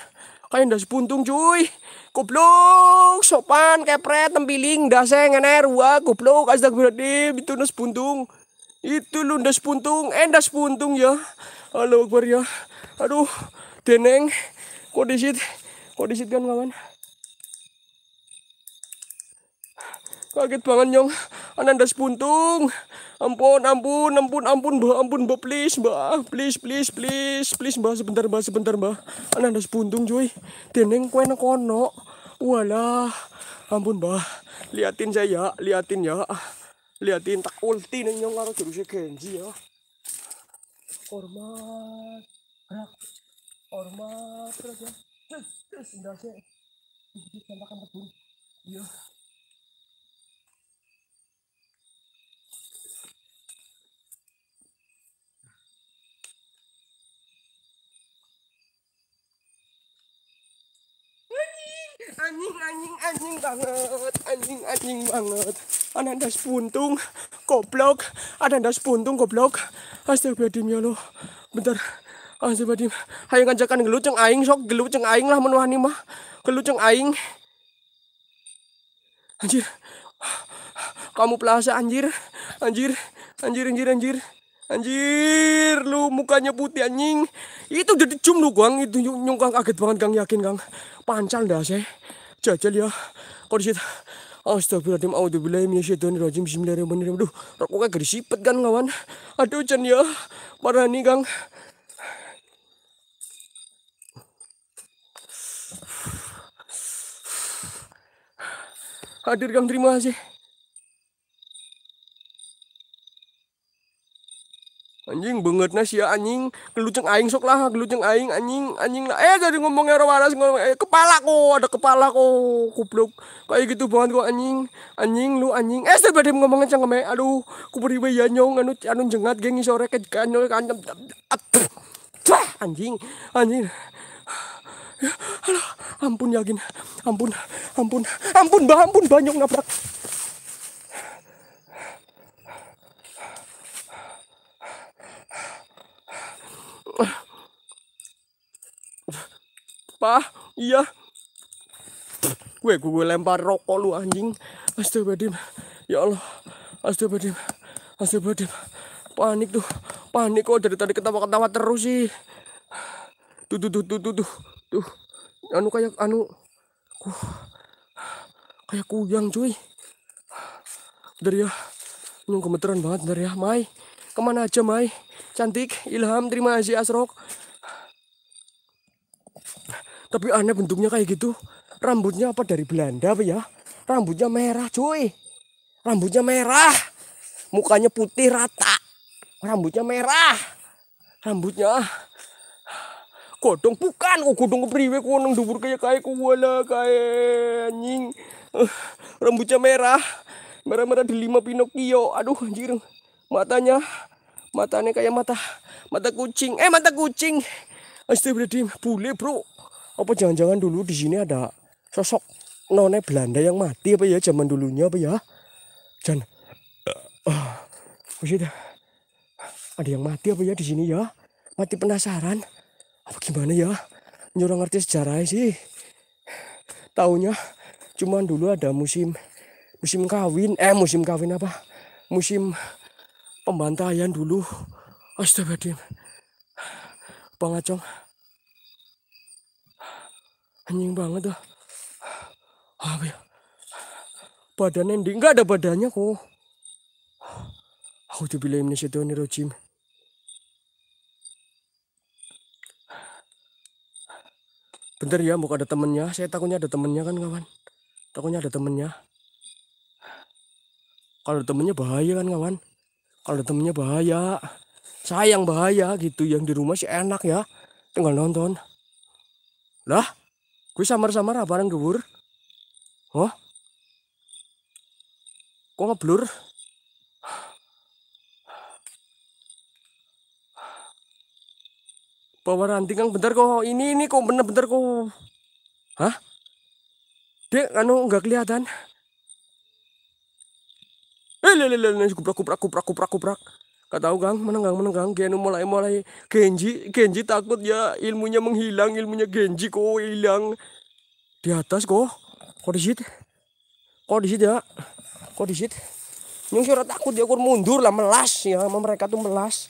Kayak ndas puntung cuy. Goblok, sopan kepret tempiling ndase ngene ruwa goblok astagfirullahaladzim itu ndas puntung Itu lu ndas puntung eh ndas puntung ya. Halo Akbar ya. Aduh, deneng kondisi kondisi kan kawan. Kaget banget nyong. Ananda sepuntung. Ampun, ampun, ampun, ampun, mbak, ampun, mbak, please, mbak, please, please, please, please, mbak, sebentar, mbak, sebentar, mbak. Ananda sepuntung, cuy. Deneng kue kono. Walah, ampun, mbak. Liatin saya, ya. liatin ya. Liatin tak ulti neng nyong karo jurusnya e Genji ya. Hormat. Hormat terus ya. Terus, terus, terus. Kita makan kebun. Iya. anjing anjing anjing banget anjing anjing banget ananda sepuntung goblok ananda sepuntung goblok astagfirullahaladzim ya lo bentar astagfirullahaladzim ayo ngajakan geluceng aing sok geluceng aing lah menuhani mah geluceng aing anjir kamu pelasa anjir anjir anjir anjir anjir Anjir, lu mukanya putih anjing. Itu jadi cum lu, gang Itu nyung Kang kaget banget, gang Yakin, gang Pancal dah, saya. Jajal ya. Kok di situ? Astagfirullahaladzim, audzubillahi minasyaitonirrajim, bismillahirrahmanirrahim. Aduh, rokoknya gede sipet, kan, kawan. Aduh, hujan ya. Parah nih, Kang. Hadir, Kang. Terima kasih. anjing banget nasi anjing keluceng aing sok lah keluceng aing anjing anjing lah eh jadi ngomongnya waras ngomong eh, kepala ko ada kepala ko kublok kayak gitu banget kok anjing anjing lu anjing eh sebade ngomongnya cangkem aduh ku beri ya nyong anu anu jengat gengi sore ke kanyol kancam anjing anjing ya, ampun yakin ampun ampun ampun bah ampun banyak nabrak Pa, iya. Gue gue lempar rokok lu anjing. Astagfirullahaladzim. Ya Allah. Astagfirullahaladzim. Astagfirullahaladzim. Panik tuh. Panik kok dari tadi ketawa-ketawa terus sih. Tuh tuh tuh tuh tuh tuh. tuh. Anu kayak anu. Uh, kayak kuyang cuy. Dari ya. Ini gemeteran banget dari ya. Mai. Kemana aja Mai? Cantik, Ilham, terima kasih Asrok. Tapi aneh bentuknya kayak gitu. Rambutnya apa dari Belanda apa ya? Rambutnya merah cuy. Rambutnya merah. Mukanya putih rata. Rambutnya merah. Rambutnya Kodong bukan kok godong kepriwe kok nang dubur kayak kayak kok wala kayak anjing eh, rambutnya merah merah-merah di lima Pinocchio aduh anjir matanya matanya kayak mata mata kucing eh mata kucing astagfirullahaladzim bule bro apa jangan-jangan dulu di sini ada sosok nona Belanda yang mati apa ya zaman dulunya apa ya jangan oh, eh, maksudnya eh, eh, ada yang mati apa ya di sini ya mati penasaran apa gimana ya nyurang ngerti sejarah sih taunya cuman dulu ada musim musim kawin eh musim kawin apa musim pembantaian dulu. Astagfirullahaladzim. Bang Acong. Anjing banget tuh. Apa ya? Badannya enggak ada badannya kok. Aku tuh bilang ini nih rojim. Bentar ya, mau ada temennya. Saya takutnya ada temennya kan kawan. Takutnya ada temennya. Kalau temennya bahaya kan kawan kalau temennya bahaya sayang bahaya gitu yang di rumah sih enak ya tinggal nonton lah gue samar-samar apa yang gebur Oh, Kok ngeblur? Bawa ranting kan bentar kok. Ini ini kok bener-bener kok. Hah? Dia anu nggak kelihatan. Eh, lele lele kuprak kubrak Gak tahu gang menenggang menenggang Geno mulai-mulai Genji, Genji takut ya ilmunya menghilang, ilmunya Genji kok hilang. Di atas kok. Kok di situ? Kok di situ ya? Kok di situ? Nyong surat takut ya kur mundur lah melas ya sama mereka tuh melas.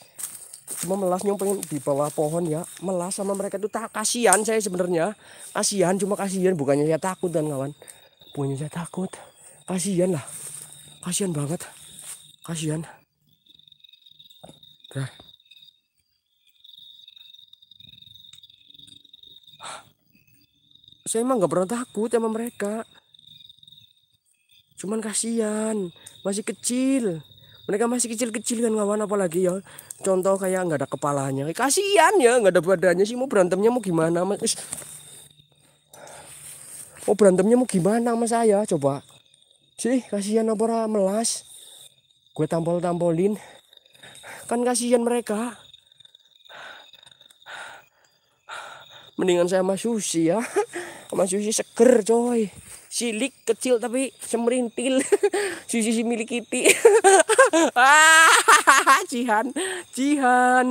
Cuma melas nyung pengen di bawah pohon ya. Melas sama mereka tuh tak kasihan saya sebenarnya. Kasihan cuma kasihan bukannya saya takut dan kawan. Bukannya saya takut. Kasihan lah kasihan banget kasihan saya emang gak pernah takut sama mereka cuman kasihan masih kecil mereka masih kecil-kecil kan ngawan apalagi ya contoh kayak nggak ada kepalanya kasihan ya nggak ada badannya sih mau berantemnya mau gimana mas mau berantemnya mau gimana sama saya coba sih kasihan apa melas gue tampol-tampolin kan kasihan mereka mendingan saya sama sushi ya sama Susi seger coy silik kecil tapi semerintil sushi si milik kiti cihan cihan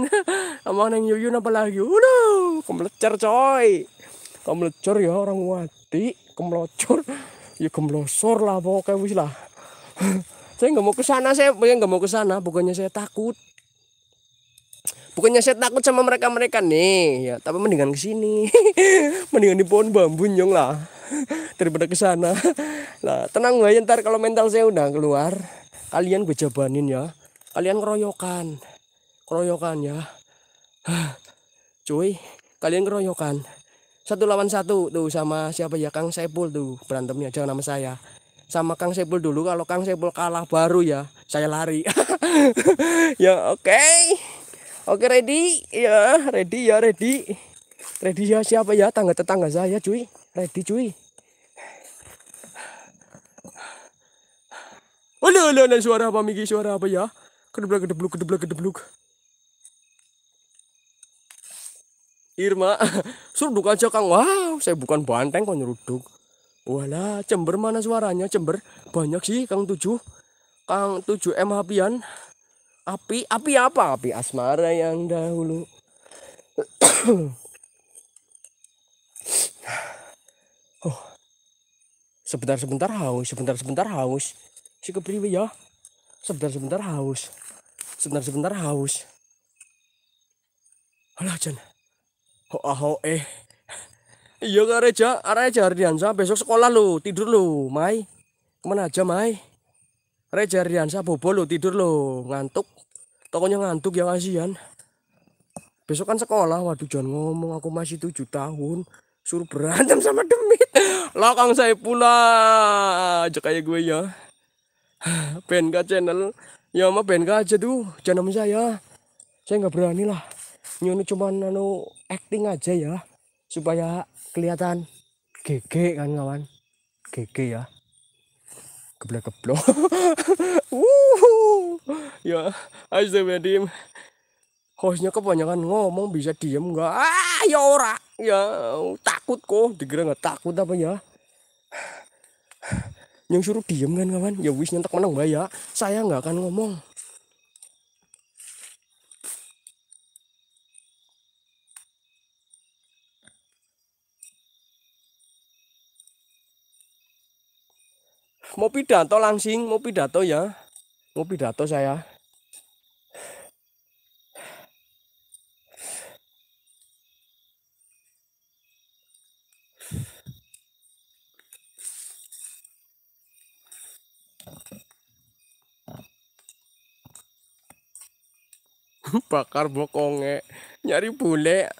sama neng yuyun lagi udah kemelecer coy kemelecer ya orang wati kemlocor ya gemblosor lah pokoknya wis lah saya nggak mau ke sana saya pengen ya nggak mau ke sana bukannya saya takut bukannya saya takut sama mereka mereka nih ya tapi mendingan ke sini mendingan di pohon bambu nyong lah daripada ke sana lah tenang gue ntar kalau mental saya udah keluar kalian gue jabanin ya kalian keroyokan keroyokan ya cuy kalian keroyokan satu lawan satu tuh sama siapa ya Kang Sepul tuh berantemnya jangan nama saya sama Kang Sepul dulu kalau Kang Sepul kalah baru ya saya lari ya oke okay. oke okay, ready ya ready ya ready ready ya siapa ya tangga tetangga saya cuy ready cuy Aduh, aduh, aduh, suara apa Miki? Suara apa ya? Kedeblak, kedebluk, kedeblak, kedebluk. Irma suruduk aja Kang wow saya bukan banteng kok nyeruduk Wala, cember mana suaranya? Cember banyak sih, Kang Tujuh. Kang Tujuh M Hapian. Api, api apa? Api asmara yang dahulu. oh. Sebentar-sebentar haus, sebentar-sebentar haus. Si kepriwe ya? Sebentar-sebentar haus. Sebentar-sebentar haus. Alah, jangan. Ah, ho eh iya kak Reja Reja Hardiansa besok sekolah lo tidur lo Mai kemana aja Mai Reja Hardiansa bobo lo tidur lo ngantuk tokonya ngantuk ya kasihan besok kan sekolah waduh jangan ngomong aku masih tujuh tahun suruh berantem sama demit lokang saya pula aja kayak gue ya BNK channel ya mah BNK aja tuh channel saya saya nggak berani lah Nyunu cuman anu acting aja ya supaya kelihatan GG kan kawan. GG ya. keblok keblok uh. Ya, aja bedim Hostnya kebanyakan ngomong bisa diem nggak? Ah, ya ora. Ya takut kok. digerak nggak takut apa ya? Yang suruh diem kan kawan? Ya wis nyentak menang mbak ya. Saya nggak akan ngomong. mau pidato langsing mau pidato ya mau pidato saya bakar bokonge nyari bule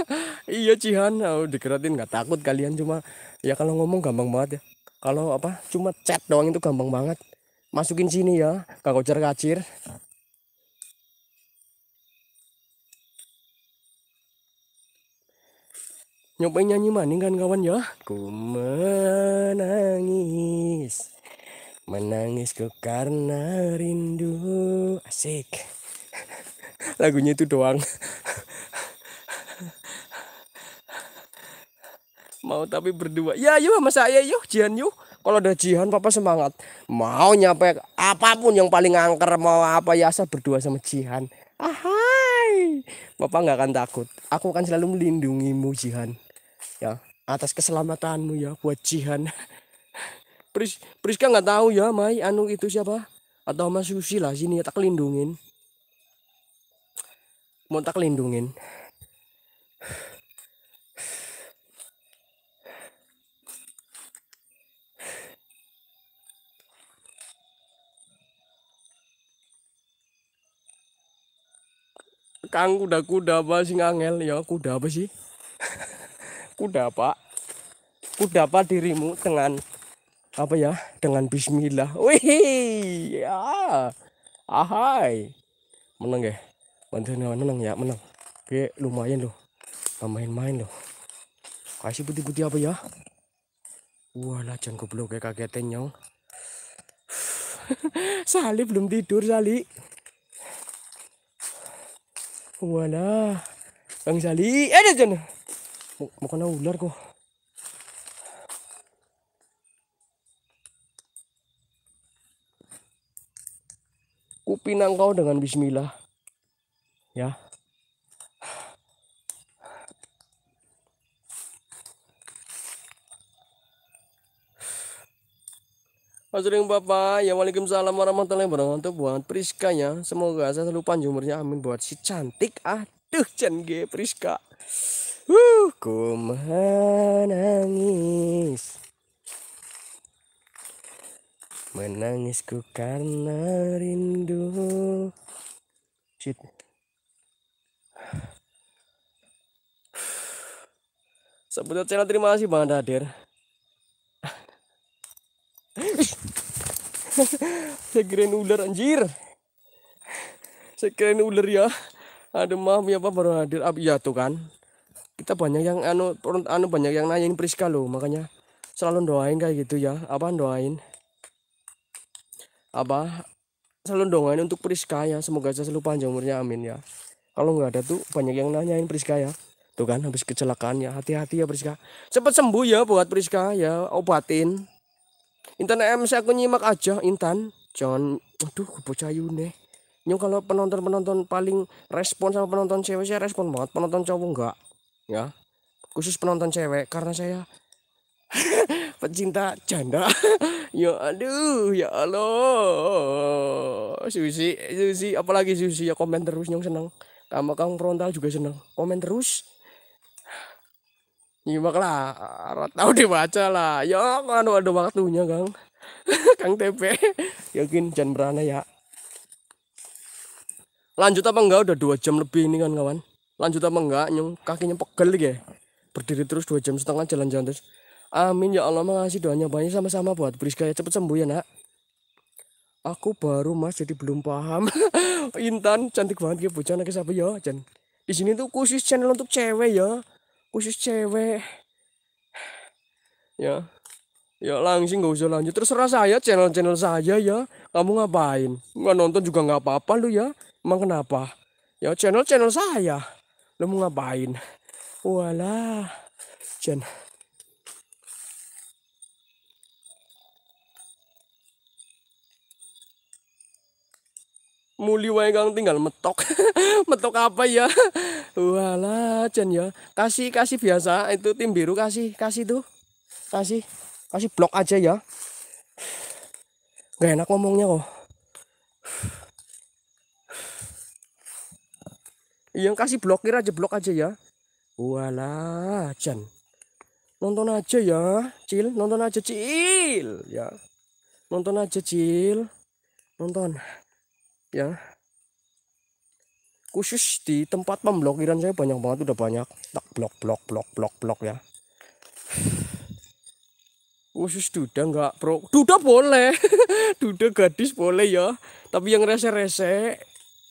iya Cihan oh, dikeratin nggak takut kalian cuma ya kalau ngomong gampang banget ya kalau apa cuma chat doang itu gampang banget masukin sini ya kak kocer kacir nyobain nyanyi maning kan kawan ya ku menangis ke karena rindu asik lagunya itu doang mau tapi berdua ya yuk sama saya yuk Jihan yuk kalau ada Jihan papa semangat mau nyampe apapun yang paling angker mau apa ya asal berdua sama Jihan ahai papa nggak akan takut aku akan selalu melindungimu Jihan ya atas keselamatanmu ya buat Jihan Pris Priska nggak tahu ya Mai anu itu siapa atau Mas Susi lah sini ya tak lindungin mau tak lindungin Kang kuda-kuda apa sih ngangel ya kuda apa sih? kuda apa? Kuda apa dirimu dengan apa ya? Dengan bismillah. Wih. Ya. Ahai. Menang ya. Menang menang ya, menang. Oke, lumayan loh. Main-main loh. Kasih putih-putih apa ya? Wah, lajang lo kayak kagetin nyong. Sali belum tidur, Sali wala Bang Sali eh, ada dyan mukha na ular ko kupinang kau dengan bismillah ya Hadirin Bapak, ya Waalaikumsalam warahmatullahi wabarakatuh buat Priska ya. Semoga saya selalu panjumurnya amin buat si cantik. Aduh, cenge Priska. Uh, ku menangis. Menangisku karena rindu. Shit. Sebetulnya terima kasih Bang Dadir. saya kirain ular anjir saya kirain ular ya ada maaf ya pak baru hadir api ya tuh kan kita banyak yang anu anu banyak yang nanyain Priska loh makanya selalu doain kayak gitu ya apa doain apa selalu doain untuk Priska ya semoga saya selalu panjang umurnya amin ya kalau nggak ada tuh banyak yang nanyain Priska ya tuh kan habis kecelakaan ya hati-hati ya Priska cepat sembuh ya buat Priska ya obatin Intan MC aku nyimak aja Intan jangan aduh kebocayu nih Nyo kalau penonton-penonton paling respon sama penonton cewek saya respon banget, penonton cowok enggak. Ya. Khusus penonton cewek karena saya pecinta janda. ya aduh, ya Allah. Susi, Susi apalagi Susi ya komen terus yang seneng. Kamu kang frontal juga seneng. Komen terus nyimak lah tahu dibaca lah ya kan ada waktunya kang kang TP yakin jangan berani ya lanjut apa enggak udah dua jam lebih ini kan kawan lanjut apa enggak nyung kakinya pegel ya berdiri terus dua jam setengah jalan-jalan terus amin ya Allah mengasih doanya banyak sama-sama buat Priska ya cepet sembuh ya nak aku baru mas jadi belum paham Intan cantik banget ya bocah anak siapa ya Jan di sini tuh khusus channel untuk cewek ya khusus cewek ya ya langsung gak usah lanjut terserah saya channel-channel saya ya kamu ngapain nggak nonton juga nggak apa-apa lu ya emang kenapa ya channel-channel saya lu mau ngapain walah channel muli wae tinggal metok metok apa ya walah jan ya kasih kasih biasa itu tim biru kasih kasih tuh kasih kasih blok aja ya gak enak ngomongnya kok yang kasih blokir aja blok aja ya walah jan nonton aja ya cil nonton aja cil ya nonton aja cil nonton ya khusus di tempat pemblokiran saya banyak banget udah banyak tak blok blok blok blok blok ya khusus duda nggak bro duda boleh duda gadis boleh ya tapi yang rese-rese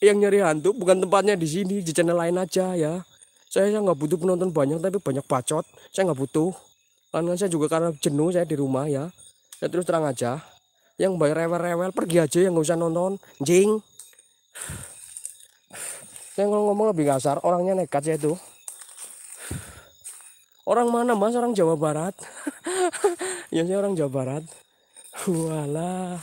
yang nyari hantu bukan tempatnya di sini di channel lain aja ya saya nggak butuh penonton banyak tapi banyak bacot saya nggak butuh karena saya juga karena jenuh saya di rumah ya saya terus terang aja yang bayar rewel-rewel pergi aja yang nggak usah nonton jing saya ngomong lebih kasar, orangnya nekat ya itu. Orang mana mas? Orang Jawa Barat. ya saya orang Jawa Barat. Walah.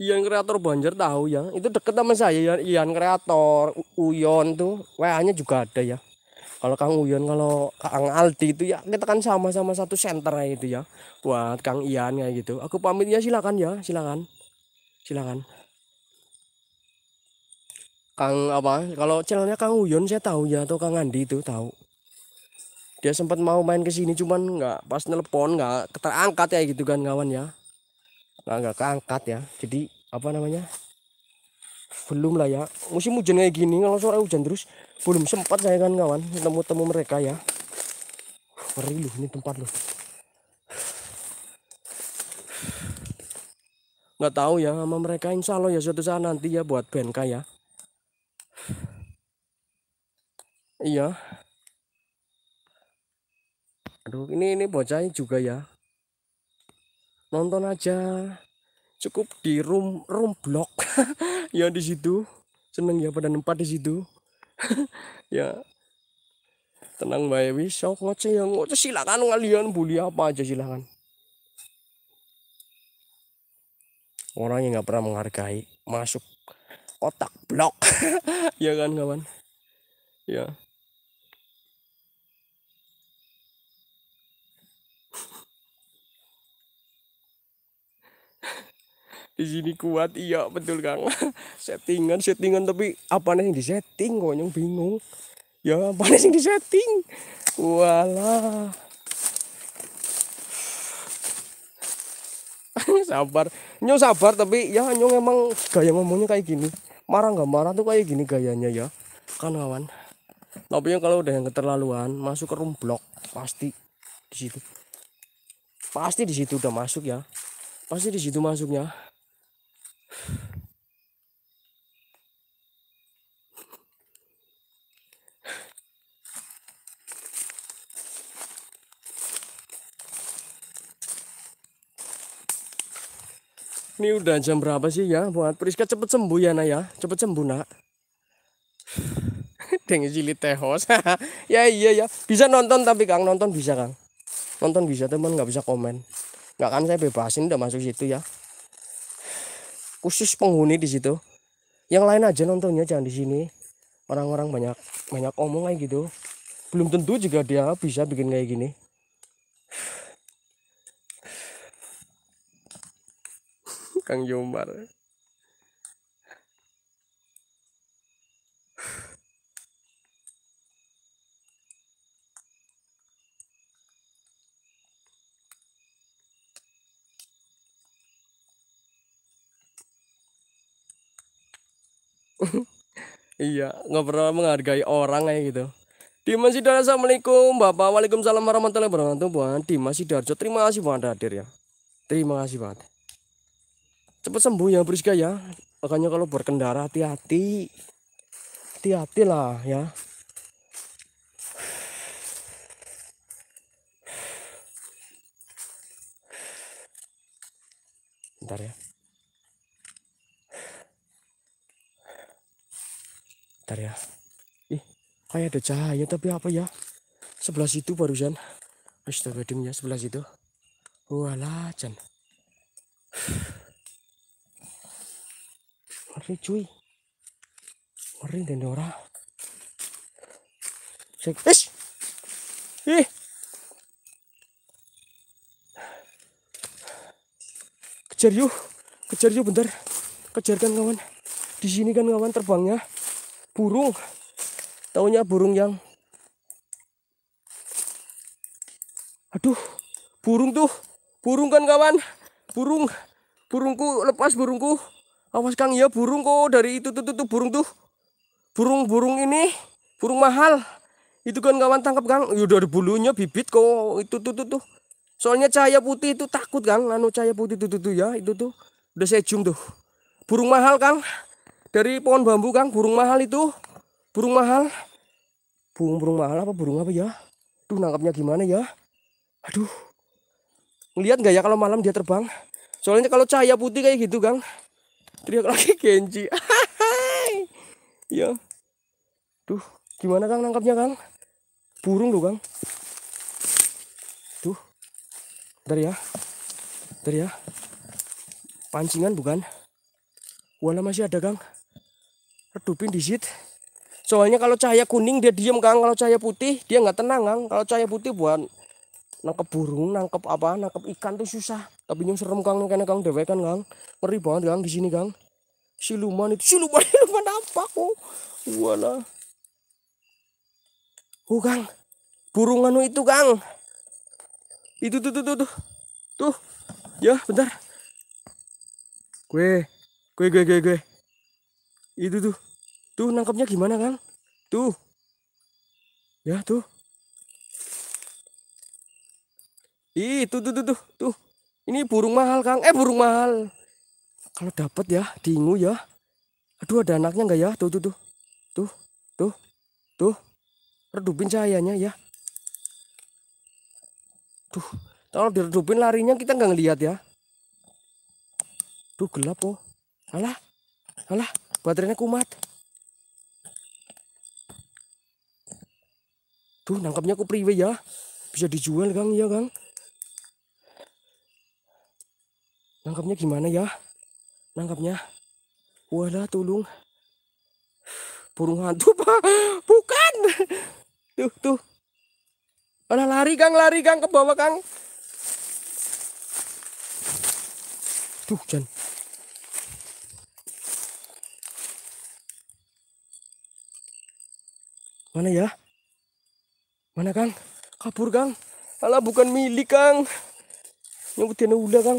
Ian Kreator banjir tahu ya. Itu deket sama saya ya Ian Kreator, Uyon tuh. WA-nya juga ada ya. Kalau Kang Uyon, kalau Kang Aldi itu ya kita kan sama-sama satu center itu ya. Buat Kang Ian kayak gitu. Aku pamit ya silakan ya, silakan. Silakan. Kang apa? Kalau channelnya Kang Uyon saya tahu ya atau Kang Andi itu tahu. Dia sempat mau main ke sini cuman nggak pas nelpon nggak terangkat ya gitu kan kawan ya Nah, nggak keangkat ya jadi apa namanya belum lah ya musim hujan kayak gini kalau sore hujan terus belum sempat saya kan kawan temu-temu mereka ya ngeri ini tempat loh nggak tahu ya sama mereka insya Allah ya suatu saat nanti ya buat BNK ya iya aduh ini ini bocahnya juga ya nonton aja cukup di room room block ya di situ seneng ya pada tempat di situ ya tenang mbak Ewi sok ngoceh ya ngoceh silakan kalian bully apa aja silakan orang yang nggak pernah menghargai masuk otak blok ya kan kawan ya di sini kuat iya betul kang settingan settingan tapi apa nih yang disetting konyong bingung ya apa nih yang disetting walah sabar nyo sabar tapi ya nyong emang gaya ngomongnya kayak gini marah nggak marah tuh kayak gini gayanya ya kan kawan tapi yang kalau udah yang keterlaluan masuk ke room block pasti di situ pasti di situ udah masuk ya pasti di situ masuknya ini udah jam berapa sih ya buat Priska cepet sembuh ya nak ya cepet sembuh nak dengan jilid tehos ya iya ya bisa nonton tapi kang nonton bisa kang nonton bisa teman nggak bisa komen nggak kan saya bebasin udah masuk situ ya khusus penghuni di situ yang lain aja nontonnya jangan di sini orang-orang banyak banyak omong kayak gitu belum tentu juga dia bisa bikin kayak gini Kang Jombar iya nggak pernah menghargai orang kayak gitu Dimas Sidar Assalamualaikum Bapak Waalaikumsalam warahmatullahi wabarakatuh Buan Dimas Sidarjo terima kasih banget hadir ya terima kasih banget cepat sembuh ya Priska ya makanya kalau berkendara hati-hati hati-hati lah ya Bentar ya Bentar ya. Ih, kayak ada cahaya tapi apa ya? Sebelah situ barusan. Astaga dimnya sebelah situ. Walah, Jan. Ngeri cuy. Ngeri dan ora. Cek. Ish. Ih. Kejar yuk. Kejar yuk bentar. Kejar kan kawan. Di sini kan kawan terbangnya burung taunya burung yang aduh burung tuh burung kan kawan burung burungku lepas burungku awas kang ya burung kok dari itu tuh, tuh, tuh burung tuh burung burung ini burung mahal itu kan kawan tangkap kang ya, udah dari bulunya bibit kok itu tuh tuh tuh soalnya cahaya putih itu takut kang anu cahaya putih tuh tuh, tuh ya itu tuh udah saya cium tuh burung mahal kang dari pohon bambu Kang, burung mahal itu. Burung mahal. Burung-burung mahal apa burung apa ya? Tuh nangkapnya gimana ya? Aduh. ngeliat nggak ya kalau malam dia terbang? Soalnya kalau cahaya putih kayak gitu, Kang. Teriak lagi Genji. ya. Tuh, gimana Kang nangkapnya, Kang? Burung loh, Kang. Tuh. dari ya. dari ya. Pancingan bukan? Wala masih ada, Kang redupin di sit. soalnya kalau cahaya kuning dia diem kang kalau cahaya putih dia nggak tenang kang kalau cahaya putih buat nangkep burung nangkep apa nangkep ikan tuh susah tapi yang serem kang karena kang dewe kan kang ngeri banget kang di sini kang siluman itu siluman siluman apa kok wala oh kang burung anu itu kang itu tuh tuh tuh tuh tuh ya bentar gue gue gue gue gue itu tuh tuh nangkapnya gimana kan tuh ya tuh itu tuh, tuh, tuh, tuh, Ini burung mahal, Kang. Eh, burung mahal. Kalau dapat ya, dingu ya. Aduh, ada anaknya nggak ya? Tuh, tuh, tuh. Tuh, tuh, tuh. Redupin cahayanya ya. Tuh, kalau diredupin larinya kita nggak ngelihat ya. Tuh, gelap, oh. Alah, alah. Baterainya kumat. Tuh nangkapnya aku priwe ya. Bisa dijual Kang ya Kang. Nangkapnya gimana ya? Nangkapnya. Walah tolong. Burung hantu Pak. Bukan. Tuh tuh. Alah lari Kang, lari Kang ke bawah Kang. Tuh, jangan. Mana ya? Mana Kang? kapur Kang. Alah bukan milik Kang. Nyebutnya udah Kang.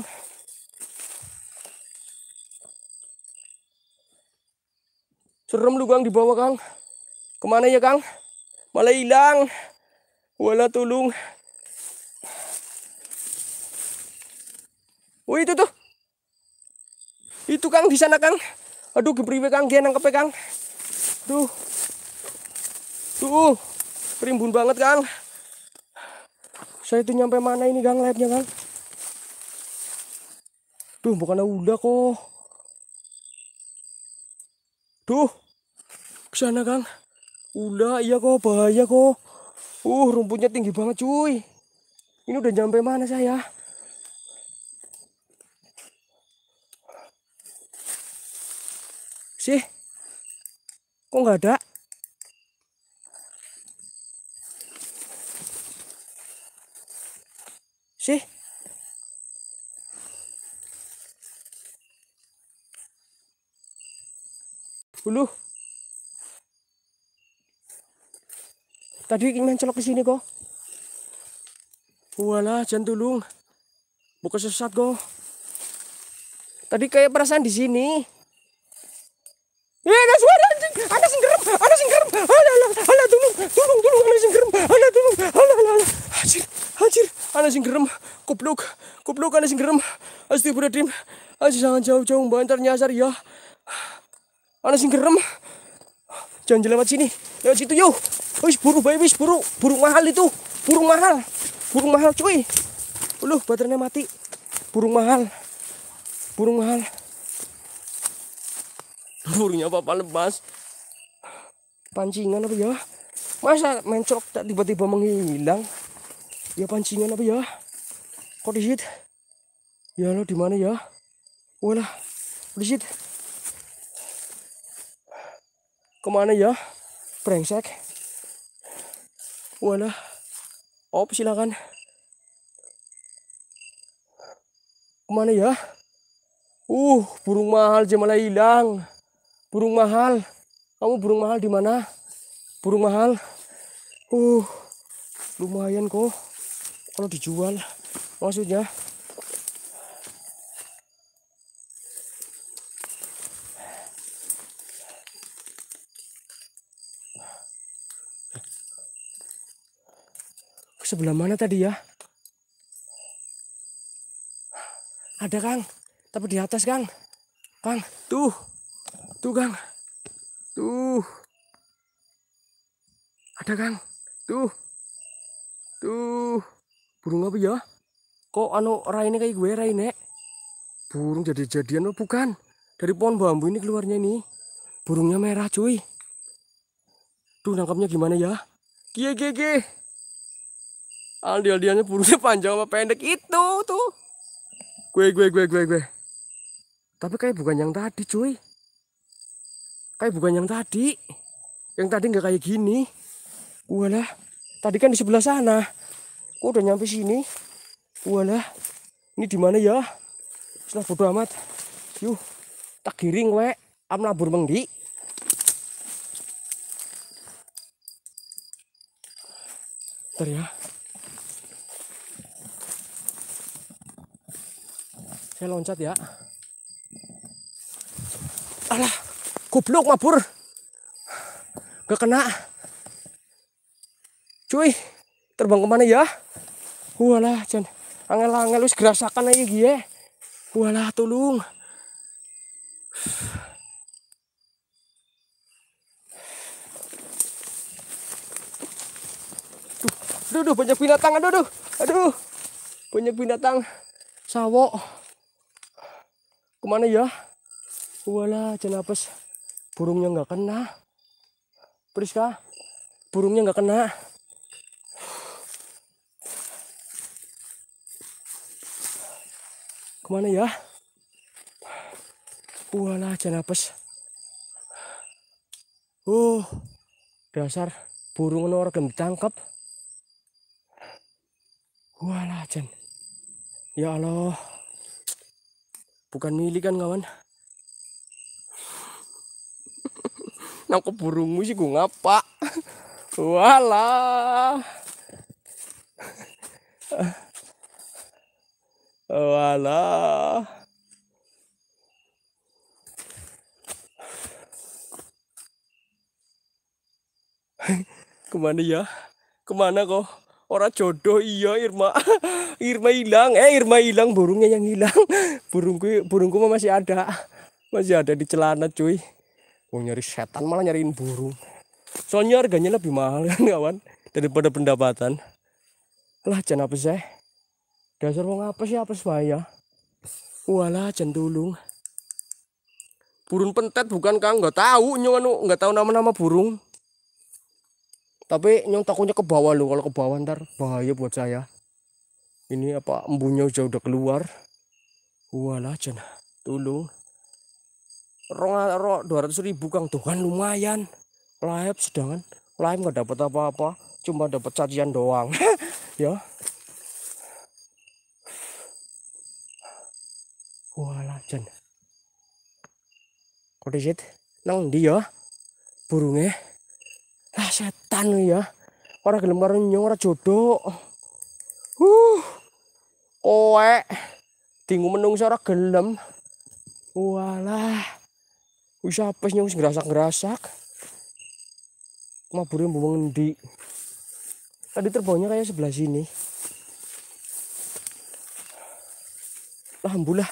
Serem lu Kang dibawa Kang. Kemana ya Kang? Malah hilang. Wala tolong. Oh itu tuh. Itu Kang di sana Kang. Aduh gebriwe Kang dia nangkep Kang. Aduh. Tuh, rimbun banget, Kang. Saya itu nyampe mana ini, Kang, labnya, Kang? Tuh, bukan udah kok. Tuh, kesana, Kang. Udah, iya kok, bahaya kok. Uh, rumputnya tinggi banget, cuy. Ini udah nyampe mana saya? Sih, kok nggak ada? Tadi mencolok ke sini kok. Walah, jantulung. Buka sesat kok. Tadi kayak perasaan di sini. Eh, ada suara anjing. Ada singgerem, ada singgerem. Alah, alah, alah, tulung, tulung, tulung, ada singgerem. Alah, tulung, alah, alah, alah. hajir, hajir, ada singgerem. Kupluk, kupluk ada singgerem. Astagfirullahaladzim. asli jangan jauh-jauh, bantar nyasar ya. Ada singgerem. Jangan lewat sini. Lewat situ, yo. Wis burung bayi, wis burung. Burung mahal itu. Burung mahal. Burung mahal, cuy. Loh, baterainya mati. Burung mahal. Burung mahal. Burungnya apa lepas. Pancingan apa ya? Masa mencok tak tiba-tiba menghilang? Ya pancingan apa ya? Kok disit? Ya lo di mana ya? Walah, disit kemana ya brengsek Wala, op silakan kemana ya uh burung mahal malah hilang burung mahal kamu burung mahal di mana burung mahal uh lumayan kok kalau dijual maksudnya sebelah mana tadi ya? Ada Kang, tapi di atas Kang. Kang, tuh, tuh Kang, tuh. Ada Kang, tuh, tuh. Burung apa ya? Kok anu raine kayak gue raine? Burung jadi jadian lo bukan? Dari pohon bambu ini keluarnya ini. Burungnya merah cuy. Tuh nangkapnya gimana ya? Kie kie kie. Aldi-aldiannya burungnya panjang apa pendek itu tuh. Gue gue gue gue gue. Tapi kayak bukan yang tadi, cuy. Kayak bukan yang tadi. Yang tadi nggak kayak gini. Walah, tadi kan di sebelah sana. Kok udah nyampe sini. Walah, ini di mana ya? Sudah bodo amat. Yuk, tak giring we. Am nabur mengdi. Bentar ya. Saya loncat ya. Alah, kupluk mabur. Gak kena. Cuy, terbang kemana ya? Walah, jen Angel-angel wis gerasakan aja gie. Ya. Walah, tolong. Aduh, banyak binatang, aduh, aduh, banyak binatang, sawo kemana ya wala jenapes burungnya nggak kena Priska burungnya nggak kena kemana ya wala jenapes uh dasar burung nor gem ditangkap wala jen ya Allah bukan milik kan kawan nangkep burungmu sih gue ngapa wala wala kemana ya kemana kok Orang jodoh iya Irma. Irma hilang. Eh Irma hilang burungnya yang hilang. Burungku burungku masih ada. Masih ada di celana cuy. Mau nyari setan malah nyariin burung. Soalnya harganya lebih mahal kan kawan daripada pendapatan. Lah jangan apa sih? Eh? Dasar mau ngapa sih apa ya Walah jangan dulung. Burung pentet bukan kang nggak tahu nyuwun nggak tahu nama-nama burung tapi nyong takutnya ke bawah loh kalau ke bawah ntar bahaya buat saya ini apa embunnya jauh udah keluar walah jana tolong rong rong dua ratus ribu kang tuh kan lumayan layap sedangkan layap nggak dapat apa-apa cuma dapat cacian doang ya walah jana Kode jet nang dia ya? burungnya ah setan ya ora gelem nyong ora jodoh uh tinggu dingu menungso ora gelem walah wis apes nyong ngerasak-ngerasak mabure mbung di tadi terbangnya kayak sebelah sini alhamdulillah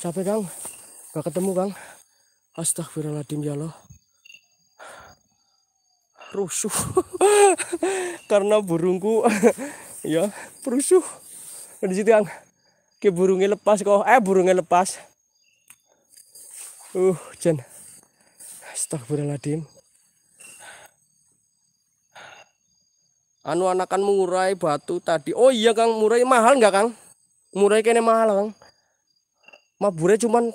capek kang gak ketemu kang astagfirullahaladzim ya Allah rusuh karena burungku ya rusuh di situ yang ke burungnya lepas kok eh burungnya lepas uh jen astagfirullahaladzim anu anakan murai batu tadi oh iya kang murai mahal nggak kang murai kayaknya mahal kang maburnya cuman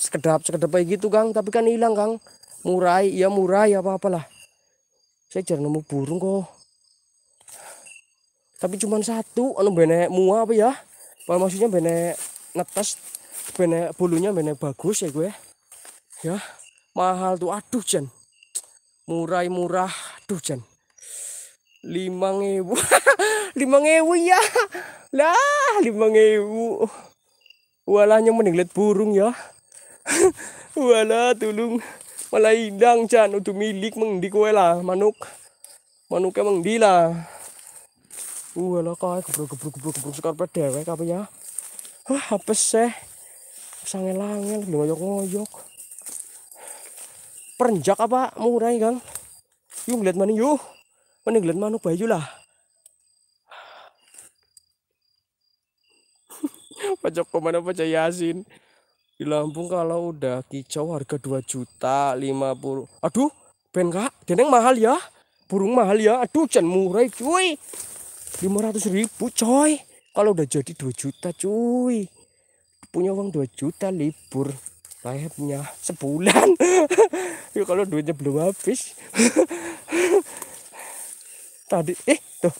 sekedap sekedap kayak gitu kang tapi kan hilang kang murai ya murai apa apalah saya jarang nemu burung kok tapi cuma satu anu benek mua apa ya kalau maksudnya benek netes benek bulunya benek bagus ya gue ya mahal tuh aduh jen, murai murah aduh jen, lima ngewu lima ngewu ya lah lima ngewu walahnya mending liat burung ya walah tulung Malaidang dyan. O dumilik mang di ko wala. Manok. Manok ka mang di la. Uh, kau ka. Kubrog, kubrog, kubrog, sekar Sekarpet dewek apa ya. Hah, hapes eh. sangel lagi Ngoyok-ngoyok. Perenjak apa? Murai kan yuk lihat mana yuk. Mana lihat manuk bayu lah. Pajak kemana pajak Yasin di Lampung kalau udah kicau harga 2 juta 50 aduh ben kak deneng mahal ya burung mahal ya aduh jangan murai, cuy 500 ribu coy kalau udah jadi 2 juta cuy punya uang 2 juta libur layaknya sebulan Yuk ya, kalau duitnya belum habis tadi eh tuh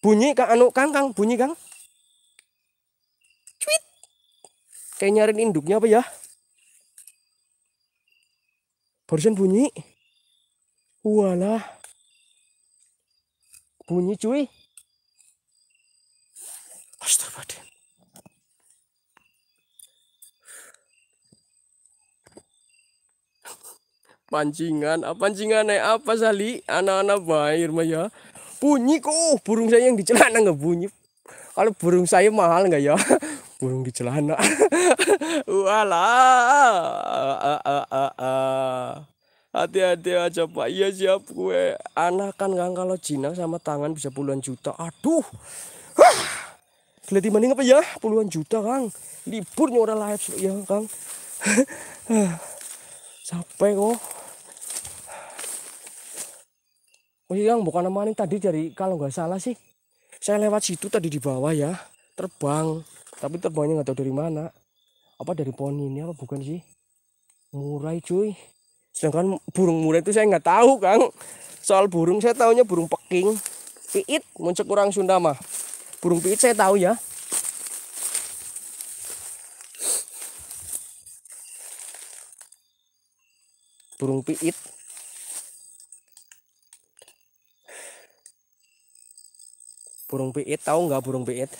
bunyi kak anu kangkang, bunyi kang Kayak nyariin induknya apa ya? Barusan bunyi. Walah. Bunyi cuy. Astaga! Pancingan, apa ah, pancingan apa sali? Anak-anak bayar ya. Bunyi kok oh, burung saya yang di celana nggak bunyi. Kalau burung saya mahal nggak ya? burung di celana walah hati-hati aja pak iya siap gue anak kan kan kalau Cina sama tangan bisa puluhan juta aduh Kelihatan mending apa ya puluhan juta kang Liburnya orang live ya kang sampai kok Oh iya, bukan maning tadi dari kalau nggak salah sih. Saya lewat situ tadi di bawah ya, terbang tapi terbangnya nggak tahu dari mana apa dari pohon ini apa bukan sih murai cuy sedangkan burung murai itu saya nggak tahu kang soal burung saya tahunya burung peking piit muncul kurang Sunda mah burung piit saya tahu ya burung piit burung piit tahu nggak burung piit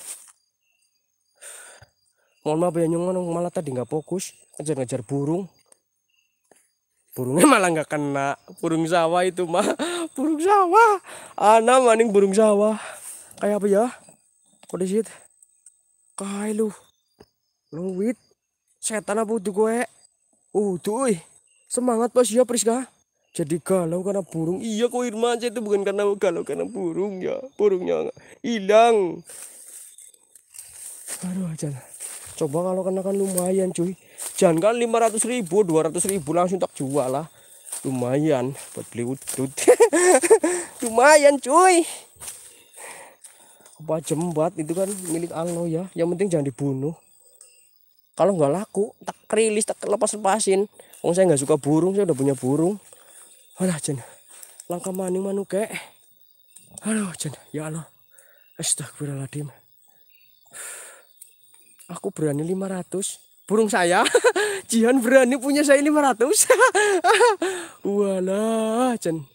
mohon maaf ya nyungun malah tadi nggak fokus ngejar-ngejar burung burungnya malah nggak kena burung sawah itu mah burung sawah ana maning burung sawah kayak apa ya kode shit kai lu lu setan apa tuh gue tuh semangat pas ya Priska jadi galau karena burung iya kok Irma aja itu bukan karena galau karena burung ya burungnya hilang baru aja lah coba kalau kena kan lumayan cuy jangan kan 500 ribu 200 ribu langsung tak jual lah lumayan buat beli udut lumayan cuy apa jembat itu kan milik Allah ya yang penting jangan dibunuh kalau nggak laku tak rilis tak lepas lepasin Wong saya nggak suka burung saya udah punya burung alah jen langkah maning manu kek aduh jen ya Allah astagfirullahaladzim Aku berani 500. Burung saya. Jihan berani punya saya 500. Walah, Jen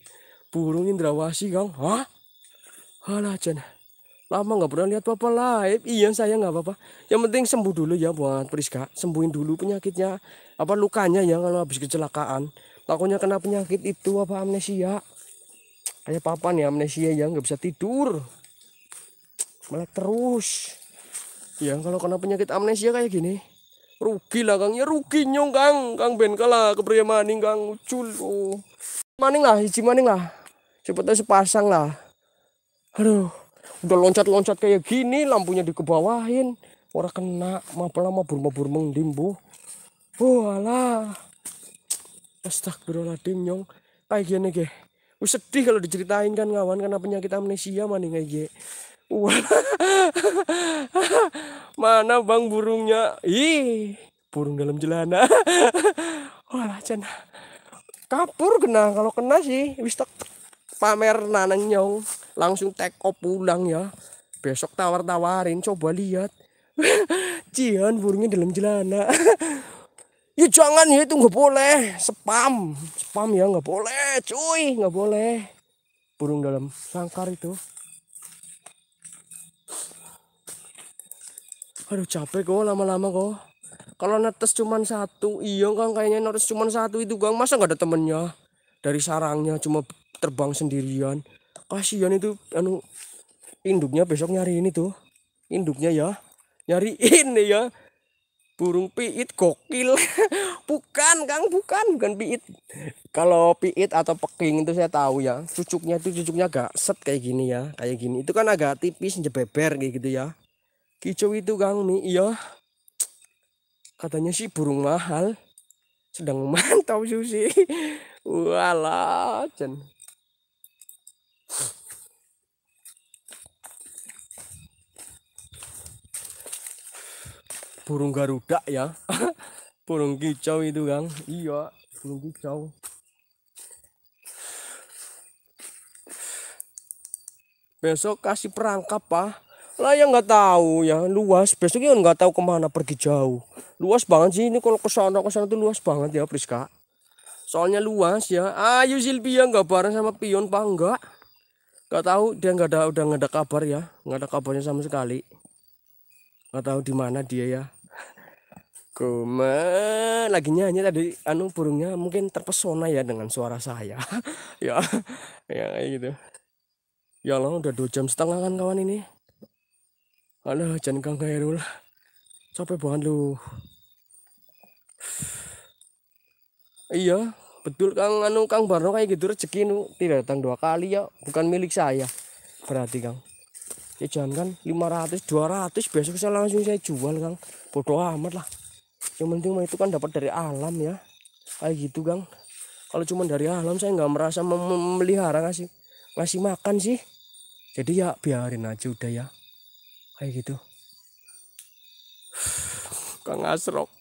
Burung indrawasi, Kang. Hah? Alah, Jen Lama nggak pernah lihat Papa live. Iya, saya nggak apa-apa. Yang penting sembuh dulu ya buat Priska. Sembuhin dulu penyakitnya. Apa lukanya ya kalau habis kecelakaan. Takutnya kena penyakit itu apa amnesia. Kayak papan ya amnesia ya nggak bisa tidur malah terus ya kalau kena penyakit amnesia kayak gini rugi lah kang ya rugi nyong kang kang ben kalah kepriye maning kang ucul oh. maning lah hiji maning lah cepetnya sepasang lah aduh udah loncat-loncat kayak gini lampunya dikebawahin orang kena mapela mabur-mabur mengdimbu walah oh, astagfirullahaladzim nyong kayak gini ge sedih kalau diceritain kan kawan karena penyakit amnesia maning kayak Mana bang burungnya? Ih, burung dalam jelana. Walah cen. Kapur kena kalau kena sih wis tak pamer nanang nyong langsung take off pulang ya. Besok tawar-tawarin coba lihat. Cian burungnya dalam jelana. ya jangan ya itu nggak boleh spam spam ya nggak boleh cuy nggak boleh burung dalam sangkar itu aduh capek kok lama-lama kok kalau netes cuman satu iya kang kayaknya netes cuman satu itu gang. masa nggak ada temennya dari sarangnya cuma terbang sendirian kasihan itu anu induknya besok nyari ini tuh induknya ya nyari ini ya burung piit gokil bukan kang bukan bukan piit kalau piit atau peking itu saya tahu ya cucuknya itu cucuknya agak set kayak gini ya kayak gini itu kan agak tipis jebeber kayak gitu ya Kicau itu Kang Mi, iya. Katanya sih burung mahal. Sedang memantau Susi. Walah, Jen. Burung Garuda ya. burung kicau itu, Kang. Iya, burung kicau. Besok kasih perangkap, Pak lah yang nggak tahu ya luas besoknya kan nggak tahu kemana pergi jauh luas banget sih ini kalau ke sana ke sana tuh luas banget ya Priska soalnya luas ya ayo Silvia nggak bareng sama pion pak enggak nggak tahu dia nggak ada udah nggak ada kabar ya nggak ada kabarnya sama sekali nggak tahu di mana dia ya Kuma lagi nyanyi tadi anu burungnya mungkin terpesona ya dengan suara saya ya ya gitu ya loh udah dua jam setengah kan kawan ini Alah, jangan kang gaya dulu lah. Capek banget lu. iya, betul Kang anu Kang Barno kayak gitu rezeki nu tidak datang dua kali ya, bukan milik saya. Berarti Kang. Ya jangan kan dua ratus besok saya langsung saya jual Kang. Bodoh amat lah. Yang penting mah itu kan dapat dari alam ya. Kayak gitu Kang. Kalau cuma dari alam saya nggak merasa memelihara ngasih ngasih makan sih. Jadi ya biarin aja udah ya kayak gitu Kang Asrok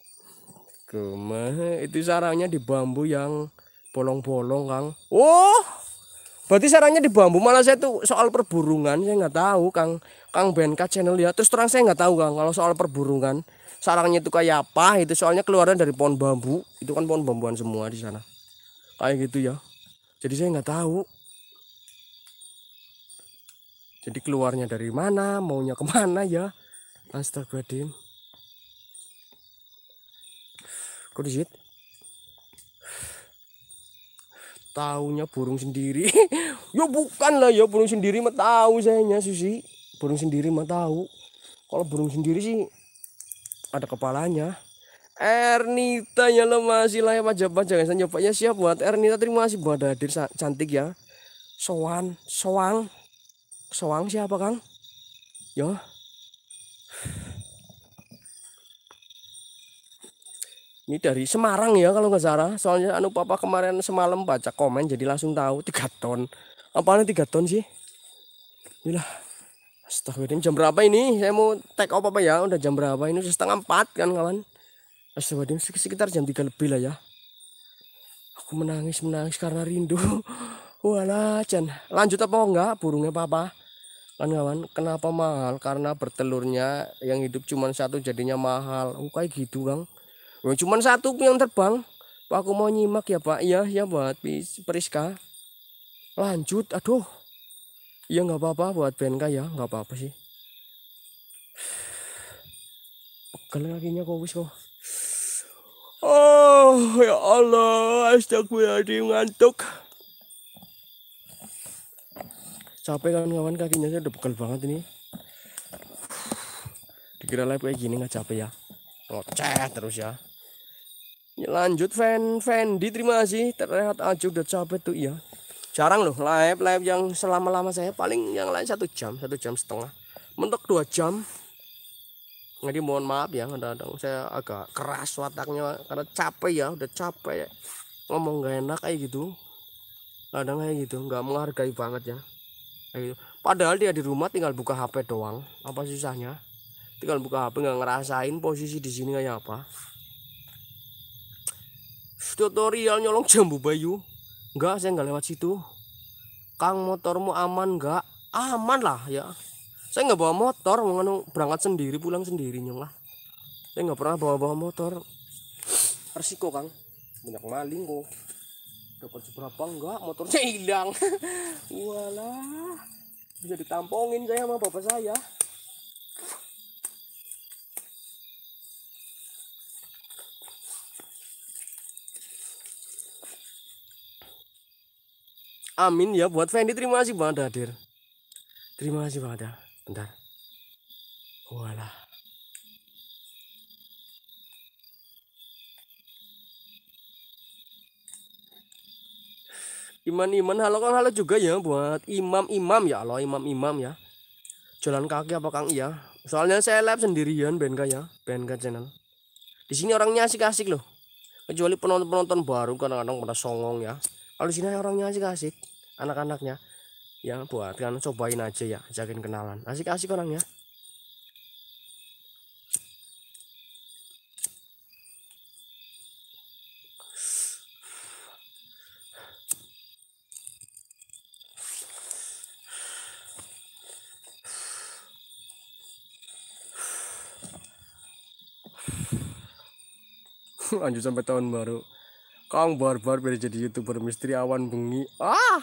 Gemah itu sarangnya di bambu yang bolong-bolong Kang oh berarti sarangnya di bambu malah saya tuh soal perburungan saya nggak tahu Kang Kang Benka channel ya terus terang saya nggak tahu Kang kalau soal perburungan sarangnya itu kayak apa itu soalnya keluaran dari pohon bambu itu kan pohon bambuan semua di sana kayak gitu ya jadi saya nggak tahu jadi keluarnya dari mana maunya kemana ya astagfirullahaladzim kudisit taunya burung sendiri ya bukan lah ya burung sendiri mah tahu sayanya Susi burung sendiri mah tahu kalau burung sendiri sih ada kepalanya Ernita ya lo masih ya pajak pajak saya nyobanya siap buat Ernita terima kasih buat hadir cantik ya soan soang soang siapa Kang? Yo. Ini dari Semarang ya kalau nggak salah. Soalnya anu papa kemarin semalam baca komen jadi langsung tahu tiga ton. Apa Apaan tiga ton sih? Inilah. Astagfirullah, jam berapa ini? Saya mau take off apa ya? Udah jam berapa ini? setengah empat kan kawan? Astagfirullah, sekitar jam tiga lebih lah ya. Aku menangis-menangis karena rindu. Walah, Jan. Lanjut apa enggak burungnya papa? kan kawan kenapa mahal karena bertelurnya yang hidup cuma satu jadinya mahal oh, kayak gitu kang oh, ya, cuma satu yang terbang pak aku mau nyimak ya pak iya ya buat Priska lanjut aduh Iya nggak apa-apa buat BNK ya nggak apa-apa sih pegel kakinya kok wis kok oh ya Allah astagfirullahaladzim ngantuk capek kan kawan kakinya saya udah pegel banget ini dikira live kayak gini nggak capek ya loceh terus ya lanjut fan Fendi terima kasih terlihat aja udah capek tuh ya jarang loh live live yang selama lama saya paling yang lain satu jam satu jam setengah mentok dua jam jadi mohon maaf ya kadang-kadang saya agak keras wataknya karena capek ya udah capek ya. ngomong gak enak kayak gitu kadang kayak gitu nggak menghargai banget ya gitu. padahal dia di rumah tinggal buka HP doang apa susahnya tinggal buka HP nggak ngerasain posisi di sini kayak apa tutorial nyolong jambu bayu enggak saya nggak lewat situ kang motormu aman nggak aman lah ya saya nggak bawa motor mau berangkat sendiri pulang sendiri nyong lah saya nggak pernah bawa bawa motor resiko kang banyak maling kok dapat seberapa enggak motornya hilang walah bisa ditampongin saya sama bapak saya Amin ya buat Fendi terima kasih banget hadir. Terima kasih banget ya. Bentar. Walah. iman-iman halo kang halo juga ya buat imam-imam ya Allah imam-imam ya jalan kaki apa kang iya soalnya saya live sendirian Benka ya Benka channel di sini orangnya asik-asik loh kecuali penonton-penonton baru kadang-kadang pada songong ya kalau di sini orangnya asik-asik anak-anaknya ya buat kan cobain aja ya jagain kenalan asik-asik orangnya lanjut sampai tahun baru Kang barbar biar jadi youtuber misteri awan bengi ah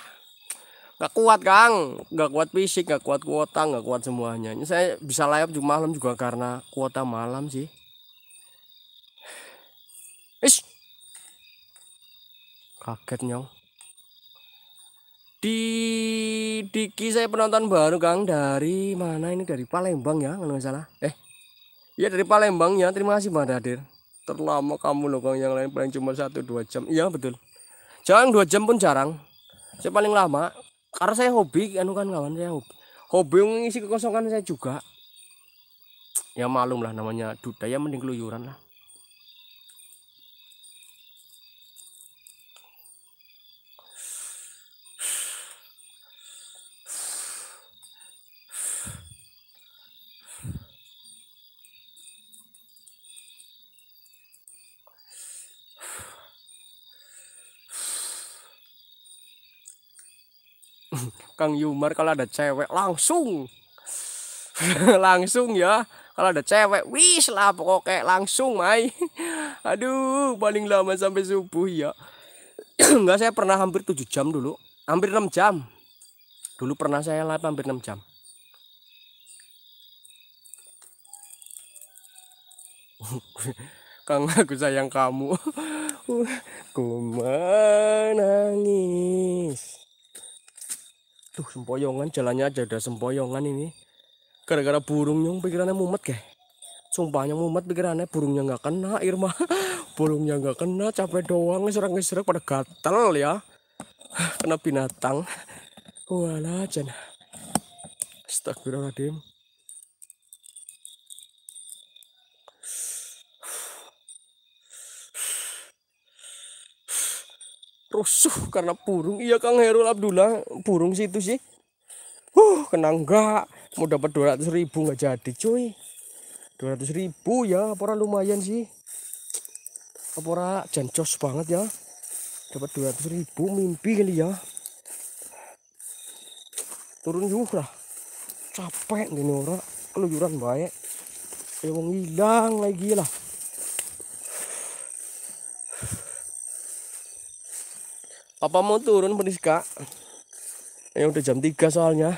gak kuat Kang gak kuat fisik gak kuat kuota gak kuat semuanya Ini saya bisa layap juga malam juga karena kuota malam sih Ish. Kaget nyong. Di Diki saya penonton baru Kang dari mana ini dari Palembang ya kalau nggak salah. Eh. Iya dari Palembang ya. Terima kasih Bang Hadir terlama kamu loh yang lain paling cuma satu dua jam iya betul jarang dua jam pun jarang saya paling lama karena saya hobi anu kan kawan saya hobi hobi mengisi kekosongan saya juga ya malum lah namanya duda ya mending keluyuran lah Kang Yumar kalau ada cewek langsung langsung ya kalau ada cewek wis lah pokoknya langsung mai aduh paling lama sampai subuh ya enggak saya pernah hampir 7 jam dulu hampir 6 jam dulu pernah saya live hampir 6 jam Kang aku sayang kamu ku menangis Tuh sempoyongan jalannya aja udah sempoyongan ini. Gara-gara burung yang pikirannya mumet kayak. Sumpahnya mumet pikirannya burungnya nggak kena Irma. burungnya nggak kena capek doang ngeserang serang pada gatel ya. kena binatang. Walah jana. Astagfirullahaladzim. rusuh karena burung iya Kang Herul Abdullah burung situ sih uh kena enggak mau dapat 200 ribu nggak jadi cuy 200 ribu ya pora lumayan sih pora jancos banget ya dapat 200 ribu mimpi kali ya turun yuk lah capek ini orang keluyuran baik ya wong hilang lagi lah Papa mau turun Priska. ini eh, udah jam 3 soalnya.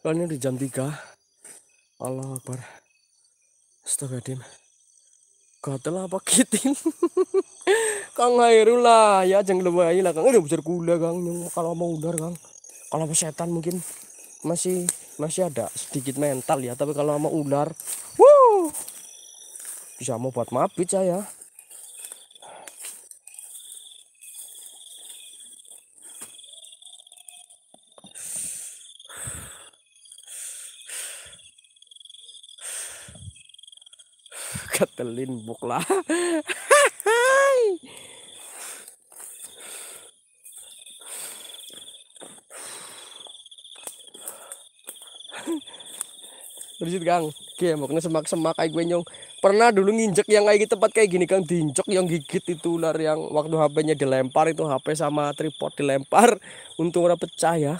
Soalnya udah jam 3. Allah Akbar. Astagfirullahaladzim. Gatel apa pakitin, kang Hairullah ya jangan lebay lah Kang. Udah besar gula Kang kalau mau udar Kang. Kalau mau setan mungkin masih masih ada sedikit mental ya, tapi kalau mau ular, wuh. Bisa mau buat mabit saya. Telin bukla. Berjit gang, kayak makna semak-semak kayak gue nyong. Pernah dulu nginjek yang kayak gitu tempat kayak gini Kang diinjek yang gigit itu ular yang waktu HP-nya dilempar itu HP sama tripod dilempar untung udah pecah ya.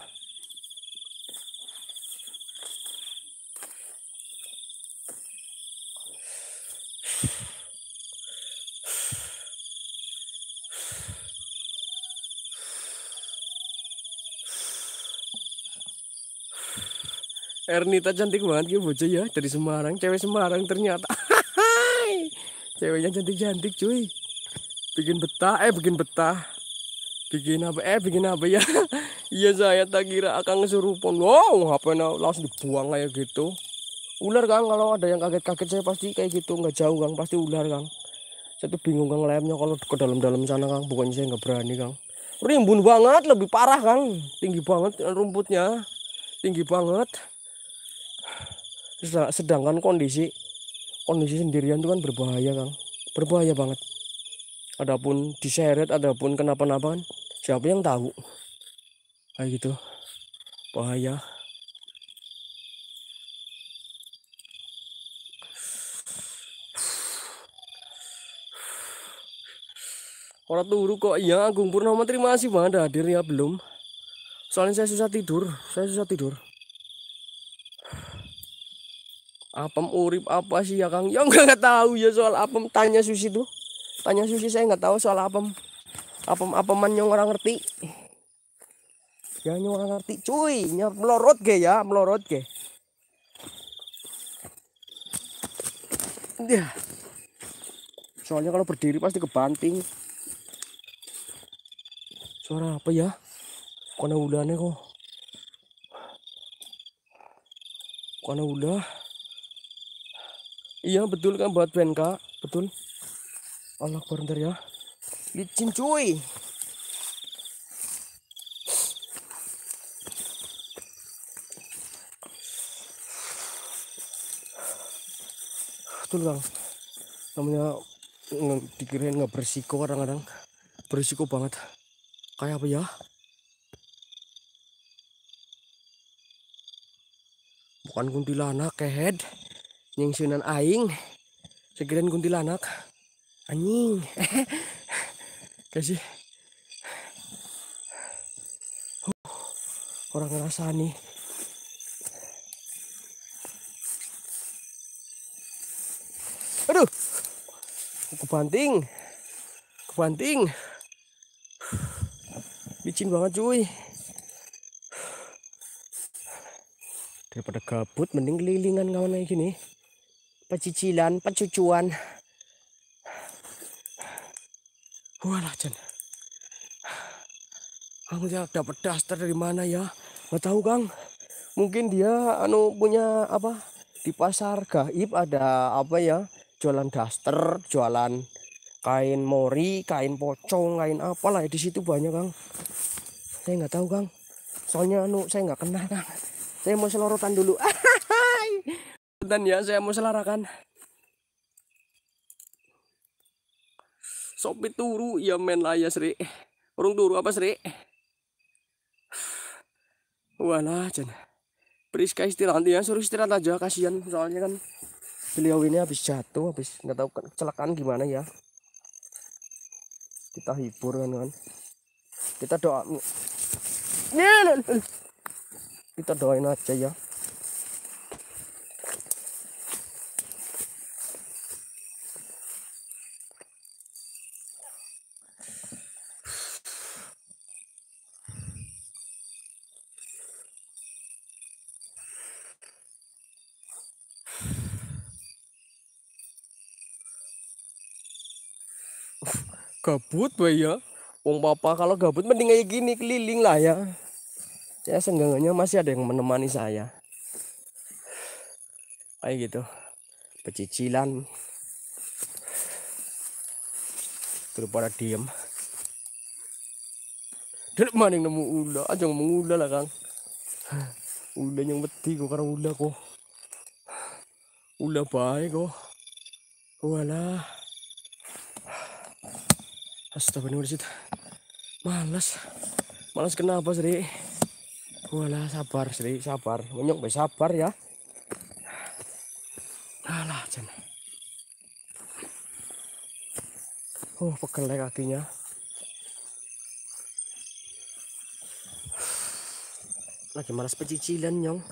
Ernita cantik banget ya bocah ya dari Semarang cewek Semarang ternyata ceweknya cantik-cantik cuy bikin betah eh bikin betah bikin apa eh bikin apa ya iya saya tak kira akan pon wow apa langsung dibuang kayak gitu ular kang kalau ada yang kaget-kaget saya pasti kayak gitu nggak jauh kang pasti ular kang saya tuh bingung kang lemnya kalau ke dalam-dalam sana kang bukannya saya nggak berani kang rimbun banget lebih parah kang tinggi banget eh, rumputnya tinggi banget sedangkan kondisi kondisi sendirian itu kan berbahaya kang berbahaya banget adapun diseret adapun kenapa-napa kan siapa yang tahu kayak gitu bahaya Orang turu kok iya Agung Purnama terima kasih banget hadir ya belum soalnya saya susah tidur saya susah tidur apem urip apa sih ya Kang? Ya nggak tahu ya soal apem tanya Susi tuh. Tanya Susi saya nggak tahu soal apem. Apem apeman yang orang ngerti. Ya yang orang ngerti cuy, nyak melorot ge ya, melorot ge. Ya. Soalnya kalau berdiri pasti kebanting. Suara apa ya? udah nih kok. kona udah. Iya betul kan buat Ben kak betul. Allah bentar ya. Licin cuy. Betul kan Namanya dikirain nggak bersiko kadang-kadang berisiko banget. Kayak apa ya? Bukan kuntilanak, head yang sunan aing segeran kuntilanak anjing kasih orang ngerasa nih aduh kebanting kebanting licin banget cuy daripada gabut mending kelilingan kawan kayak gini pecicilan, pencucuan. Walah, Jan. Kamu ya dapat daster dari mana ya? Enggak tahu, Kang. Mungkin dia anu punya apa? Di pasar gaib ada apa ya? Jualan daster, jualan kain mori, kain pocong, kain apalah ya di situ banyak, Kang. Saya nggak tahu, Kang. Soalnya anu saya nggak kenal, Kang. Saya mau selorotan dulu. Ah dan ya saya mau selarakan sopi turu ya men lah ya sri urung turu apa sri walah jen Priska istirahat ya suruh istirahat aja kasihan soalnya kan beliau ini habis jatuh habis nggak tahu kecelakaan gimana ya kita hibur kan kan kita doa kita doain aja ya gabut wae ya wong papa kalau gabut mending kayak gini keliling lah ya ya senggangannya masih ada yang menemani saya kayak gitu pecicilan grup pada diem dari yang nemu ula aja ngomong ula lah kang ula yang beti kok karena ula kok ula baik kok walah Astagfirullahaladzim. Males. Males kenapa, Sri? Walah, sabar, Sri, sabar. Menyok bae sabar ya. Alah, jan. Oh, pegel kakinya. Lagi malas pecicilan, Nyong.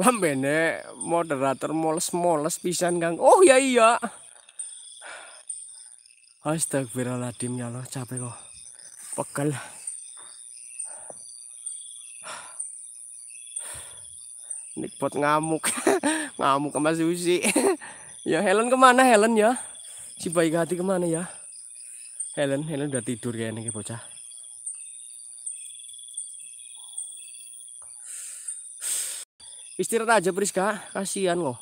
lambene moderator moles-moles pisan Kang oh ya iya Astagfirullahaladzim ya Allah capek kok pegel nikpot ngamuk ngamuk sama Susi ya Helen kemana Helen ya si baik hati kemana ya Helen Helen udah tidur kayaknya bocah istirahat aja Priska kasihan loh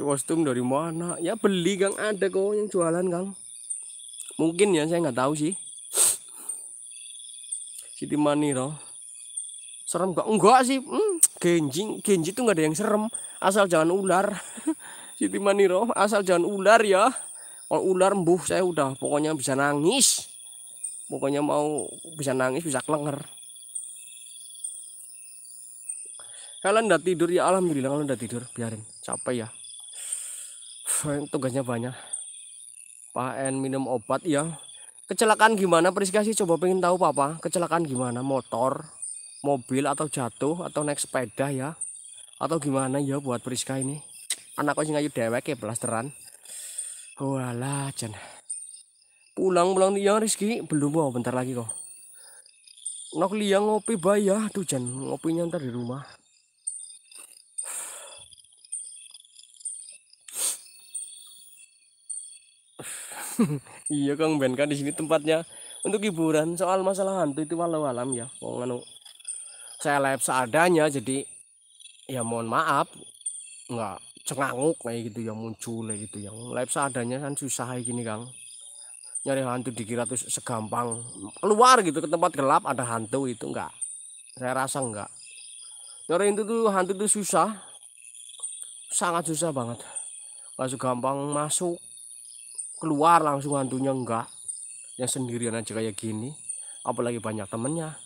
kostum dari mana ya beli Kang ada kok yang jualan Kang mungkin ya saya nggak tahu sih Siti Maniro serem gak enggak sih hmm, Genji Genji tuh nggak ada yang serem asal jangan ular Siti Maniro asal jangan ular ya kalau ular mbuh saya udah pokoknya bisa nangis pokoknya mau bisa nangis bisa kelenger kalian udah tidur ya alhamdulillah kalian udah tidur biarin capek ya tugasnya banyak Pak En minum obat ya kecelakaan gimana Priska sih coba pengen tahu papa kecelakaan gimana motor mobil atau jatuh atau naik sepeda ya atau gimana ya buat Priska ini anak kau ngayu dewek ya blasteran walah jenah Pulang-pulang ya Rizky belum mau bentar lagi kok. Nokli liang ngopi bayah tuh jan ngopinya ntar di rumah. iya Kang Ben kan di sini tempatnya untuk hiburan soal masalah hantu itu walau alam ya mau nganu saya live seadanya jadi ya mohon maaf nggak cenganguk kayak gitu yang muncul kayak gitu yang live seadanya kan susah kayak gini Kang nyari hantu dikira tuh segampang keluar gitu ke tempat gelap ada hantu itu enggak saya rasa enggak nyari itu tuh hantu tuh susah sangat susah banget gak segampang masuk keluar langsung hantunya enggak yang sendirian aja kayak gini apalagi banyak temennya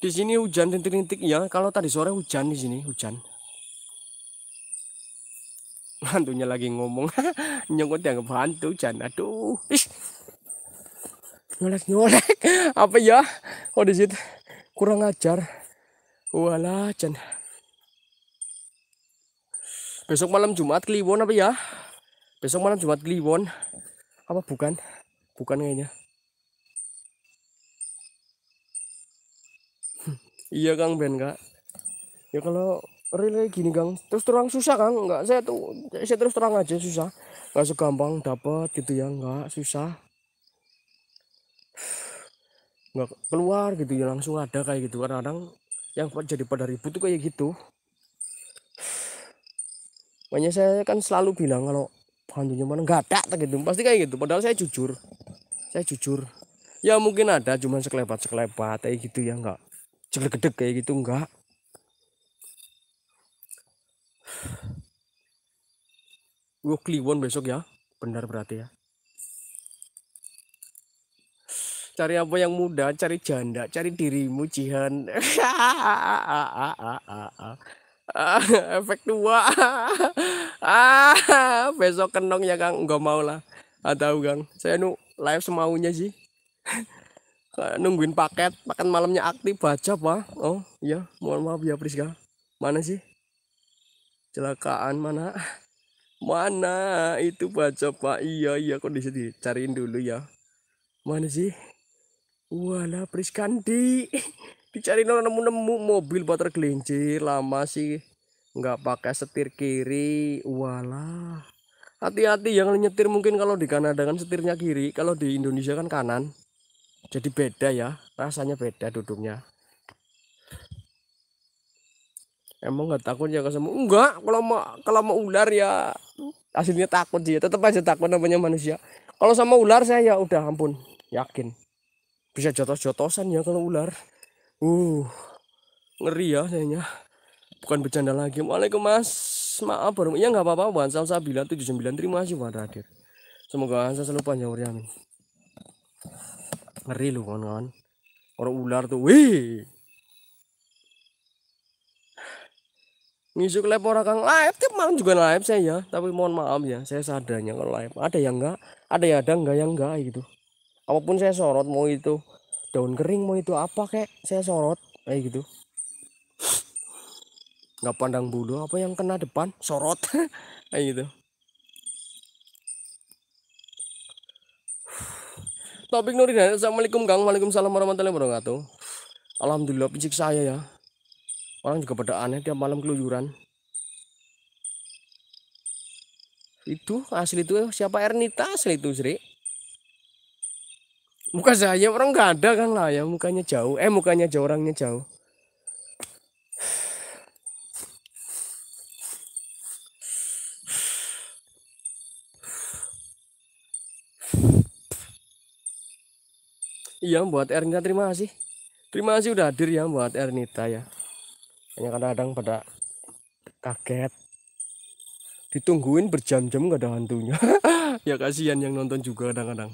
di sini hujan rintik-rintik ya kalau tadi sore hujan di sini hujan hantunya lagi ngomong nyongkot dianggap hantu jangan aduh ih nyolek nyolek apa ya oh di situ kurang ajar walah Jan besok malam Jumat Kliwon apa ya besok malam Jumat Kliwon apa bukan bukan kayaknya iya Kang Ben Kak ya kalau relay gini kang terus terang susah kang Enggak saya tuh saya terus terang aja susah nggak segampang dapat gitu ya enggak susah Enggak keluar gitu ya langsung ada kayak gitu kadang-kadang yang jadi pada ribut tuh kayak gitu banyak saya kan selalu bilang kalau hantunya mana nggak ada gitu pasti kayak gitu padahal saya jujur saya jujur ya mungkin ada cuman sekelebat sekelebat kayak gitu ya nggak jelek kayak gitu enggak gue Kliwon besok ya benar berarti ya cari apa yang muda cari janda cari dirimu jihan efek dua besok kenong ya kang nggak mau lah atau kang saya nu live semaunya sih nungguin paket paket malamnya aktif baca pak oh iya mohon maaf ya Priska mana sih kecelakaan mana mana itu baca pak iya iya kondisi dicariin dulu ya mana sih wala Priskandi dicari orang nemu nemu mobil buat tergelincir lama sih nggak pakai setir kiri wala hati-hati yang nyetir mungkin kalau di Kanada kan setirnya kiri kalau di Indonesia kan kanan jadi beda ya rasanya beda duduknya Emang nggak takut ya sama enggak? Kalau mau kalau mau ular ya aslinya takut dia. Tetap aja takut namanya manusia. Kalau sama ular saya ya udah ampun yakin bisa jotos-jotosan ya kalau ular. Uh ngeri ya sayangnya Bukan bercanda lagi. Waalaikum mas. Maaf baru ya nggak apa-apa. Wan Sabila 79 terima kasih buat hadir. Semoga saya selalu panjang umur Ngeri lu kawan-kawan. Orang ular tuh. Wih. Music live orang kang live tiap malam juga live saya ya, tapi mohon maaf ya saya sadarnya kalau live ada yang enggak ada ya ada enggak yang enggak gitu apapun saya sorot mau itu daun kering mau itu apa kayak saya sorot kayak gitu Enggak pandang bulu apa yang kena depan sorot kayak gitu Topik Nuri dan Assalamualaikum Kang Waalaikumsalam warahmatullahi wabarakatuh Alhamdulillah fisik saya ya orang juga pada aneh tiap malam keluyuran itu asli itu eh, siapa Ernita asli itu Sri muka saya orang nggak ada kan lah ya mukanya jauh eh mukanya jauh orangnya jauh Iya buat Ernita terima kasih Terima kasih udah hadir ya buat Ernita ya hanya kadang-kadang pada kaget ditungguin berjam-jam gak ada hantunya ya kasihan yang nonton juga kadang-kadang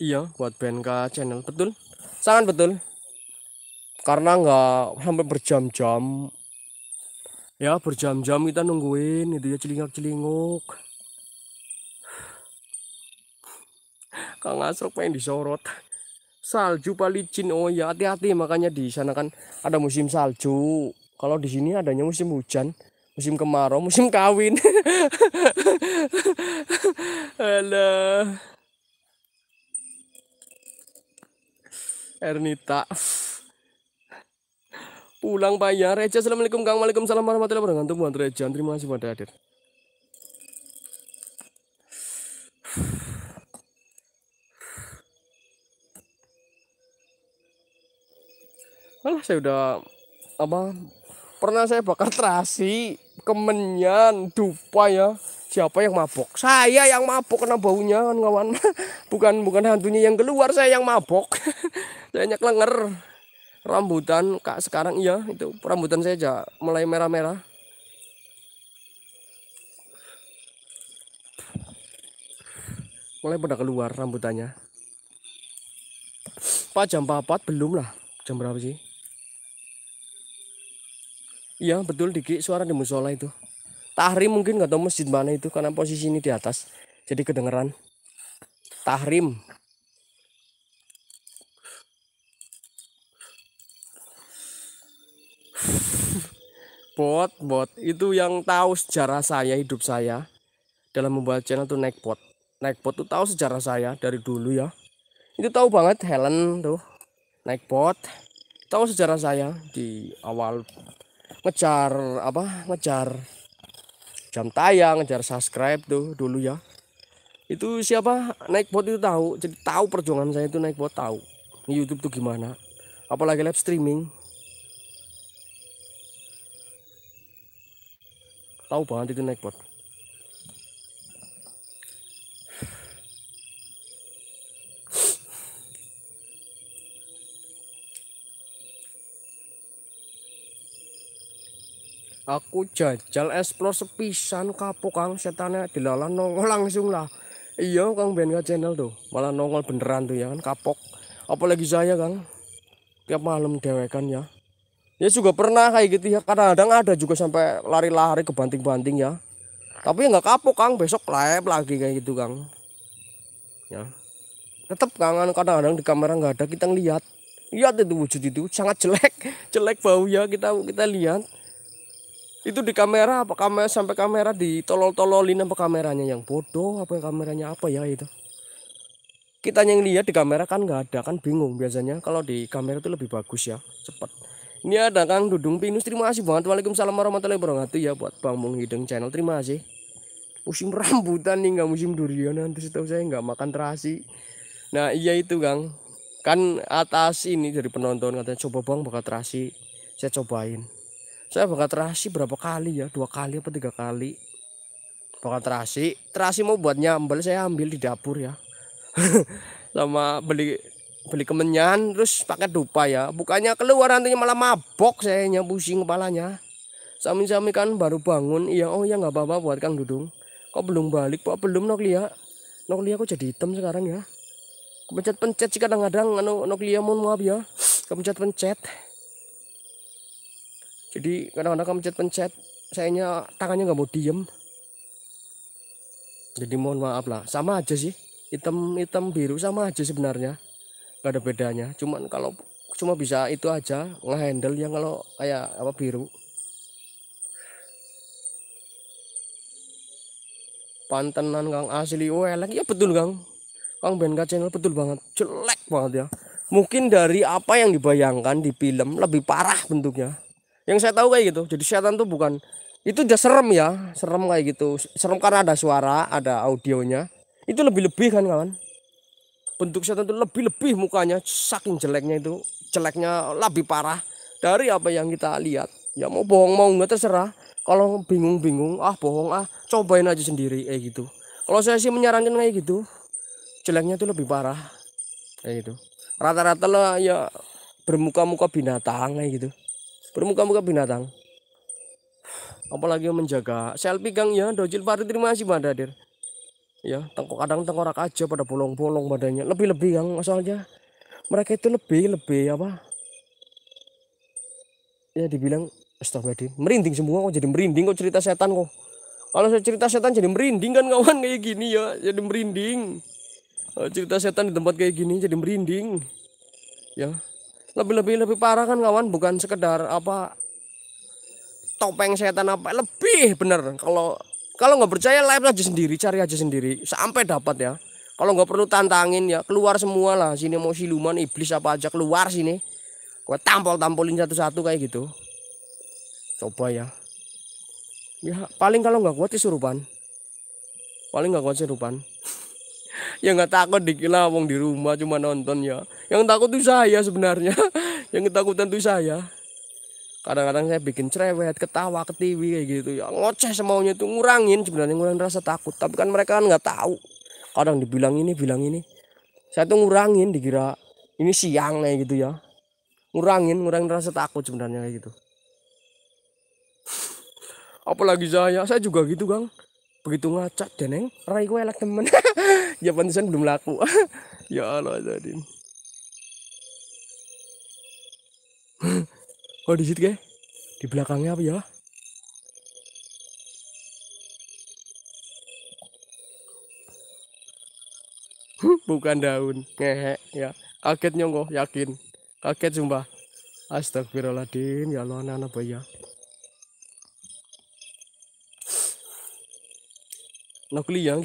Iya, buat BNK channel betul, sangat betul. Karena nggak sampai berjam-jam ya berjam-jam kita nungguin itu ya celingak-celinguk Kang Asrok pengen disorot salju palicin oh ya hati-hati makanya di sana kan ada musim salju kalau di sini adanya musim hujan musim kemarau musim kawin Halo Ernita Pulang bayar, Reja, Assalamualaikum Kang. Waalaikumsalam warahmatullahi wabarakatuh. Buat Reja, terima kasih pada hadir. Malah saya udah apa pernah saya bakar terasi kemenyan dupa ya siapa yang mabok saya yang mabok kena baunya kan kawan bukan bukan hantunya yang keluar saya yang mabok saya nyak rambutan kak sekarang iya itu rambutan saya aja mulai merah-merah mulai pada keluar rambutannya Pak jam 4 belum lah jam berapa sih iya betul dikit suara di musola itu tahrim mungkin nggak tahu masjid mana itu karena posisi ini di atas jadi kedengeran tahrim bot bot itu yang tahu sejarah saya hidup saya dalam membuat channel tuh naik pot naik pot tuh tahu sejarah saya dari dulu ya itu tahu banget Helen tuh naik pot tahu sejarah saya di awal ngejar apa ngejar jam tayang ngejar subscribe tuh dulu ya itu siapa naik pot itu tahu jadi tahu perjuangan saya itu naik pot tahu YouTube tuh gimana apalagi live streaming tahu banget itu naik pot aku jajal explore sepisan kapok kang setannya dilalah nongol langsung lah iya kang Benga channel tuh malah nongol beneran tuh ya kan kapok apalagi saya kang tiap malam dewekan ya ya juga pernah kayak gitu ya kadang-kadang ada juga sampai lari-lari ke banting banting ya tapi ya nggak kapok kang besok lab lagi kayak gitu kang ya tetap kang anu, kadang-kadang di kamera nggak ada kita ngelihat lihat itu wujud itu sangat jelek jelek bau ya kita kita lihat itu di kamera apa kamera sampai kamera di tolol tololin apa kameranya yang bodoh apa kameranya apa ya itu kita yang lihat di kamera kan nggak ada kan bingung biasanya kalau di kamera itu lebih bagus ya cepat ini ada Kang Dudung Pinus. Terima kasih banget. Waalaikumsalam warahmatullahi wabarakatuh ya buat Bang Mung Hideng Channel. Terima kasih. Musim rambutan nih nggak musim durian nanti setahu saya nggak makan terasi. Nah iya itu Kang. Kan atas ini dari penonton katanya coba Bang bakal terasi. Saya cobain. Saya bakal terasi berapa kali ya? Dua kali apa tiga kali? Bakal terasi. Terasi mau buat nyambel saya ambil di dapur ya. Sama beli beli kemenyan terus pakai dupa ya bukannya keluar nantinya malah mabok saya pusing kepalanya sami-sami kan baru bangun iya oh ya nggak apa-apa buat Kang Dudung kok belum balik kok belum Noklia Noklia kok jadi hitam sekarang ya kepencet-pencet sih kadang-kadang anu Noklia mohon maaf ya kepencet-pencet jadi kadang-kadang kepencet-pencet sayanya tangannya nggak mau diem jadi mohon maaf lah sama aja sih hitam hitam biru sama aja sebenarnya nggak ada bedanya cuman kalau cuma bisa itu aja ngehandle yang kalau kayak apa biru pantenan kang asli welek oh, ya betul kang kang benka channel betul banget jelek banget ya mungkin dari apa yang dibayangkan di film lebih parah bentuknya yang saya tahu kayak gitu jadi setan tuh bukan itu udah serem ya serem kayak gitu serem karena ada suara ada audionya itu lebih-lebih kan kawan bentuk setan itu lebih-lebih mukanya saking jeleknya itu jeleknya lebih parah dari apa yang kita lihat ya mau bohong mau nggak terserah kalau bingung-bingung ah bohong ah cobain aja sendiri kayak eh, gitu kalau saya sih menyarankan kayak gitu jeleknya itu lebih parah kayak gitu rata-rata lah ya bermuka-muka binatang kayak gitu bermuka-muka binatang apalagi menjaga selfie gang ya dojil pari terima kasih mbak ya tengkok kadang tengkorak aja pada bolong-bolong badannya lebih-lebih yang masalahnya mereka itu lebih lebih apa ya dibilang astagfirullah merinding semua kok jadi merinding kok cerita setan kok kalau saya cerita setan jadi merinding kan kawan kayak gini ya jadi merinding cerita setan di tempat kayak gini jadi merinding ya lebih lebih lebih parah kan kawan bukan sekedar apa topeng setan apa lebih bener kalau kalau nggak percaya live aja sendiri cari aja sendiri sampai dapat ya kalau nggak perlu tantangin ya keluar semua lah sini mau siluman iblis apa aja keluar sini gue tampol tampolin satu-satu kayak gitu coba ya ya paling kalau nggak kuat disurupan paling nggak kuat disurupan. yang nggak takut dikira wong di rumah cuma nonton ya yang takut tuh saya sebenarnya yang ketakutan tuh saya kadang-kadang saya bikin cerewet ketawa ketiwi kayak gitu ya ngoceh semaunya itu ngurangin sebenarnya ngurangin rasa takut tapi kan mereka kan nggak tahu kadang dibilang ini bilang ini saya tuh ngurangin dikira ini siang kayak gitu ya ngurangin ngurangin rasa takut sebenarnya kayak gitu apalagi saya saya juga gitu kang begitu ngaca deneng rai gue elak temen ya pantesan belum laku ya Allah jadi oh di situ guys. di belakangnya apa ya bukan daun ngehe ya kaget nyongko yakin kaget sumpah astagfirullahaladzim ya Allah anak-anak ya nukli nah, yang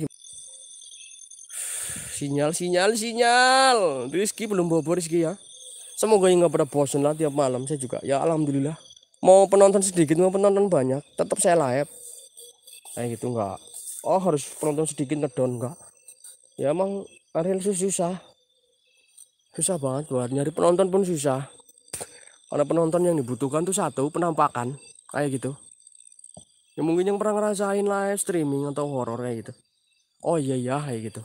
sinyal sinyal sinyal Rizky belum bobo Rizky ya semoga nggak pada bosan lah tiap malam saya juga ya alhamdulillah mau penonton sedikit mau penonton banyak tetap saya live kayak gitu nggak oh harus penonton sedikit ngedown nggak ya emang Ariel susah susah banget buat nyari penonton pun susah karena penonton yang dibutuhkan tuh satu penampakan kayak gitu ya mungkin yang pernah ngerasain live ya, streaming atau horor kayak gitu oh iya iya kayak gitu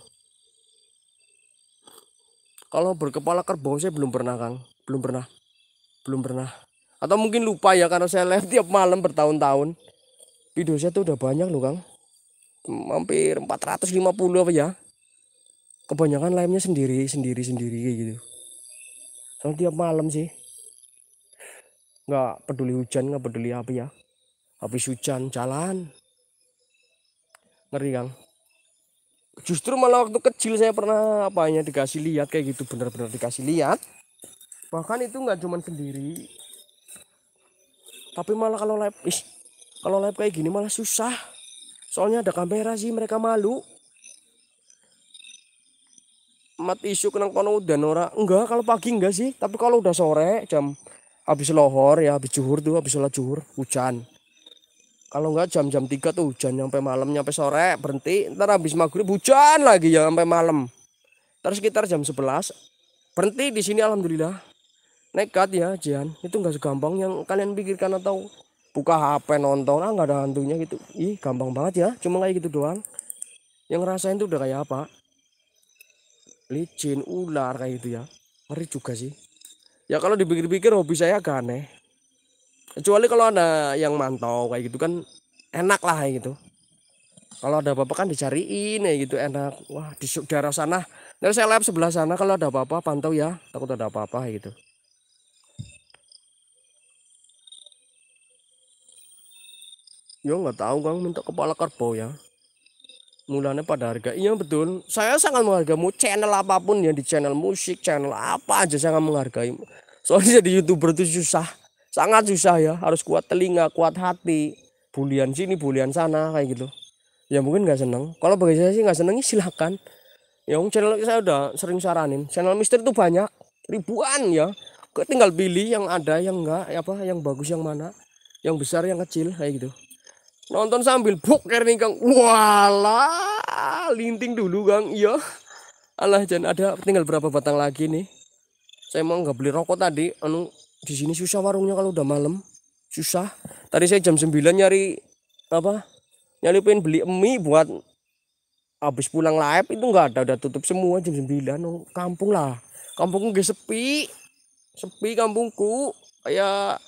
kalau berkepala kerbau saya belum pernah Kang, belum pernah. Belum pernah. Atau mungkin lupa ya karena saya live tiap malam bertahun-tahun. Video saya tuh udah banyak loh Kang. Hampir 450 apa ya. Kebanyakan live-nya sendiri, sendiri, sendiri kayak gitu. Soalnya tiap malam sih. Nggak peduli hujan, nggak peduli apa ya. Habis hujan jalan. Ngeri Kang justru malah waktu kecil saya pernah apanya dikasih lihat kayak gitu benar-benar dikasih lihat bahkan itu nggak cuman sendiri tapi malah kalau live is kalau live kayak gini malah susah soalnya ada kamera sih mereka malu Mati isu kenang kono udah ora enggak kalau pagi enggak sih tapi kalau udah sore jam habis lohor ya habis juhur tuh habis sholat juhur hujan kalau enggak jam-jam tiga tuh hujan sampai malam nyampe sore berhenti ntar habis maghrib hujan lagi ya sampai malam terus sekitar jam 11 berhenti di sini alhamdulillah nekat ya Jian itu enggak segampang yang kalian pikirkan atau buka HP nonton ah enggak ada hantunya gitu ih gampang banget ya cuma kayak gitu doang yang ngerasain tuh udah kayak apa licin ular kayak gitu ya ngeri juga sih ya kalau dipikir-pikir hobi saya agak aneh kecuali kalau ada yang mantau kayak gitu kan enak lah kayak gitu kalau ada apa-apa kan dicariin ya gitu enak wah di daerah sana dari saya lab sebelah sana kalau ada apa-apa pantau ya takut ada apa-apa gitu ya nggak tahu kang minta kepala kerbau ya mulanya pada harga iya betul saya sangat menghargaimu channel apapun ya di channel musik channel apa aja saya sangat menghargai soalnya jadi youtuber itu susah sangat susah ya harus kuat telinga kuat hati bulian sini bulian sana kayak gitu ya mungkin nggak seneng kalau bagi saya sih nggak seneng ya silahkan ya channel saya udah sering saranin channel mister itu banyak ribuan ya tinggal pilih yang ada yang enggak ya apa yang bagus yang mana yang besar yang kecil kayak gitu nonton sambil boker nih kang wala linting dulu kang iya Allah jangan ada tinggal berapa batang lagi nih saya mau nggak beli rokok tadi anu di sini susah warungnya kalau udah malam susah tadi saya jam 9 nyari apa nyari pengen beli mie buat habis pulang live itu enggak ada udah tutup semua jam 9 oh, kampung lah kampung gak sepi sepi kampungku kayak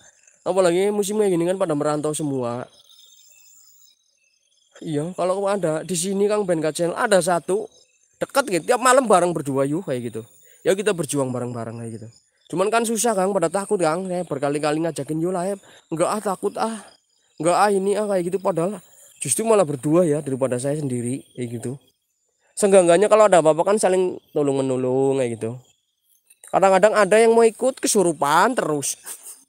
apalagi musimnya gini kan pada merantau semua iya kalau ada di sini kang Ben Channel ada satu dekat gitu tiap malam bareng berdua yuk kayak gitu ya kita berjuang bareng-bareng kayak gitu Cuman kan susah Kang, pada takut Kang. Saya berkali-kali ngajakin Yola ya, enggak ah takut ah. Enggak ah ini ah kayak gitu padahal justru malah berdua ya daripada saya sendiri kayak gitu. Seenggak-enggaknya kalau ada apa-apa kan saling tolong-menolong kayak gitu. Kadang-kadang ada yang mau ikut kesurupan terus.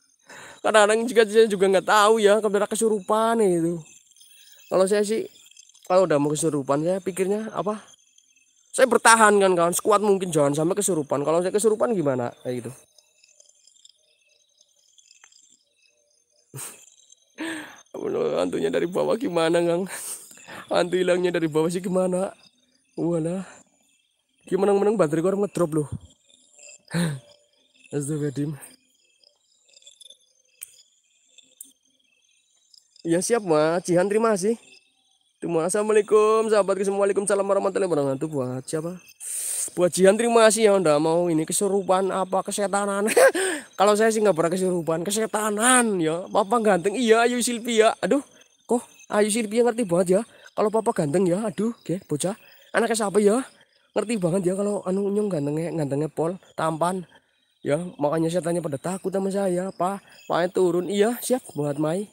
Kadang-kadang juga saya juga nggak tahu ya kalau kesurupan kayak gitu. Kalau saya sih kalau udah mau kesurupan saya pikirnya apa? Saya bertahan kan kawan, sekuat mungkin jangan sampai kesurupan. Kalau saya kesurupan gimana kayak gitu. hantunya dari bawah gimana ngang hantu hilangnya dari bawah sih gimana wala gimana menang baterai orang ngedrop loh Astagfirullahaladzim Ya siap ma, Cihan terima kasih. Terima Assalamualaikum sahabatku semua. Waalaikumsalam warahmatullahi wabarakatuh. Buat siapa? buat Jihan terima kasih ya udah mau ini kesurupan apa kesetanan kalau saya sih nggak pernah kesurupan kesetanan ya papa ganteng iya Ayu Silvia ya. aduh kok Ayu Silvia ngerti banget ya kalau papa ganteng ya aduh oke bocah anaknya siapa ya ngerti banget ya kalau anu nyong gantengnya gantengnya pol tampan ya makanya saya tanya pada takut sama saya pak pak turun iya siap buat Mai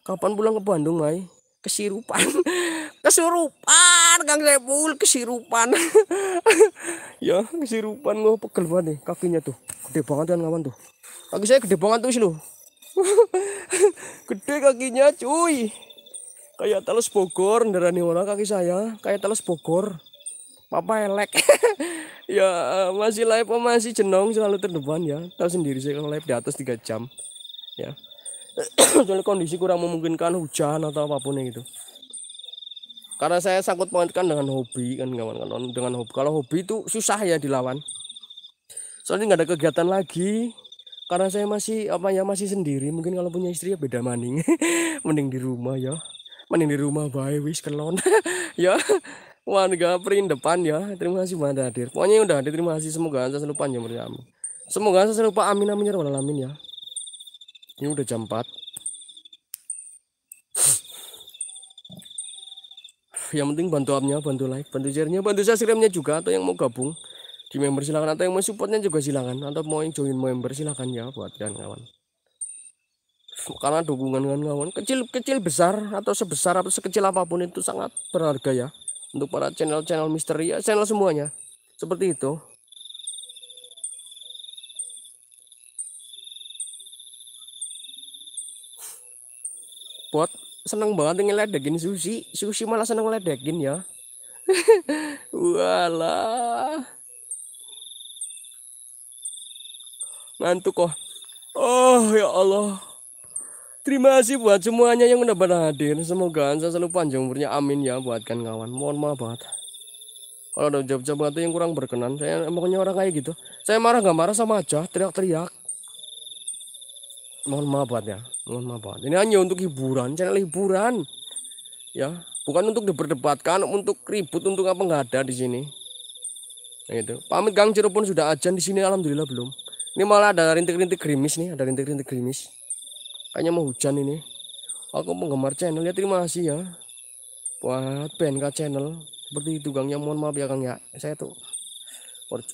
kapan pulang ke Bandung Mai kesirupan kesurupan kan Kang Sepul kesirupan. ya, kesirupan. loh pegel banget nih kakinya tuh. Gede banget kan kawan tuh. Kaki saya gede banget tuh sih loh. gede kakinya cuy. Kayak telus Bogor, ndarani orang kaki saya. Kayak telus Bogor. Papa elek. ya, masih live, oh, masih jenong selalu terdepan ya. Tahu sendiri saya kalau live di atas 3 jam. Ya. Soalnya kondisi kurang memungkinkan hujan atau apapun yang gitu karena saya sangkut pautkan dengan hobi kan kawan-kawan dengan hobi kalau hobi itu susah ya dilawan soalnya nggak ada kegiatan lagi karena saya masih apa ya masih sendiri mungkin kalau punya istri ya beda maning mending di rumah ya mending di rumah bye wis kelon ya warga print depan ya terima kasih banyak hadir pokoknya udah hadir terima kasih semoga saya selalu nyamur ya semoga saya selupa amin amin ya lamin ya ini udah jam 4 yang penting bantu upnya bantu like bantu sharenya bantu subscribe-nya juga atau yang mau gabung di member silahkan atau yang mau supportnya juga silahkan atau mau yang join member silahkan ya buat kalian kawan karena dukungan kan kawan kecil kecil besar atau sebesar atau sekecil apapun itu sangat berharga ya untuk para channel-channel misteri ya channel semuanya seperti itu buat seneng banget ngeledekin Susi. Susi malah seneng ngeledekin ya. Wala, Ngantuk kok. Oh ya Allah. Terima kasih buat semuanya yang udah pada hadir. Semoga saya selalu panjang umurnya. Amin ya buat kan kawan. Mohon maaf banget. Kalau ada jawab-jawab yang kurang berkenan, saya emangnya orang kayak gitu. Saya marah gak marah sama aja, teriak-teriak mohon maaf banget ya mohon maaf banget ini hanya untuk hiburan channel hiburan ya bukan untuk diperdebatkan untuk ribut untuk apa nggak ada di sini nah, gitu pamit gang jeruk pun sudah ajan di sini alhamdulillah belum ini malah ada rintik-rintik gerimis nih ada rintik-rintik gerimis kayaknya mau hujan ini aku penggemar channel ya terima kasih ya buat BNK channel seperti itu gangnya ya mohon maaf ya Kang ya saya tuh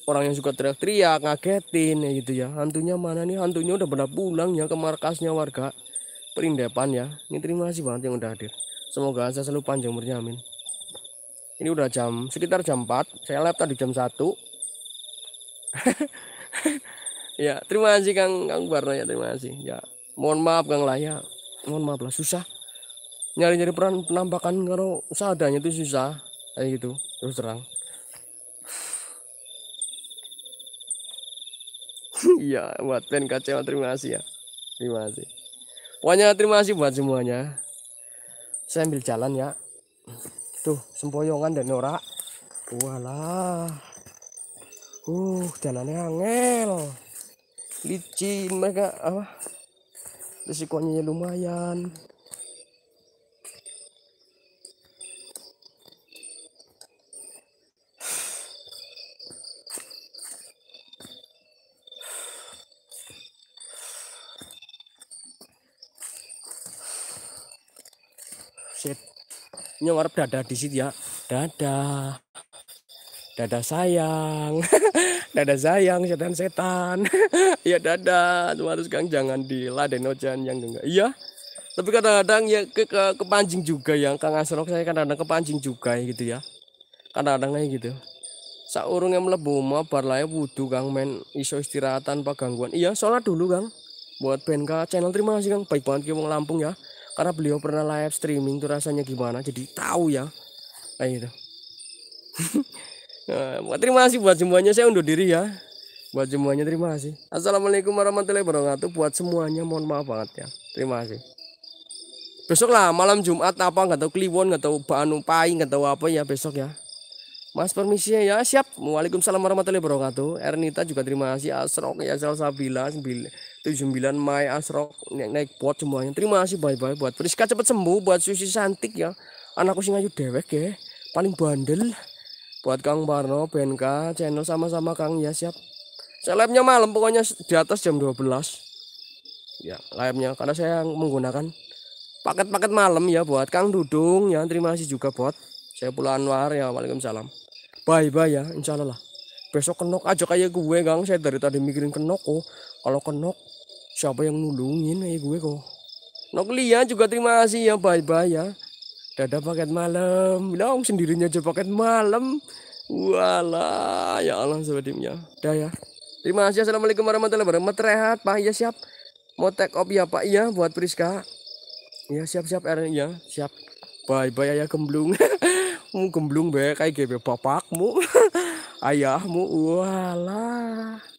orang yang suka teriak-teriak ngagetin ya gitu ya hantunya mana nih hantunya udah pernah pulang ya ke markasnya warga perindepan ya ini terima kasih banget yang udah hadir semoga saya selalu panjang umurnya amin ini udah jam sekitar jam 4 saya lihat tadi jam 1 ya terima kasih Kang Kang Barno ya terima kasih ya mohon maaf Kang Laya mohon maaf lah susah nyari-nyari peran penampakan kalau seadanya itu susah kayak gitu terus terang iya buat Ben kacau terima kasih ya terima kasih pokoknya terima kasih buat semuanya saya ambil jalan ya tuh sempoyongan dan norak walah uh jalannya angel licin mereka apa resikonya lumayan nyorep dada di situ ya dada dada sayang dada sayang setan setan ya dada cuma harus gang jangan di diladen ojan yang enggak iya tapi kadang-kadang ya ke, ke kepancing juga yang kang asrok saya kadang-kadang kepancing juga ya gitu ya kadang-kadang kayak gitu saurung yang melebu mabar lah wudhu gang men iso istirahat tanpa gangguan iya sholat dulu gang. buat BNK channel terima kasih kang baik banget mau Lampung ya karena beliau pernah live streaming tuh rasanya gimana jadi tahu ya kayak gitu nah, terima kasih buat semuanya saya undur diri ya buat semuanya terima kasih assalamualaikum warahmatullahi wabarakatuh buat semuanya mohon maaf banget ya terima kasih besok lah malam Jumat apa nggak tahu Kliwon nggak tahu Banu Pai nggak tahu apa ya besok ya Mas permisi ya, ya siap Waalaikumsalam warahmatullahi wabarakatuh Ernita juga terima kasih Asrok ya Sabila 9 79 Mai Asrok naik, naik pot semuanya terima kasih bye bye buat Friska cepet sembuh buat Susi cantik ya anakku sing ayu dewek ya paling bandel buat Kang Barno benka channel sama-sama Kang ya siap selebnya malam pokoknya di atas jam 12 ya live-nya karena saya menggunakan paket-paket malam ya buat Kang Dudung ya terima kasih juga buat saya pula Anwar ya Waalaikumsalam bye bye ya insyaallah lah besok kenok aja kayak gue gang saya dari tadi mikirin kenok oh kalau kenok siapa yang nulungin eh gue kok Noklia juga terima kasih ya bye-bye ya dadah paket malam bilang sendirinya aja paket malam Walah ya Allah sebetulnya Dah ya Terima kasih Assalamualaikum warahmatullahi wabarakatuh Rehat Pak ya siap Mau take off ya Pak ya buat Priska Ya siap-siap Eren ya siap Bye-bye ya gemblung gemblung be kayak gebe bapakmu Ayahmu Walah